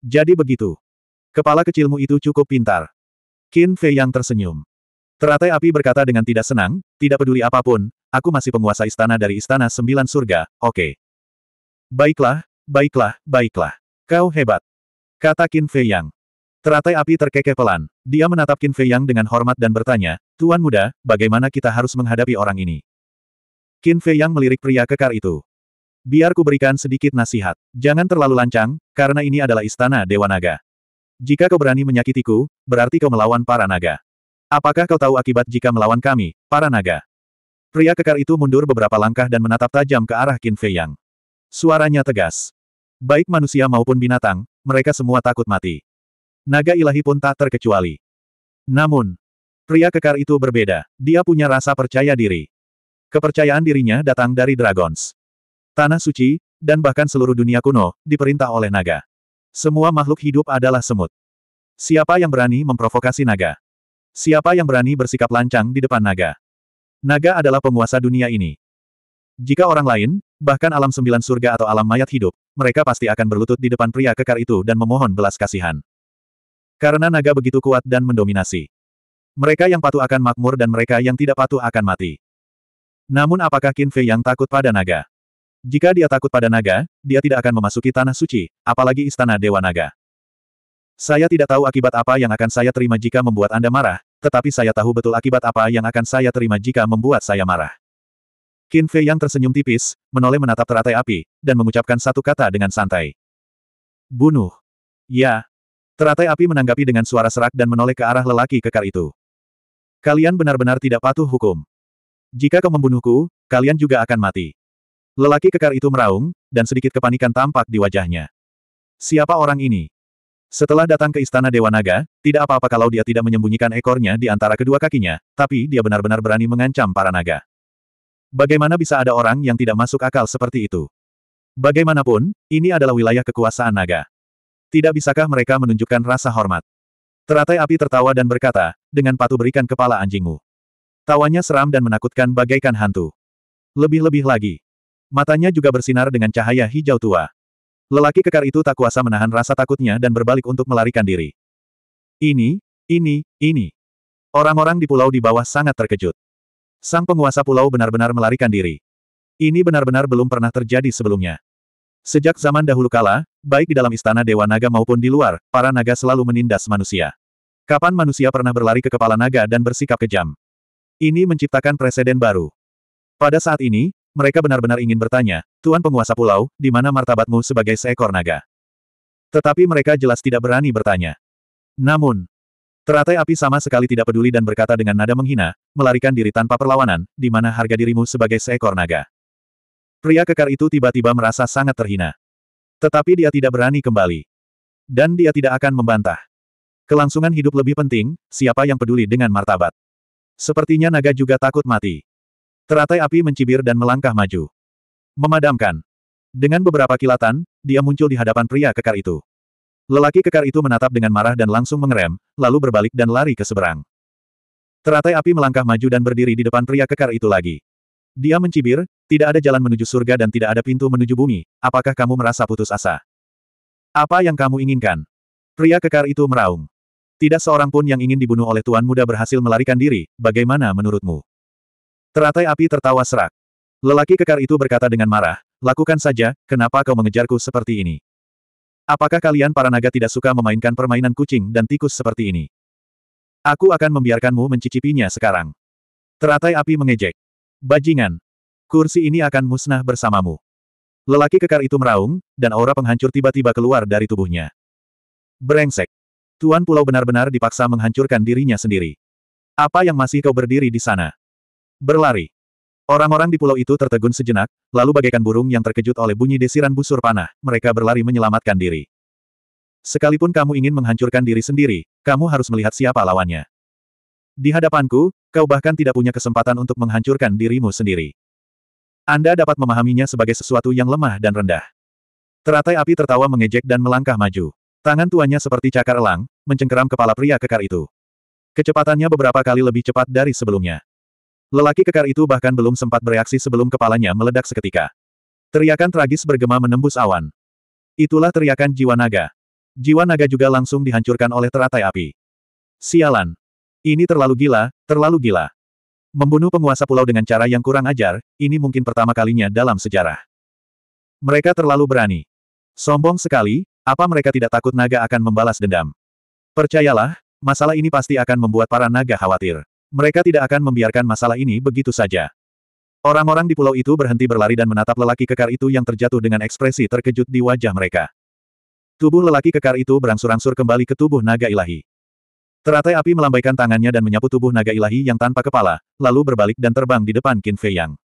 Jadi begitu. Kepala kecilmu itu cukup pintar. Qin Fei yang tersenyum. Teratai api berkata dengan tidak senang, tidak peduli apapun, aku masih penguasa istana dari istana sembilan surga, oke. Okay. Baiklah, baiklah, baiklah. Kau hebat. Kata Qin Fei Yang. Teratai api terkekeh pelan. Dia menatap Qin Fei Yang dengan hormat dan bertanya, Tuan muda, bagaimana kita harus menghadapi orang ini? Qin Fei Yang melirik pria kekar itu. Biar ku berikan sedikit nasihat. Jangan terlalu lancang, karena ini adalah istana Dewa Naga. Jika kau berani menyakitiku, berarti kau melawan para naga. Apakah kau tahu akibat jika melawan kami, para naga? Pria kekar itu mundur beberapa langkah dan menatap tajam ke arah Qin Fei Yang. Suaranya tegas. Baik manusia maupun binatang, mereka semua takut mati. Naga ilahi pun tak terkecuali. Namun, pria kekar itu berbeda. Dia punya rasa percaya diri. Kepercayaan dirinya datang dari Dragons tanah suci, dan bahkan seluruh dunia kuno, diperintah oleh naga. Semua makhluk hidup adalah semut. Siapa yang berani memprovokasi naga? Siapa yang berani bersikap lancang di depan naga? Naga adalah penguasa dunia ini. Jika orang lain, bahkan alam sembilan surga atau alam mayat hidup, mereka pasti akan berlutut di depan pria kekar itu dan memohon belas kasihan. Karena naga begitu kuat dan mendominasi. Mereka yang patuh akan makmur dan mereka yang tidak patuh akan mati. Namun apakah Qin Fei yang takut pada naga? Jika dia takut pada naga, dia tidak akan memasuki tanah suci, apalagi istana Dewa Naga. Saya tidak tahu akibat apa yang akan saya terima jika membuat Anda marah, tetapi saya tahu betul akibat apa yang akan saya terima jika membuat saya marah. Qin Fei yang tersenyum tipis, menoleh menatap teratai api, dan mengucapkan satu kata dengan santai. Bunuh. Ya. Teratai api menanggapi dengan suara serak dan menoleh ke arah lelaki kekar itu. Kalian benar-benar tidak patuh hukum. Jika kau membunuhku, kalian juga akan mati. Lelaki kekar itu meraung, dan sedikit kepanikan tampak di wajahnya. Siapa orang ini? Setelah datang ke Istana Dewa Naga, tidak apa-apa kalau dia tidak menyembunyikan ekornya di antara kedua kakinya, tapi dia benar-benar berani mengancam para naga. Bagaimana bisa ada orang yang tidak masuk akal seperti itu? Bagaimanapun, ini adalah wilayah kekuasaan naga. Tidak bisakah mereka menunjukkan rasa hormat? Teratai api tertawa dan berkata, dengan patuh berikan kepala anjingmu. Tawanya seram dan menakutkan bagaikan hantu. Lebih-lebih lagi, Matanya juga bersinar dengan cahaya hijau tua. Lelaki kekar itu tak kuasa menahan rasa takutnya dan berbalik untuk melarikan diri. Ini, ini, ini. Orang-orang di pulau di bawah sangat terkejut. Sang penguasa pulau benar-benar melarikan diri. Ini benar-benar belum pernah terjadi sebelumnya. Sejak zaman dahulu kala, baik di dalam istana Dewa Naga maupun di luar, para naga selalu menindas manusia. Kapan manusia pernah berlari ke kepala naga dan bersikap kejam? Ini menciptakan presiden baru. Pada saat ini, mereka benar-benar ingin bertanya, Tuan Penguasa Pulau, di mana martabatmu sebagai seekor naga? Tetapi mereka jelas tidak berani bertanya. Namun, teratai api sama sekali tidak peduli dan berkata dengan nada menghina, melarikan diri tanpa perlawanan, di mana harga dirimu sebagai seekor naga. Pria kekar itu tiba-tiba merasa sangat terhina. Tetapi dia tidak berani kembali. Dan dia tidak akan membantah. Kelangsungan hidup lebih penting, siapa yang peduli dengan martabat. Sepertinya naga juga takut mati. Teratai api mencibir dan melangkah maju. Memadamkan. Dengan beberapa kilatan, dia muncul di hadapan pria kekar itu. Lelaki kekar itu menatap dengan marah dan langsung mengerem, lalu berbalik dan lari ke seberang. Teratai api melangkah maju dan berdiri di depan pria kekar itu lagi. Dia mencibir, tidak ada jalan menuju surga dan tidak ada pintu menuju bumi, apakah kamu merasa putus asa? Apa yang kamu inginkan? Pria kekar itu meraung. Tidak seorang pun yang ingin dibunuh oleh Tuan Muda berhasil melarikan diri, bagaimana menurutmu? Teratai api tertawa serak. Lelaki kekar itu berkata dengan marah, lakukan saja, kenapa kau mengejarku seperti ini? Apakah kalian para naga tidak suka memainkan permainan kucing dan tikus seperti ini? Aku akan membiarkanmu mencicipinya sekarang. Teratai api mengejek. Bajingan. Kursi ini akan musnah bersamamu. Lelaki kekar itu meraung, dan aura penghancur tiba-tiba keluar dari tubuhnya. Brengsek. Tuan Pulau benar-benar dipaksa menghancurkan dirinya sendiri. Apa yang masih kau berdiri di sana? Berlari. Orang-orang di pulau itu tertegun sejenak, lalu bagaikan burung yang terkejut oleh bunyi desiran busur panah, mereka berlari menyelamatkan diri. Sekalipun kamu ingin menghancurkan diri sendiri, kamu harus melihat siapa lawannya. Di hadapanku, kau bahkan tidak punya kesempatan untuk menghancurkan dirimu sendiri. Anda dapat memahaminya sebagai sesuatu yang lemah dan rendah. Teratai api tertawa mengejek dan melangkah maju. Tangan tuanya seperti cakar elang, mencengkeram kepala pria kekar itu. Kecepatannya beberapa kali lebih cepat dari sebelumnya. Lelaki kekar itu bahkan belum sempat bereaksi sebelum kepalanya meledak seketika. Teriakan tragis bergema menembus awan. Itulah teriakan jiwa naga. Jiwa naga juga langsung dihancurkan oleh teratai api. Sialan. Ini terlalu gila, terlalu gila. Membunuh penguasa pulau dengan cara yang kurang ajar, ini mungkin pertama kalinya dalam sejarah. Mereka terlalu berani. Sombong sekali, apa mereka tidak takut naga akan membalas dendam? Percayalah, masalah ini pasti akan membuat para naga khawatir. Mereka tidak akan membiarkan masalah ini begitu saja. Orang-orang di pulau itu berhenti berlari dan menatap lelaki kekar itu yang terjatuh dengan ekspresi terkejut di wajah mereka. Tubuh lelaki kekar itu berangsur-angsur kembali ke tubuh naga ilahi. Teratai api melambaikan tangannya dan menyapu tubuh naga ilahi yang tanpa kepala, lalu berbalik dan terbang di depan Qin Fei Yang.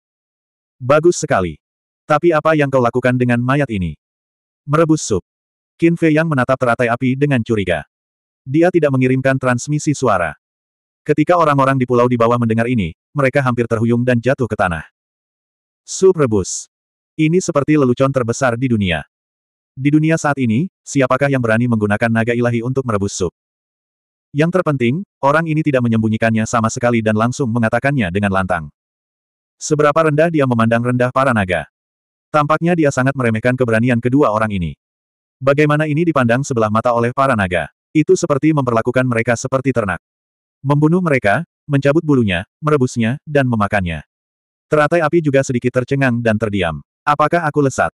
Bagus sekali. Tapi apa yang kau lakukan dengan mayat ini? Merebus sup. Qin Fei Yang menatap teratai api dengan curiga. Dia tidak mengirimkan transmisi suara. Ketika orang-orang di pulau di bawah mendengar ini, mereka hampir terhuyung dan jatuh ke tanah. Sup rebus. Ini seperti lelucon terbesar di dunia. Di dunia saat ini, siapakah yang berani menggunakan naga ilahi untuk merebus sup? Yang terpenting, orang ini tidak menyembunyikannya sama sekali dan langsung mengatakannya dengan lantang. Seberapa rendah dia memandang rendah para naga. Tampaknya dia sangat meremehkan keberanian kedua orang ini. Bagaimana ini dipandang sebelah mata oleh para naga? Itu seperti memperlakukan mereka seperti ternak. Membunuh mereka, mencabut bulunya, merebusnya, dan memakannya. Teratai api juga sedikit tercengang dan terdiam. Apakah aku lesat?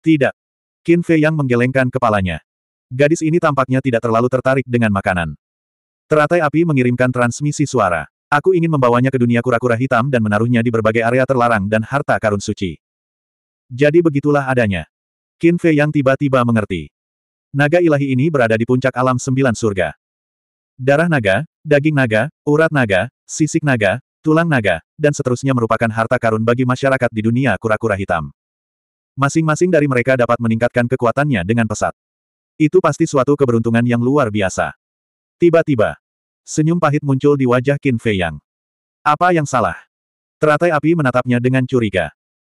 Tidak. Qin Fei yang menggelengkan kepalanya. Gadis ini tampaknya tidak terlalu tertarik dengan makanan. Teratai api mengirimkan transmisi suara. Aku ingin membawanya ke dunia kura-kura hitam dan menaruhnya di berbagai area terlarang dan harta karun suci. Jadi begitulah adanya. Qin Fei yang tiba-tiba mengerti. Naga ilahi ini berada di puncak alam sembilan surga. Darah naga, daging naga, urat naga, sisik naga, tulang naga, dan seterusnya merupakan harta karun bagi masyarakat di dunia kura-kura hitam. Masing-masing dari mereka dapat meningkatkan kekuatannya dengan pesat. Itu pasti suatu keberuntungan yang luar biasa. Tiba-tiba, senyum pahit muncul di wajah Qin Fei Yang. Apa yang salah? Teratai api menatapnya dengan curiga.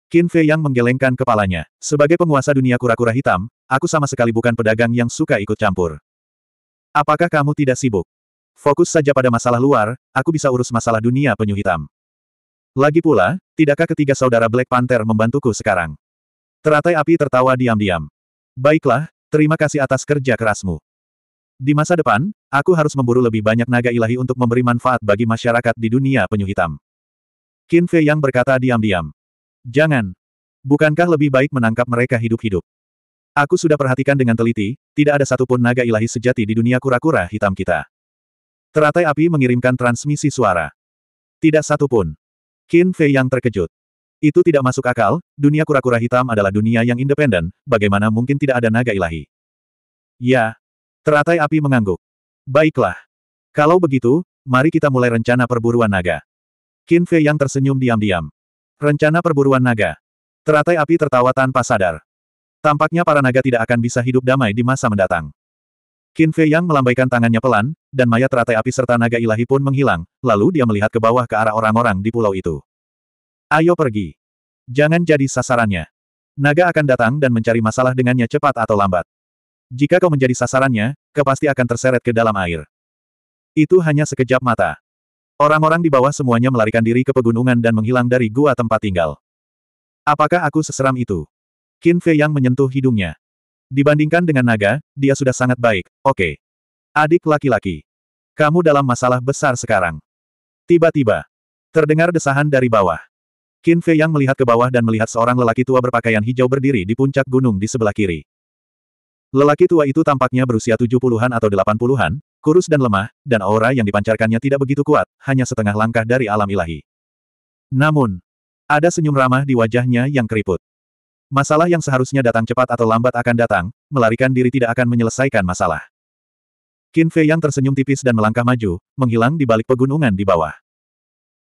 Qin Fei Yang menggelengkan kepalanya. Sebagai penguasa dunia kura-kura hitam, aku sama sekali bukan pedagang yang suka ikut campur. Apakah kamu tidak sibuk? Fokus saja pada masalah luar, aku bisa urus masalah dunia penyu hitam. Lagi pula, tidakkah ketiga saudara Black Panther membantuku sekarang? Teratai api tertawa diam-diam. Baiklah, terima kasih atas kerja kerasmu. Di masa depan, aku harus memburu lebih banyak naga ilahi untuk memberi manfaat bagi masyarakat di dunia penyu hitam. Qin Fei yang berkata diam-diam. Jangan. Bukankah lebih baik menangkap mereka hidup-hidup? Aku sudah perhatikan dengan teliti, tidak ada satupun naga ilahi sejati di dunia kura-kura hitam kita. Teratai api mengirimkan transmisi suara. Tidak satupun. Qin Fei yang terkejut. Itu tidak masuk akal, dunia kura-kura hitam adalah dunia yang independen, bagaimana mungkin tidak ada naga ilahi? Ya. Teratai api mengangguk. Baiklah. Kalau begitu, mari kita mulai rencana perburuan naga. Qin Fei yang tersenyum diam-diam. Rencana perburuan naga. Teratai api tertawa tanpa sadar. Tampaknya para naga tidak akan bisa hidup damai di masa mendatang. Qin Fei Yang melambaikan tangannya pelan, dan mayat teratai api serta naga ilahi pun menghilang, lalu dia melihat ke bawah ke arah orang-orang di pulau itu. Ayo pergi. Jangan jadi sasarannya. Naga akan datang dan mencari masalah dengannya cepat atau lambat. Jika kau menjadi sasarannya, kau pasti akan terseret ke dalam air. Itu hanya sekejap mata. Orang-orang di bawah semuanya melarikan diri ke pegunungan dan menghilang dari gua tempat tinggal. Apakah aku seseram itu? Qin Fei yang menyentuh hidungnya. Dibandingkan dengan naga, dia sudah sangat baik, oke. Okay. Adik laki-laki. Kamu dalam masalah besar sekarang. Tiba-tiba. Terdengar desahan dari bawah. Qin Fei yang melihat ke bawah dan melihat seorang lelaki tua berpakaian hijau berdiri di puncak gunung di sebelah kiri. Lelaki tua itu tampaknya berusia 70-an atau 80-an, kurus dan lemah, dan aura yang dipancarkannya tidak begitu kuat, hanya setengah langkah dari alam ilahi. Namun, ada senyum ramah di wajahnya yang keriput. Masalah yang seharusnya datang cepat atau lambat akan datang, melarikan diri tidak akan menyelesaikan masalah. Qin Fei yang tersenyum tipis dan melangkah maju, menghilang di balik pegunungan di bawah.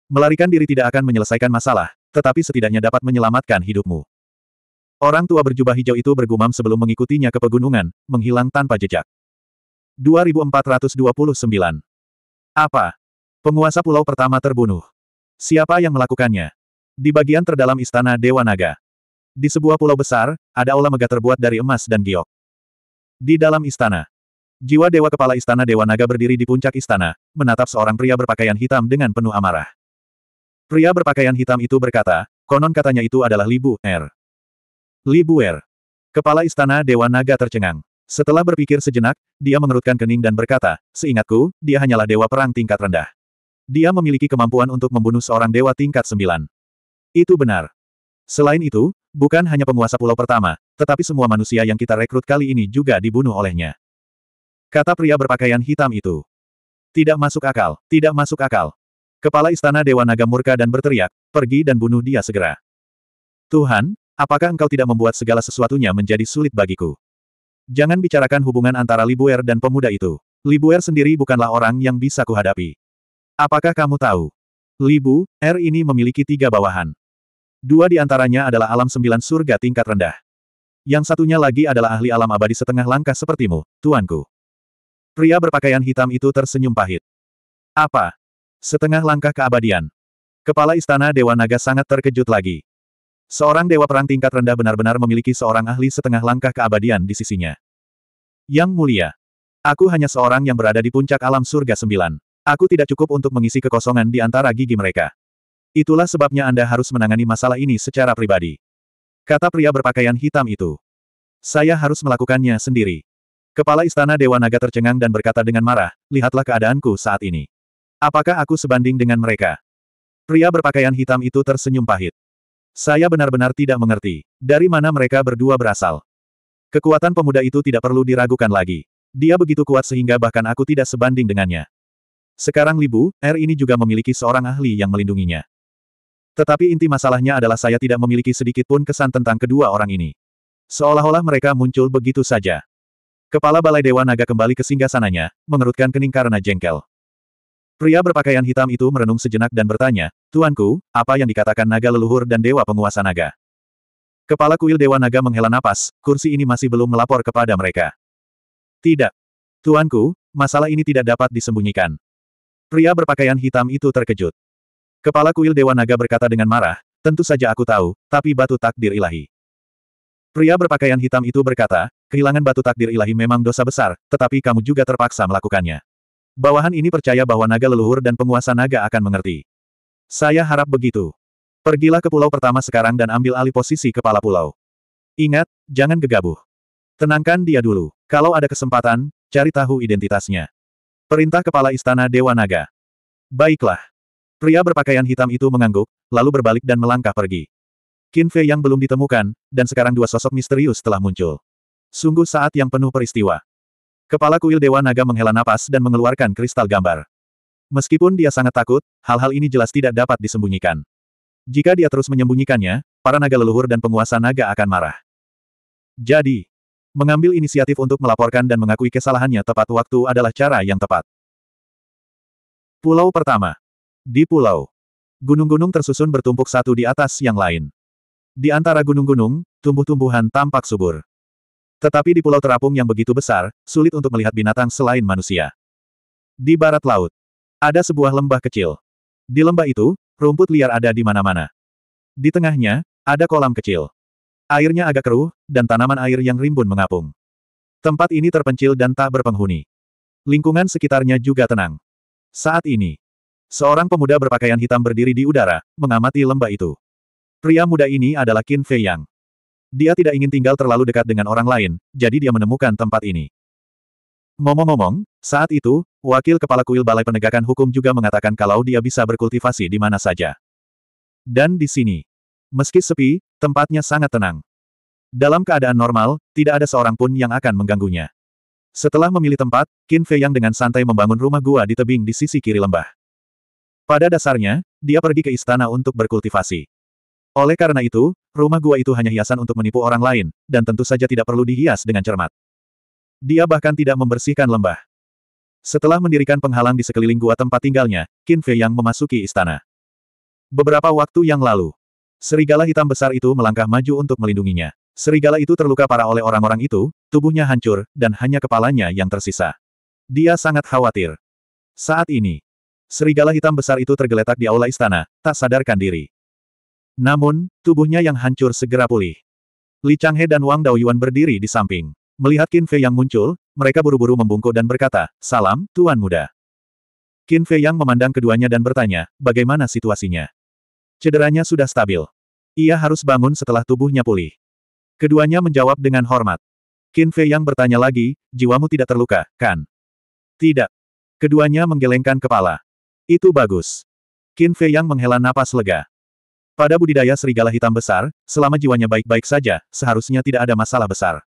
Melarikan diri tidak akan menyelesaikan masalah, tetapi setidaknya dapat menyelamatkan hidupmu. Orang tua berjubah hijau itu bergumam sebelum mengikutinya ke pegunungan, menghilang tanpa jejak. 2429. Apa? Penguasa pulau pertama terbunuh. Siapa yang melakukannya? Di bagian terdalam istana Dewa Naga, di sebuah pulau besar, ada aula mega terbuat dari emas dan giok. Di dalam istana. Jiwa Dewa Kepala Istana Dewa Naga berdiri di puncak istana, menatap seorang pria berpakaian hitam dengan penuh amarah. Pria berpakaian hitam itu berkata, konon katanya itu adalah Libu Er. Libu Er. Kepala Istana Dewa Naga tercengang. Setelah berpikir sejenak, dia mengerutkan kening dan berkata, seingatku, dia hanyalah dewa perang tingkat rendah. Dia memiliki kemampuan untuk membunuh seorang dewa tingkat sembilan. Itu benar. Selain itu, Bukan hanya penguasa pulau pertama, tetapi semua manusia yang kita rekrut kali ini juga dibunuh olehnya. Kata pria berpakaian hitam itu. Tidak masuk akal, tidak masuk akal. Kepala istana Dewa Naga murka dan berteriak, pergi dan bunuh dia segera. Tuhan, apakah engkau tidak membuat segala sesuatunya menjadi sulit bagiku? Jangan bicarakan hubungan antara Libuer dan pemuda itu. Libuer sendiri bukanlah orang yang bisa kuhadapi. Apakah kamu tahu? Libu, R ini memiliki tiga bawahan. Dua di antaranya adalah alam sembilan surga tingkat rendah. Yang satunya lagi adalah ahli alam abadi setengah langkah sepertimu, tuanku. Pria berpakaian hitam itu tersenyum pahit. Apa? Setengah langkah keabadian. Kepala istana Dewa Naga sangat terkejut lagi. Seorang dewa perang tingkat rendah benar-benar memiliki seorang ahli setengah langkah keabadian di sisinya. Yang mulia. Aku hanya seorang yang berada di puncak alam surga sembilan. Aku tidak cukup untuk mengisi kekosongan di antara gigi mereka. Itulah sebabnya Anda harus menangani masalah ini secara pribadi. Kata pria berpakaian hitam itu. Saya harus melakukannya sendiri. Kepala Istana Dewa Naga tercengang dan berkata dengan marah, lihatlah keadaanku saat ini. Apakah aku sebanding dengan mereka? Pria berpakaian hitam itu tersenyum pahit. Saya benar-benar tidak mengerti. Dari mana mereka berdua berasal? Kekuatan pemuda itu tidak perlu diragukan lagi. Dia begitu kuat sehingga bahkan aku tidak sebanding dengannya. Sekarang Libu, R er ini juga memiliki seorang ahli yang melindunginya. Tetapi inti masalahnya adalah saya tidak memiliki sedikit pun kesan tentang kedua orang ini. Seolah-olah mereka muncul begitu saja. Kepala Balai Dewa Naga kembali ke singgasananya, mengerutkan kening karena jengkel. Pria berpakaian hitam itu merenung sejenak dan bertanya, Tuanku, apa yang dikatakan naga leluhur dan dewa penguasa naga? Kepala kuil Dewa Naga menghela napas, kursi ini masih belum melapor kepada mereka. Tidak. Tuanku, masalah ini tidak dapat disembunyikan. Pria berpakaian hitam itu terkejut. Kepala kuil Dewa Naga berkata dengan marah, tentu saja aku tahu, tapi batu takdir ilahi. Pria berpakaian hitam itu berkata, kehilangan batu takdir ilahi memang dosa besar, tetapi kamu juga terpaksa melakukannya. Bawahan ini percaya bahwa naga leluhur dan penguasa naga akan mengerti. Saya harap begitu. Pergilah ke pulau pertama sekarang dan ambil alih posisi kepala pulau. Ingat, jangan gegabah. Tenangkan dia dulu. Kalau ada kesempatan, cari tahu identitasnya. Perintah Kepala Istana Dewa Naga. Baiklah. Pria berpakaian hitam itu mengangguk, lalu berbalik dan melangkah pergi. Qin Fei yang belum ditemukan, dan sekarang dua sosok misterius telah muncul. Sungguh saat yang penuh peristiwa. Kepala kuil Dewa Naga menghela napas dan mengeluarkan kristal gambar. Meskipun dia sangat takut, hal-hal ini jelas tidak dapat disembunyikan. Jika dia terus menyembunyikannya, para naga leluhur dan penguasa naga akan marah. Jadi, mengambil inisiatif untuk melaporkan dan mengakui kesalahannya tepat waktu adalah cara yang tepat. Pulau pertama. Di pulau, gunung-gunung tersusun bertumpuk satu di atas yang lain. Di antara gunung-gunung, tumbuh-tumbuhan tampak subur. Tetapi di pulau terapung yang begitu besar, sulit untuk melihat binatang selain manusia. Di barat laut, ada sebuah lembah kecil. Di lembah itu, rumput liar ada di mana-mana. Di tengahnya, ada kolam kecil. Airnya agak keruh, dan tanaman air yang rimbun mengapung. Tempat ini terpencil dan tak berpenghuni. Lingkungan sekitarnya juga tenang. Saat ini, Seorang pemuda berpakaian hitam berdiri di udara, mengamati lembah itu. Pria muda ini adalah Qin Fei Yang. Dia tidak ingin tinggal terlalu dekat dengan orang lain, jadi dia menemukan tempat ini. Ngomong-ngomong, saat itu, wakil kepala kuil Balai Penegakan Hukum juga mengatakan kalau dia bisa berkultivasi di mana saja. Dan di sini. Meski sepi, tempatnya sangat tenang. Dalam keadaan normal, tidak ada seorang pun yang akan mengganggunya. Setelah memilih tempat, Qin Fei Yang dengan santai membangun rumah gua di tebing di sisi kiri lembah. Pada dasarnya, dia pergi ke istana untuk berkultivasi. Oleh karena itu, rumah gua itu hanya hiasan untuk menipu orang lain, dan tentu saja tidak perlu dihias dengan cermat. Dia bahkan tidak membersihkan lembah. Setelah mendirikan penghalang di sekeliling gua tempat tinggalnya, Qin Fei yang memasuki istana. Beberapa waktu yang lalu, serigala hitam besar itu melangkah maju untuk melindunginya. Serigala itu terluka parah oleh orang-orang itu, tubuhnya hancur, dan hanya kepalanya yang tersisa. Dia sangat khawatir. Saat ini, Serigala hitam besar itu tergeletak di aula istana, tak sadarkan diri. Namun, tubuhnya yang hancur segera pulih. Li Changhe dan Wang Daoyuan berdiri di samping. Melihat Qin Fei yang muncul, mereka buru-buru membungkuk dan berkata, Salam, Tuan Muda. Qin Fei yang memandang keduanya dan bertanya, bagaimana situasinya? Cederanya sudah stabil. Ia harus bangun setelah tubuhnya pulih. Keduanya menjawab dengan hormat. Qin Fei yang bertanya lagi, jiwamu tidak terluka, kan? Tidak. Keduanya menggelengkan kepala. Itu bagus. Qin Fei Yang menghela napas lega. Pada budidaya serigala hitam besar, selama jiwanya baik-baik saja, seharusnya tidak ada masalah besar.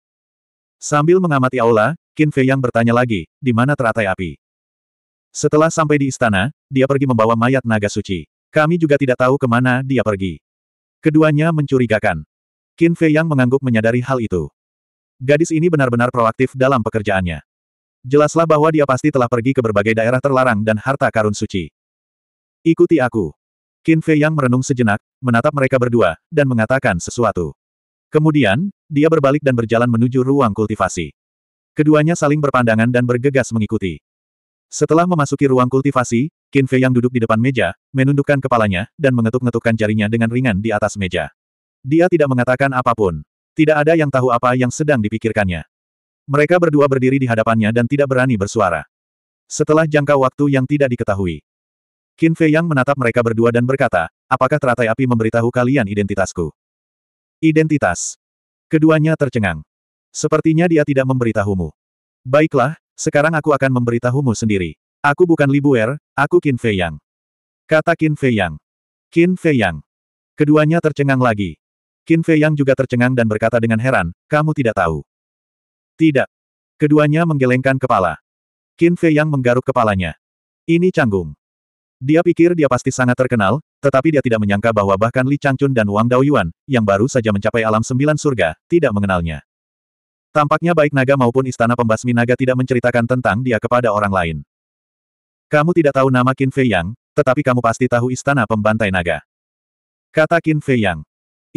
Sambil mengamati aula, Qin Fei Yang bertanya lagi, di mana teratai api? Setelah sampai di istana, dia pergi membawa mayat naga suci. Kami juga tidak tahu kemana dia pergi. Keduanya mencurigakan. Qin Fei Yang mengangguk menyadari hal itu. Gadis ini benar-benar proaktif dalam pekerjaannya jelaslah bahwa dia pasti telah pergi ke berbagai daerah terlarang dan harta karun suci. Ikuti aku. Qin Fei yang merenung sejenak, menatap mereka berdua, dan mengatakan sesuatu. Kemudian, dia berbalik dan berjalan menuju ruang kultivasi. Keduanya saling berpandangan dan bergegas mengikuti. Setelah memasuki ruang kultivasi, Qin Fei yang duduk di depan meja, menundukkan kepalanya, dan mengetuk-ngetukkan jarinya dengan ringan di atas meja. Dia tidak mengatakan apapun. Tidak ada yang tahu apa yang sedang dipikirkannya. Mereka berdua berdiri di hadapannya dan tidak berani bersuara. Setelah jangka waktu yang tidak diketahui, Qin Fei Yang menatap mereka berdua dan berkata, apakah teratai api memberitahu kalian identitasku? Identitas. Keduanya tercengang. Sepertinya dia tidak memberitahumu. Baiklah, sekarang aku akan memberitahumu sendiri. Aku bukan Libuer, aku Qin Fei Yang. Kata Qin Fei Yang. Qin Fei Yang. Keduanya tercengang lagi. Qin Fei Yang juga tercengang dan berkata dengan heran, kamu tidak tahu. Tidak. Keduanya menggelengkan kepala. Qin Fei yang menggaruk kepalanya. Ini canggung. Dia pikir dia pasti sangat terkenal, tetapi dia tidak menyangka bahwa bahkan Li Changchun dan Wang Daoyuan, yang baru saja mencapai alam sembilan surga, tidak mengenalnya. Tampaknya baik naga maupun istana pembasmi naga tidak menceritakan tentang dia kepada orang lain. Kamu tidak tahu nama Qin Fei Yang, tetapi kamu pasti tahu istana pembantai naga. Kata Qin Fei Yang.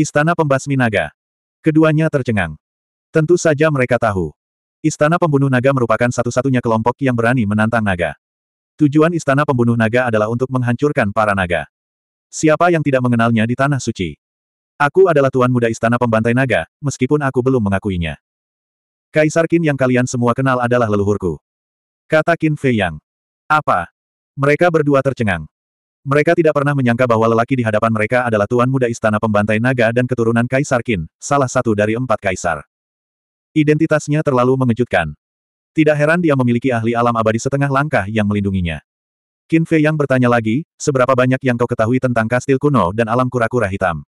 Istana pembasmi naga. Keduanya tercengang. Tentu saja mereka tahu. Istana Pembunuh Naga merupakan satu-satunya kelompok yang berani menantang naga. Tujuan Istana Pembunuh Naga adalah untuk menghancurkan para naga. Siapa yang tidak mengenalnya di Tanah Suci? Aku adalah Tuan Muda Istana Pembantai Naga, meskipun aku belum mengakuinya. Kaisar Qin yang kalian semua kenal adalah leluhurku. Kata Qin Fei Yang. Apa? Mereka berdua tercengang. Mereka tidak pernah menyangka bahwa lelaki di hadapan mereka adalah Tuan Muda Istana Pembantai Naga dan keturunan Kaisar Qin, salah satu dari empat kaisar. Identitasnya terlalu mengejutkan. Tidak heran dia memiliki ahli alam abadi setengah langkah yang melindunginya. Qin Fei yang bertanya lagi, seberapa banyak yang kau ketahui tentang kastil kuno dan alam kura-kura hitam?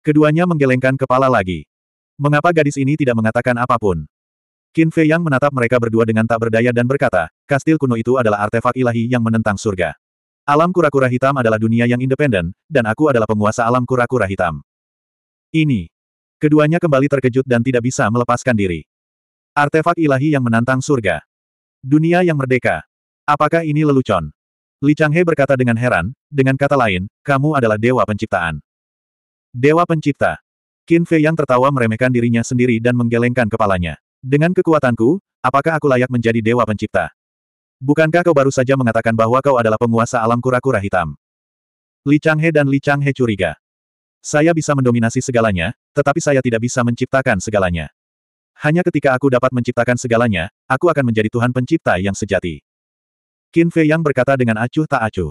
Keduanya menggelengkan kepala lagi. Mengapa gadis ini tidak mengatakan apapun? Qin Fei yang menatap mereka berdua dengan tak berdaya dan berkata, kastil kuno itu adalah artefak ilahi yang menentang surga. Alam kura-kura hitam adalah dunia yang independen, dan aku adalah penguasa alam kura-kura hitam. Ini, Keduanya kembali terkejut dan tidak bisa melepaskan diri. Artefak ilahi yang menantang surga. Dunia yang merdeka. Apakah ini lelucon? Li Changhe berkata dengan heran, dengan kata lain, kamu adalah dewa penciptaan. Dewa pencipta. Qin Fei yang tertawa meremehkan dirinya sendiri dan menggelengkan kepalanya. Dengan kekuatanku, apakah aku layak menjadi dewa pencipta? Bukankah kau baru saja mengatakan bahwa kau adalah penguasa alam kura-kura hitam? Li Changhe dan Li Changhe curiga. Saya bisa mendominasi segalanya, tetapi saya tidak bisa menciptakan segalanya. Hanya ketika aku dapat menciptakan segalanya, aku akan menjadi Tuhan pencipta yang sejati. Qin Fei Yang berkata dengan acuh tak acuh.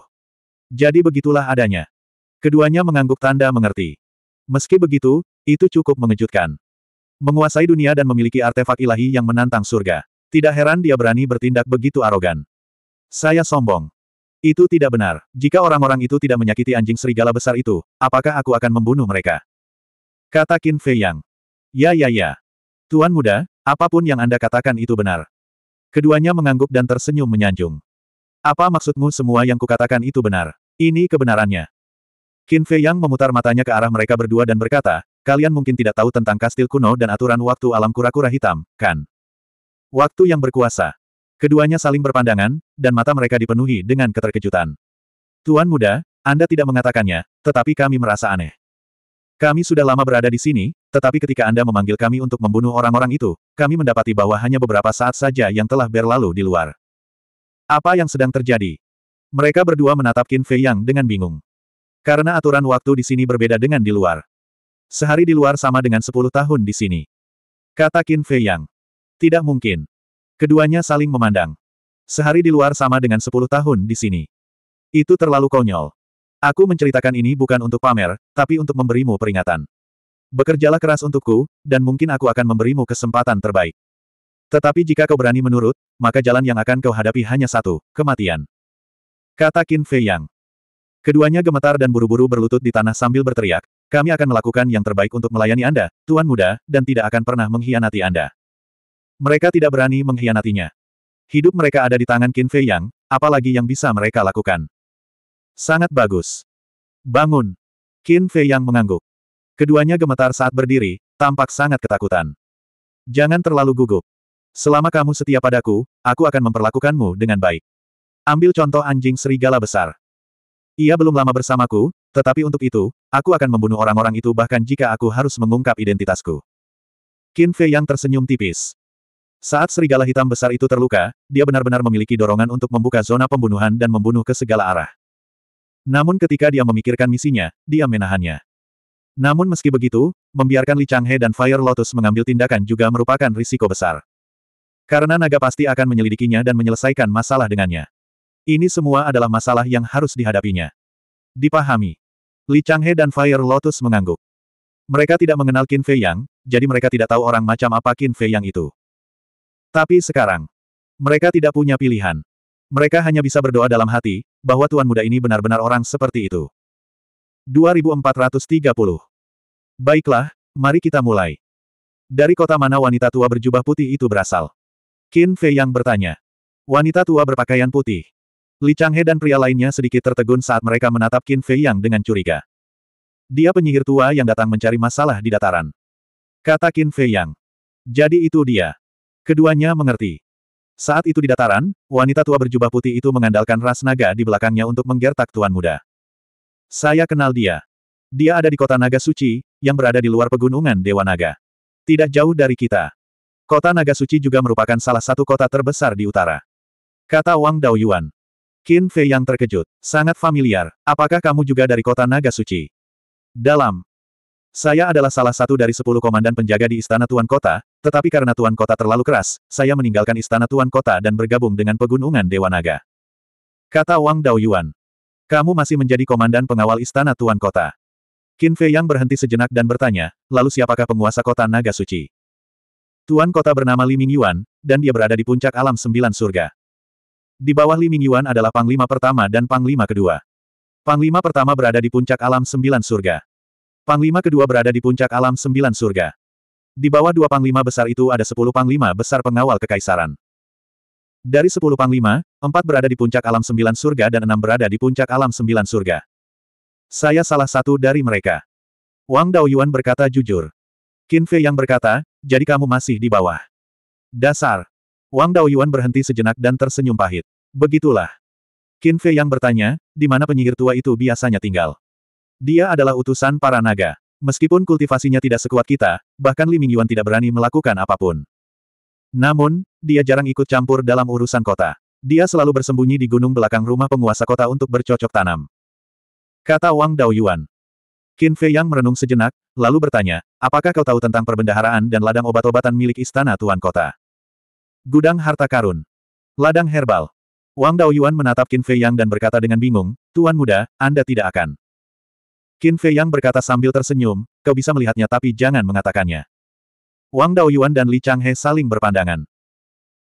Jadi begitulah adanya. Keduanya mengangguk tanda mengerti. Meski begitu, itu cukup mengejutkan. Menguasai dunia dan memiliki artefak ilahi yang menantang surga. Tidak heran dia berani bertindak begitu arogan. Saya sombong. Itu tidak benar. Jika orang-orang itu tidak menyakiti anjing serigala besar itu, apakah aku akan membunuh mereka? Kata Qin Fei Yang. Ya ya ya. Tuan muda, apapun yang Anda katakan itu benar. Keduanya mengangguk dan tersenyum menyanjung. Apa maksudmu semua yang kukatakan itu benar? Ini kebenarannya. Qin Fei Yang memutar matanya ke arah mereka berdua dan berkata, kalian mungkin tidak tahu tentang kastil kuno dan aturan waktu alam kura-kura hitam, kan? Waktu yang berkuasa. Keduanya saling berpandangan, dan mata mereka dipenuhi dengan keterkejutan. Tuan muda, Anda tidak mengatakannya, tetapi kami merasa aneh. Kami sudah lama berada di sini, tetapi ketika Anda memanggil kami untuk membunuh orang-orang itu, kami mendapati bahwa hanya beberapa saat saja yang telah berlalu di luar. Apa yang sedang terjadi? Mereka berdua menatap Qin Fei Yang dengan bingung. Karena aturan waktu di sini berbeda dengan di luar. Sehari di luar sama dengan sepuluh tahun di sini. Kata Qin Fei Yang. Tidak mungkin. Keduanya saling memandang. Sehari di luar sama dengan sepuluh tahun di sini. Itu terlalu konyol. Aku menceritakan ini bukan untuk pamer, tapi untuk memberimu peringatan. Bekerjalah keras untukku, dan mungkin aku akan memberimu kesempatan terbaik. Tetapi jika kau berani menurut, maka jalan yang akan kau hadapi hanya satu, kematian. Kata Qin Fei Yang. Keduanya gemetar dan buru-buru berlutut di tanah sambil berteriak, kami akan melakukan yang terbaik untuk melayani Anda, Tuan Muda, dan tidak akan pernah mengkhianati Anda. Mereka tidak berani mengkhianatinya. Hidup mereka ada di tangan Qin Fei Yang, apalagi yang bisa mereka lakukan. Sangat bagus. Bangun. Qin Fei Yang mengangguk. Keduanya gemetar saat berdiri, tampak sangat ketakutan. Jangan terlalu gugup. Selama kamu setia padaku, aku akan memperlakukanmu dengan baik. Ambil contoh anjing serigala besar. Ia belum lama bersamaku, tetapi untuk itu, aku akan membunuh orang-orang itu bahkan jika aku harus mengungkap identitasku. Qin Fei Yang tersenyum tipis. Saat serigala hitam besar itu terluka, dia benar-benar memiliki dorongan untuk membuka zona pembunuhan dan membunuh ke segala arah. Namun ketika dia memikirkan misinya, dia menahannya. Namun meski begitu, membiarkan Li Changhe dan Fire Lotus mengambil tindakan juga merupakan risiko besar. Karena naga pasti akan menyelidikinya dan menyelesaikan masalah dengannya. Ini semua adalah masalah yang harus dihadapinya. Dipahami. Li Changhe dan Fire Lotus mengangguk. Mereka tidak mengenal Qin Fei Yang, jadi mereka tidak tahu orang macam apa Qin Fei Yang itu. Tapi sekarang, mereka tidak punya pilihan. Mereka hanya bisa berdoa dalam hati, bahwa tuan muda ini benar-benar orang seperti itu. 2430 Baiklah, mari kita mulai. Dari kota mana wanita tua berjubah putih itu berasal? Qin Fei yang bertanya. Wanita tua berpakaian putih. Li Changhe dan pria lainnya sedikit tertegun saat mereka menatap Qin Fei yang dengan curiga. Dia penyihir tua yang datang mencari masalah di dataran. Kata Qin Fei yang. Jadi itu dia. Keduanya mengerti. Saat itu di dataran, wanita tua berjubah putih itu mengandalkan ras naga di belakangnya untuk menggertak tuan muda. Saya kenal dia. Dia ada di kota naga suci, yang berada di luar pegunungan Dewa Naga. Tidak jauh dari kita. Kota Naga Suci juga merupakan salah satu kota terbesar di utara. Kata Wang Daoyuan. Qin Fei yang terkejut. Sangat familiar. Apakah kamu juga dari kota Naga Suci? Dalam saya adalah salah satu dari sepuluh komandan penjaga di Istana Tuan Kota, tetapi karena Tuan Kota terlalu keras, saya meninggalkan Istana Tuan Kota dan bergabung dengan Pegunungan Dewa Naga. Kata Wang Daoyuan. Kamu masih menjadi komandan pengawal Istana Tuan Kota. Qin Fei Yang berhenti sejenak dan bertanya, lalu siapakah penguasa kota Naga Suci? Tuan Kota bernama Li Mingyuan, dan dia berada di puncak alam sembilan surga. Di bawah Li Mingyuan adalah Panglima pertama dan Panglima kedua. Panglima pertama berada di puncak alam sembilan surga. Panglima kedua berada di puncak alam sembilan surga. Di bawah dua panglima besar itu ada sepuluh panglima besar pengawal kekaisaran. Dari sepuluh panglima, empat berada di puncak alam sembilan surga dan enam berada di puncak alam sembilan surga. Saya salah satu dari mereka. Wang Daoyuan berkata jujur. Qin Fei yang berkata, jadi kamu masih di bawah. Dasar. Wang Daoyuan berhenti sejenak dan tersenyum pahit. Begitulah. Qin Fei yang bertanya, di mana penyihir tua itu biasanya tinggal. Dia adalah utusan para naga. Meskipun kultivasinya tidak sekuat kita, bahkan Li Mingyuan tidak berani melakukan apapun. Namun, dia jarang ikut campur dalam urusan kota. Dia selalu bersembunyi di gunung belakang rumah penguasa kota untuk bercocok tanam. Kata Wang Daoyuan. Qin Fei Yang merenung sejenak, lalu bertanya, apakah kau tahu tentang perbendaharaan dan ladang obat-obatan milik istana Tuan Kota? Gudang harta karun. Ladang herbal. Wang Daoyuan menatap Qin Fei Yang dan berkata dengan bingung, Tuan muda, Anda tidak akan. Qin Fei Yang berkata sambil tersenyum, kau bisa melihatnya tapi jangan mengatakannya. Wang Daoyuan dan Li Changhe saling berpandangan.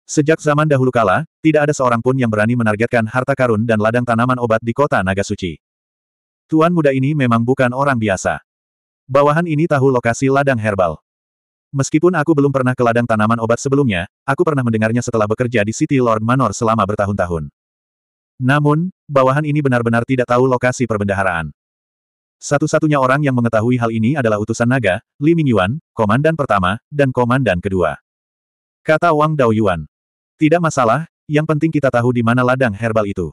Sejak zaman dahulu kala, tidak ada seorang pun yang berani menargetkan harta karun dan ladang tanaman obat di kota Naga Suci. Tuan muda ini memang bukan orang biasa. Bawahan ini tahu lokasi ladang herbal. Meskipun aku belum pernah ke ladang tanaman obat sebelumnya, aku pernah mendengarnya setelah bekerja di City Lord Manor selama bertahun-tahun. Namun, bawahan ini benar-benar tidak tahu lokasi perbendaharaan. Satu-satunya orang yang mengetahui hal ini adalah utusan naga, Li Mingyuan, komandan pertama, dan komandan kedua. Kata Wang Daoyuan. Tidak masalah, yang penting kita tahu di mana ladang herbal itu.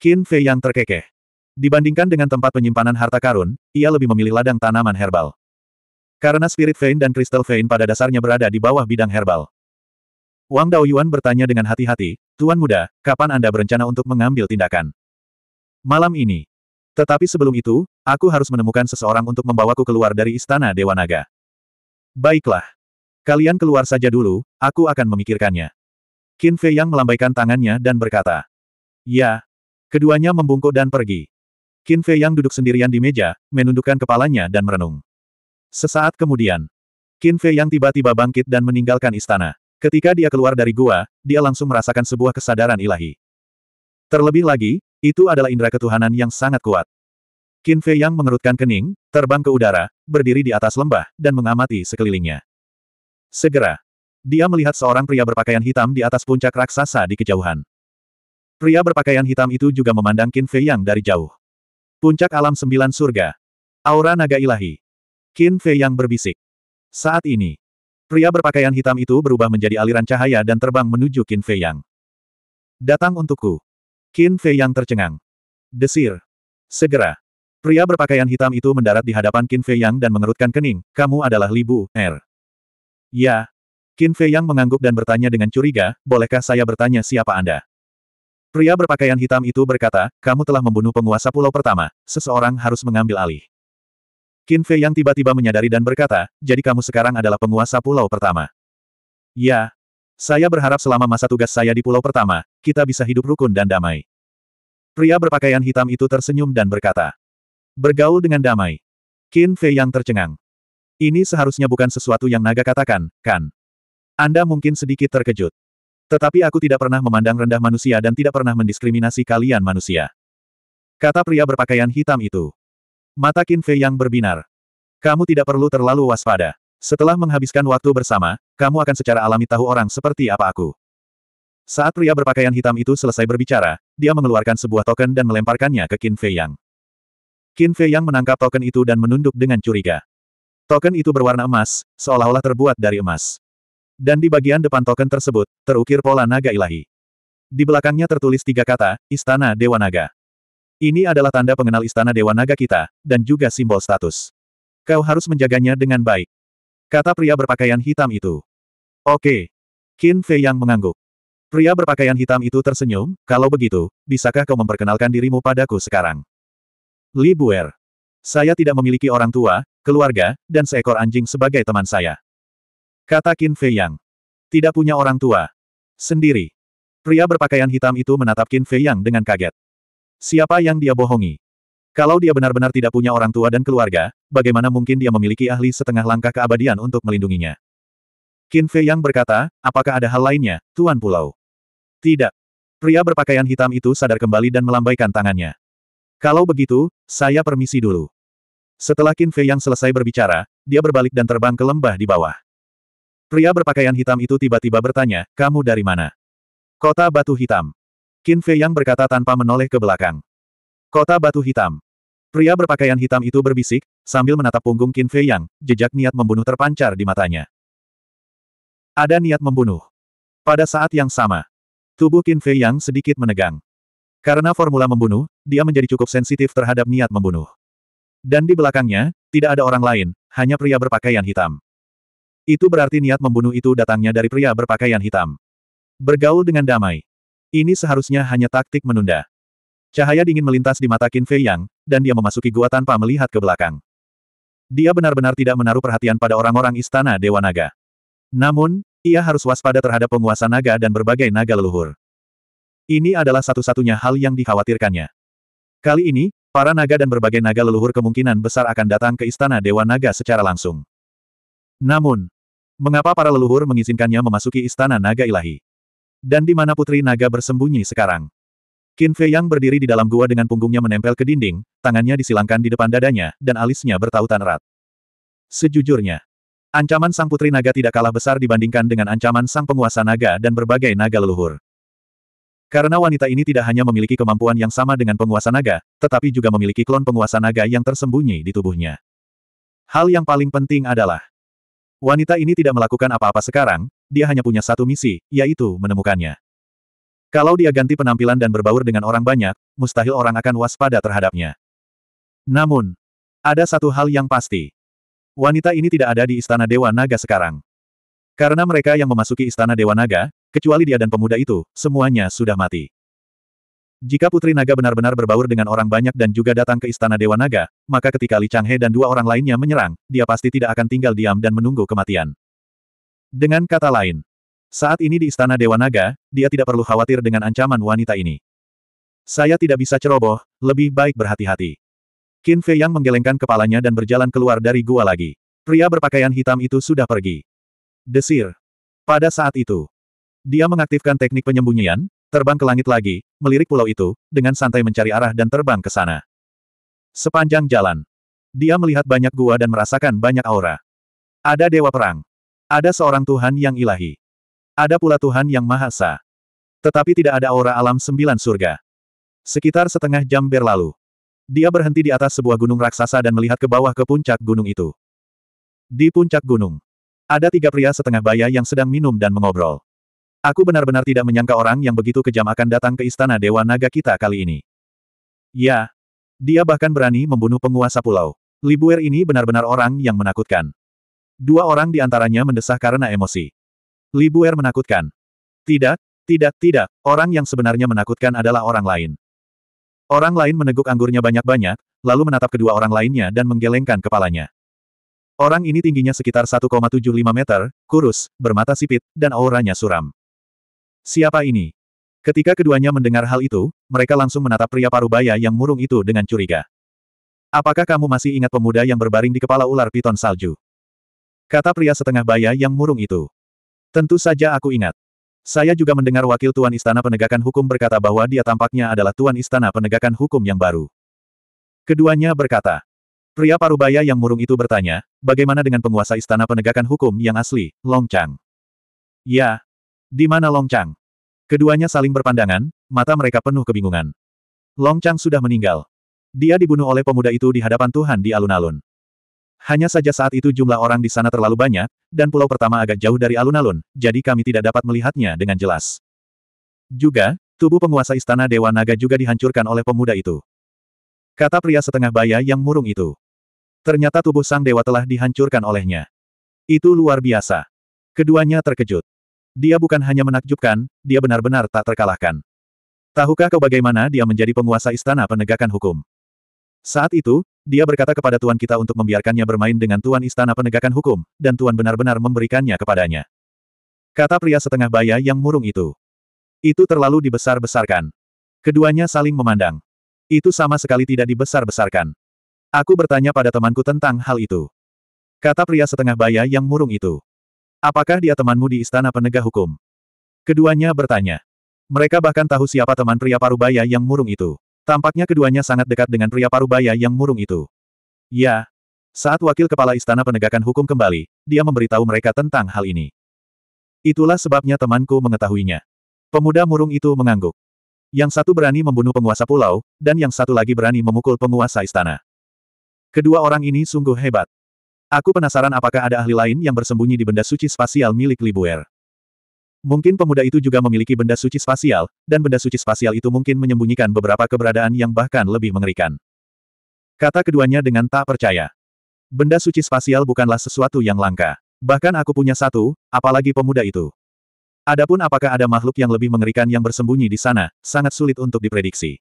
Qin Fei yang terkekeh. Dibandingkan dengan tempat penyimpanan harta karun, ia lebih memilih ladang tanaman herbal. Karena spirit vein dan crystal vein pada dasarnya berada di bawah bidang herbal. Wang Daoyuan bertanya dengan hati-hati, Tuan Muda, kapan Anda berencana untuk mengambil tindakan? Malam ini. Tetapi sebelum itu, Aku harus menemukan seseorang untuk membawaku keluar dari istana Dewa Naga. Baiklah. Kalian keluar saja dulu, aku akan memikirkannya. Qin Fei Yang melambaikan tangannya dan berkata. Ya. Keduanya membungkuk dan pergi. Qin Fei Yang duduk sendirian di meja, menundukkan kepalanya dan merenung. Sesaat kemudian, Qin Fei Yang tiba-tiba bangkit dan meninggalkan istana. Ketika dia keluar dari gua, dia langsung merasakan sebuah kesadaran ilahi. Terlebih lagi, itu adalah indera ketuhanan yang sangat kuat. Qin Fei yang mengerutkan kening, terbang ke udara, berdiri di atas lembah, dan mengamati sekelilingnya. Segera, dia melihat seorang pria berpakaian hitam di atas puncak raksasa di kejauhan. Pria berpakaian hitam itu juga memandang Qin Fei Yang dari jauh. Puncak alam sembilan surga. Aura naga ilahi. Qin Fei Yang berbisik. Saat ini, pria berpakaian hitam itu berubah menjadi aliran cahaya dan terbang menuju Qin Fei Yang. Datang untukku. Qin Fei Yang tercengang. Desir. Segera, Pria berpakaian hitam itu mendarat di hadapan Qin Fei Yang dan mengerutkan kening, kamu adalah Libu, Bu, Er. Ya. Qin Fei Yang mengangguk dan bertanya dengan curiga, bolehkah saya bertanya siapa Anda? Pria berpakaian hitam itu berkata, kamu telah membunuh penguasa pulau pertama, seseorang harus mengambil alih. Qin Fei Yang tiba-tiba menyadari dan berkata, jadi kamu sekarang adalah penguasa pulau pertama. Ya. Saya berharap selama masa tugas saya di pulau pertama, kita bisa hidup rukun dan damai. Pria berpakaian hitam itu tersenyum dan berkata, Bergaul dengan damai. Qin Fei yang tercengang. Ini seharusnya bukan sesuatu yang naga katakan, kan? Anda mungkin sedikit terkejut. Tetapi aku tidak pernah memandang rendah manusia dan tidak pernah mendiskriminasi kalian manusia. Kata pria berpakaian hitam itu. Mata Qin Fei yang berbinar. Kamu tidak perlu terlalu waspada. Setelah menghabiskan waktu bersama, kamu akan secara alami tahu orang seperti apa aku. Saat pria berpakaian hitam itu selesai berbicara, dia mengeluarkan sebuah token dan melemparkannya ke Qin Fei Yang. Qin Fei yang menangkap token itu dan menunduk dengan curiga. Token itu berwarna emas, seolah-olah terbuat dari emas. Dan di bagian depan token tersebut, terukir pola naga ilahi. Di belakangnya tertulis tiga kata, Istana Dewa Naga. Ini adalah tanda pengenal Istana Dewa Naga kita, dan juga simbol status. Kau harus menjaganya dengan baik. Kata pria berpakaian hitam itu. Oke. Qin Fei yang mengangguk. Pria berpakaian hitam itu tersenyum, kalau begitu, bisakah kau memperkenalkan dirimu padaku sekarang? Li Buer. Saya tidak memiliki orang tua, keluarga, dan seekor anjing sebagai teman saya. Kata Qin Fei Yang. Tidak punya orang tua. Sendiri. Pria berpakaian hitam itu menatap Qin Fei Yang dengan kaget. Siapa yang dia bohongi? Kalau dia benar-benar tidak punya orang tua dan keluarga, bagaimana mungkin dia memiliki ahli setengah langkah keabadian untuk melindunginya? Qin Fei Yang berkata, apakah ada hal lainnya, Tuan Pulau? Tidak. Pria berpakaian hitam itu sadar kembali dan melambaikan tangannya. Kalau begitu, saya permisi dulu. Setelah Qin Fei yang selesai berbicara, dia berbalik dan terbang ke lembah di bawah. Pria berpakaian hitam itu tiba-tiba bertanya, kamu dari mana? Kota Batu Hitam. Qin Fei yang berkata tanpa menoleh ke belakang. Kota Batu Hitam. Pria berpakaian hitam itu berbisik, sambil menatap punggung Qin Fei yang, jejak niat membunuh terpancar di matanya. Ada niat membunuh. Pada saat yang sama, tubuh Qin Fei yang sedikit menegang. Karena formula membunuh, dia menjadi cukup sensitif terhadap niat membunuh. Dan di belakangnya, tidak ada orang lain, hanya pria berpakaian hitam. Itu berarti niat membunuh itu datangnya dari pria berpakaian hitam. Bergaul dengan damai. Ini seharusnya hanya taktik menunda. Cahaya dingin melintas di mata Qin Fei Yang, dan dia memasuki gua tanpa melihat ke belakang. Dia benar-benar tidak menaruh perhatian pada orang-orang istana Dewa Naga. Namun, ia harus waspada terhadap penguasa naga dan berbagai naga leluhur. Ini adalah satu-satunya hal yang dikhawatirkannya. Kali ini, para naga dan berbagai naga leluhur kemungkinan besar akan datang ke istana Dewa Naga secara langsung. Namun, mengapa para leluhur mengizinkannya memasuki istana naga ilahi? Dan di mana putri naga bersembunyi sekarang? Qin Fei Yang berdiri di dalam gua dengan punggungnya menempel ke dinding, tangannya disilangkan di depan dadanya, dan alisnya bertautan erat. Sejujurnya, ancaman sang putri naga tidak kalah besar dibandingkan dengan ancaman sang penguasa naga dan berbagai naga leluhur. Karena wanita ini tidak hanya memiliki kemampuan yang sama dengan penguasa naga, tetapi juga memiliki klon penguasa naga yang tersembunyi di tubuhnya. Hal yang paling penting adalah, wanita ini tidak melakukan apa-apa sekarang, dia hanya punya satu misi, yaitu menemukannya. Kalau dia ganti penampilan dan berbaur dengan orang banyak, mustahil orang akan waspada terhadapnya. Namun, ada satu hal yang pasti. Wanita ini tidak ada di Istana Dewa Naga sekarang. Karena mereka yang memasuki Istana Dewa Naga, Kecuali dia dan pemuda itu, semuanya sudah mati. Jika Putri Naga benar-benar berbaur dengan orang banyak dan juga datang ke Istana Dewa Naga, maka ketika Li Changhe dan dua orang lainnya menyerang, dia pasti tidak akan tinggal diam dan menunggu kematian. Dengan kata lain, saat ini di Istana Dewa Naga, dia tidak perlu khawatir dengan ancaman wanita ini. Saya tidak bisa ceroboh, lebih baik berhati-hati. Qin Fei Yang menggelengkan kepalanya dan berjalan keluar dari gua lagi. Pria berpakaian hitam itu sudah pergi. Desir. Pada saat itu, dia mengaktifkan teknik penyembunyian, terbang ke langit lagi, melirik pulau itu, dengan santai mencari arah dan terbang ke sana. Sepanjang jalan, dia melihat banyak gua dan merasakan banyak aura. Ada dewa perang. Ada seorang Tuhan yang ilahi. Ada pula Tuhan yang Maha Esa. Tetapi tidak ada aura alam sembilan surga. Sekitar setengah jam berlalu. Dia berhenti di atas sebuah gunung raksasa dan melihat ke bawah ke puncak gunung itu. Di puncak gunung, ada tiga pria setengah baya yang sedang minum dan mengobrol. Aku benar-benar tidak menyangka orang yang begitu kejam akan datang ke istana Dewa Naga kita kali ini. Ya. Dia bahkan berani membunuh penguasa pulau. Libuer ini benar-benar orang yang menakutkan. Dua orang di antaranya mendesah karena emosi. Libuer menakutkan. Tidak, tidak, tidak, orang yang sebenarnya menakutkan adalah orang lain. Orang lain meneguk anggurnya banyak-banyak, lalu menatap kedua orang lainnya dan menggelengkan kepalanya. Orang ini tingginya sekitar 1,75 meter, kurus, bermata sipit, dan auranya suram. Siapa ini? Ketika keduanya mendengar hal itu, mereka langsung menatap pria parubaya yang murung itu dengan curiga. Apakah kamu masih ingat pemuda yang berbaring di kepala ular piton salju? Kata pria setengah baya yang murung itu. Tentu saja aku ingat. Saya juga mendengar wakil Tuan Istana Penegakan Hukum berkata bahwa dia tampaknya adalah Tuan Istana Penegakan Hukum yang baru. Keduanya berkata. Pria parubaya yang murung itu bertanya, bagaimana dengan penguasa Istana Penegakan Hukum yang asli, Long Chang? Ya, di mana Long Chang? Keduanya saling berpandangan, mata mereka penuh kebingungan. Long Chang sudah meninggal. Dia dibunuh oleh pemuda itu di hadapan Tuhan di alun-alun. Hanya saja saat itu jumlah orang di sana terlalu banyak, dan pulau pertama agak jauh dari alun-alun, jadi kami tidak dapat melihatnya dengan jelas. Juga, tubuh penguasa istana Dewa Naga juga dihancurkan oleh pemuda itu. Kata pria setengah baya yang murung itu. Ternyata tubuh sang dewa telah dihancurkan olehnya. Itu luar biasa. Keduanya terkejut. Dia bukan hanya menakjubkan, dia benar-benar tak terkalahkan. Tahukah kau bagaimana dia menjadi penguasa istana penegakan hukum? Saat itu, dia berkata kepada tuan kita untuk membiarkannya bermain dengan tuan istana penegakan hukum, dan tuan benar-benar memberikannya kepadanya. Kata pria setengah baya yang murung itu. Itu terlalu dibesar-besarkan. Keduanya saling memandang. Itu sama sekali tidak dibesar-besarkan. Aku bertanya pada temanku tentang hal itu. Kata pria setengah baya yang murung itu. Apakah dia temanmu di istana penegak hukum? Keduanya bertanya. Mereka bahkan tahu siapa teman pria parubaya yang murung itu. Tampaknya keduanya sangat dekat dengan pria parubaya yang murung itu. Ya. Saat wakil kepala istana penegakan hukum kembali, dia memberitahu mereka tentang hal ini. Itulah sebabnya temanku mengetahuinya. Pemuda murung itu mengangguk. Yang satu berani membunuh penguasa pulau, dan yang satu lagi berani memukul penguasa istana. Kedua orang ini sungguh hebat. Aku penasaran apakah ada ahli lain yang bersembunyi di benda suci spasial milik Libuer. Mungkin pemuda itu juga memiliki benda suci spasial, dan benda suci spasial itu mungkin menyembunyikan beberapa keberadaan yang bahkan lebih mengerikan. Kata keduanya dengan tak percaya. Benda suci spasial bukanlah sesuatu yang langka. Bahkan aku punya satu, apalagi pemuda itu. Adapun apakah ada makhluk yang lebih mengerikan yang bersembunyi di sana, sangat sulit untuk diprediksi.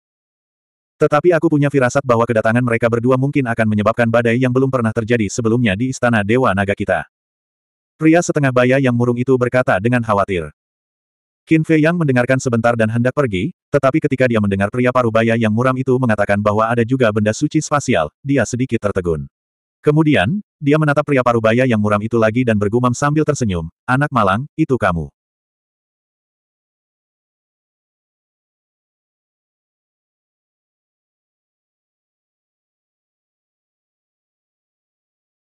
Tetapi aku punya firasat bahwa kedatangan mereka berdua mungkin akan menyebabkan badai yang belum pernah terjadi sebelumnya di Istana Dewa Naga kita. Pria setengah baya yang murung itu berkata dengan khawatir. Qin Fei Yang mendengarkan sebentar dan hendak pergi, tetapi ketika dia mendengar pria parubaya yang muram itu mengatakan bahwa ada juga benda suci spasial, dia sedikit tertegun. Kemudian, dia menatap pria parubaya yang muram itu lagi dan bergumam sambil tersenyum, anak malang, itu kamu.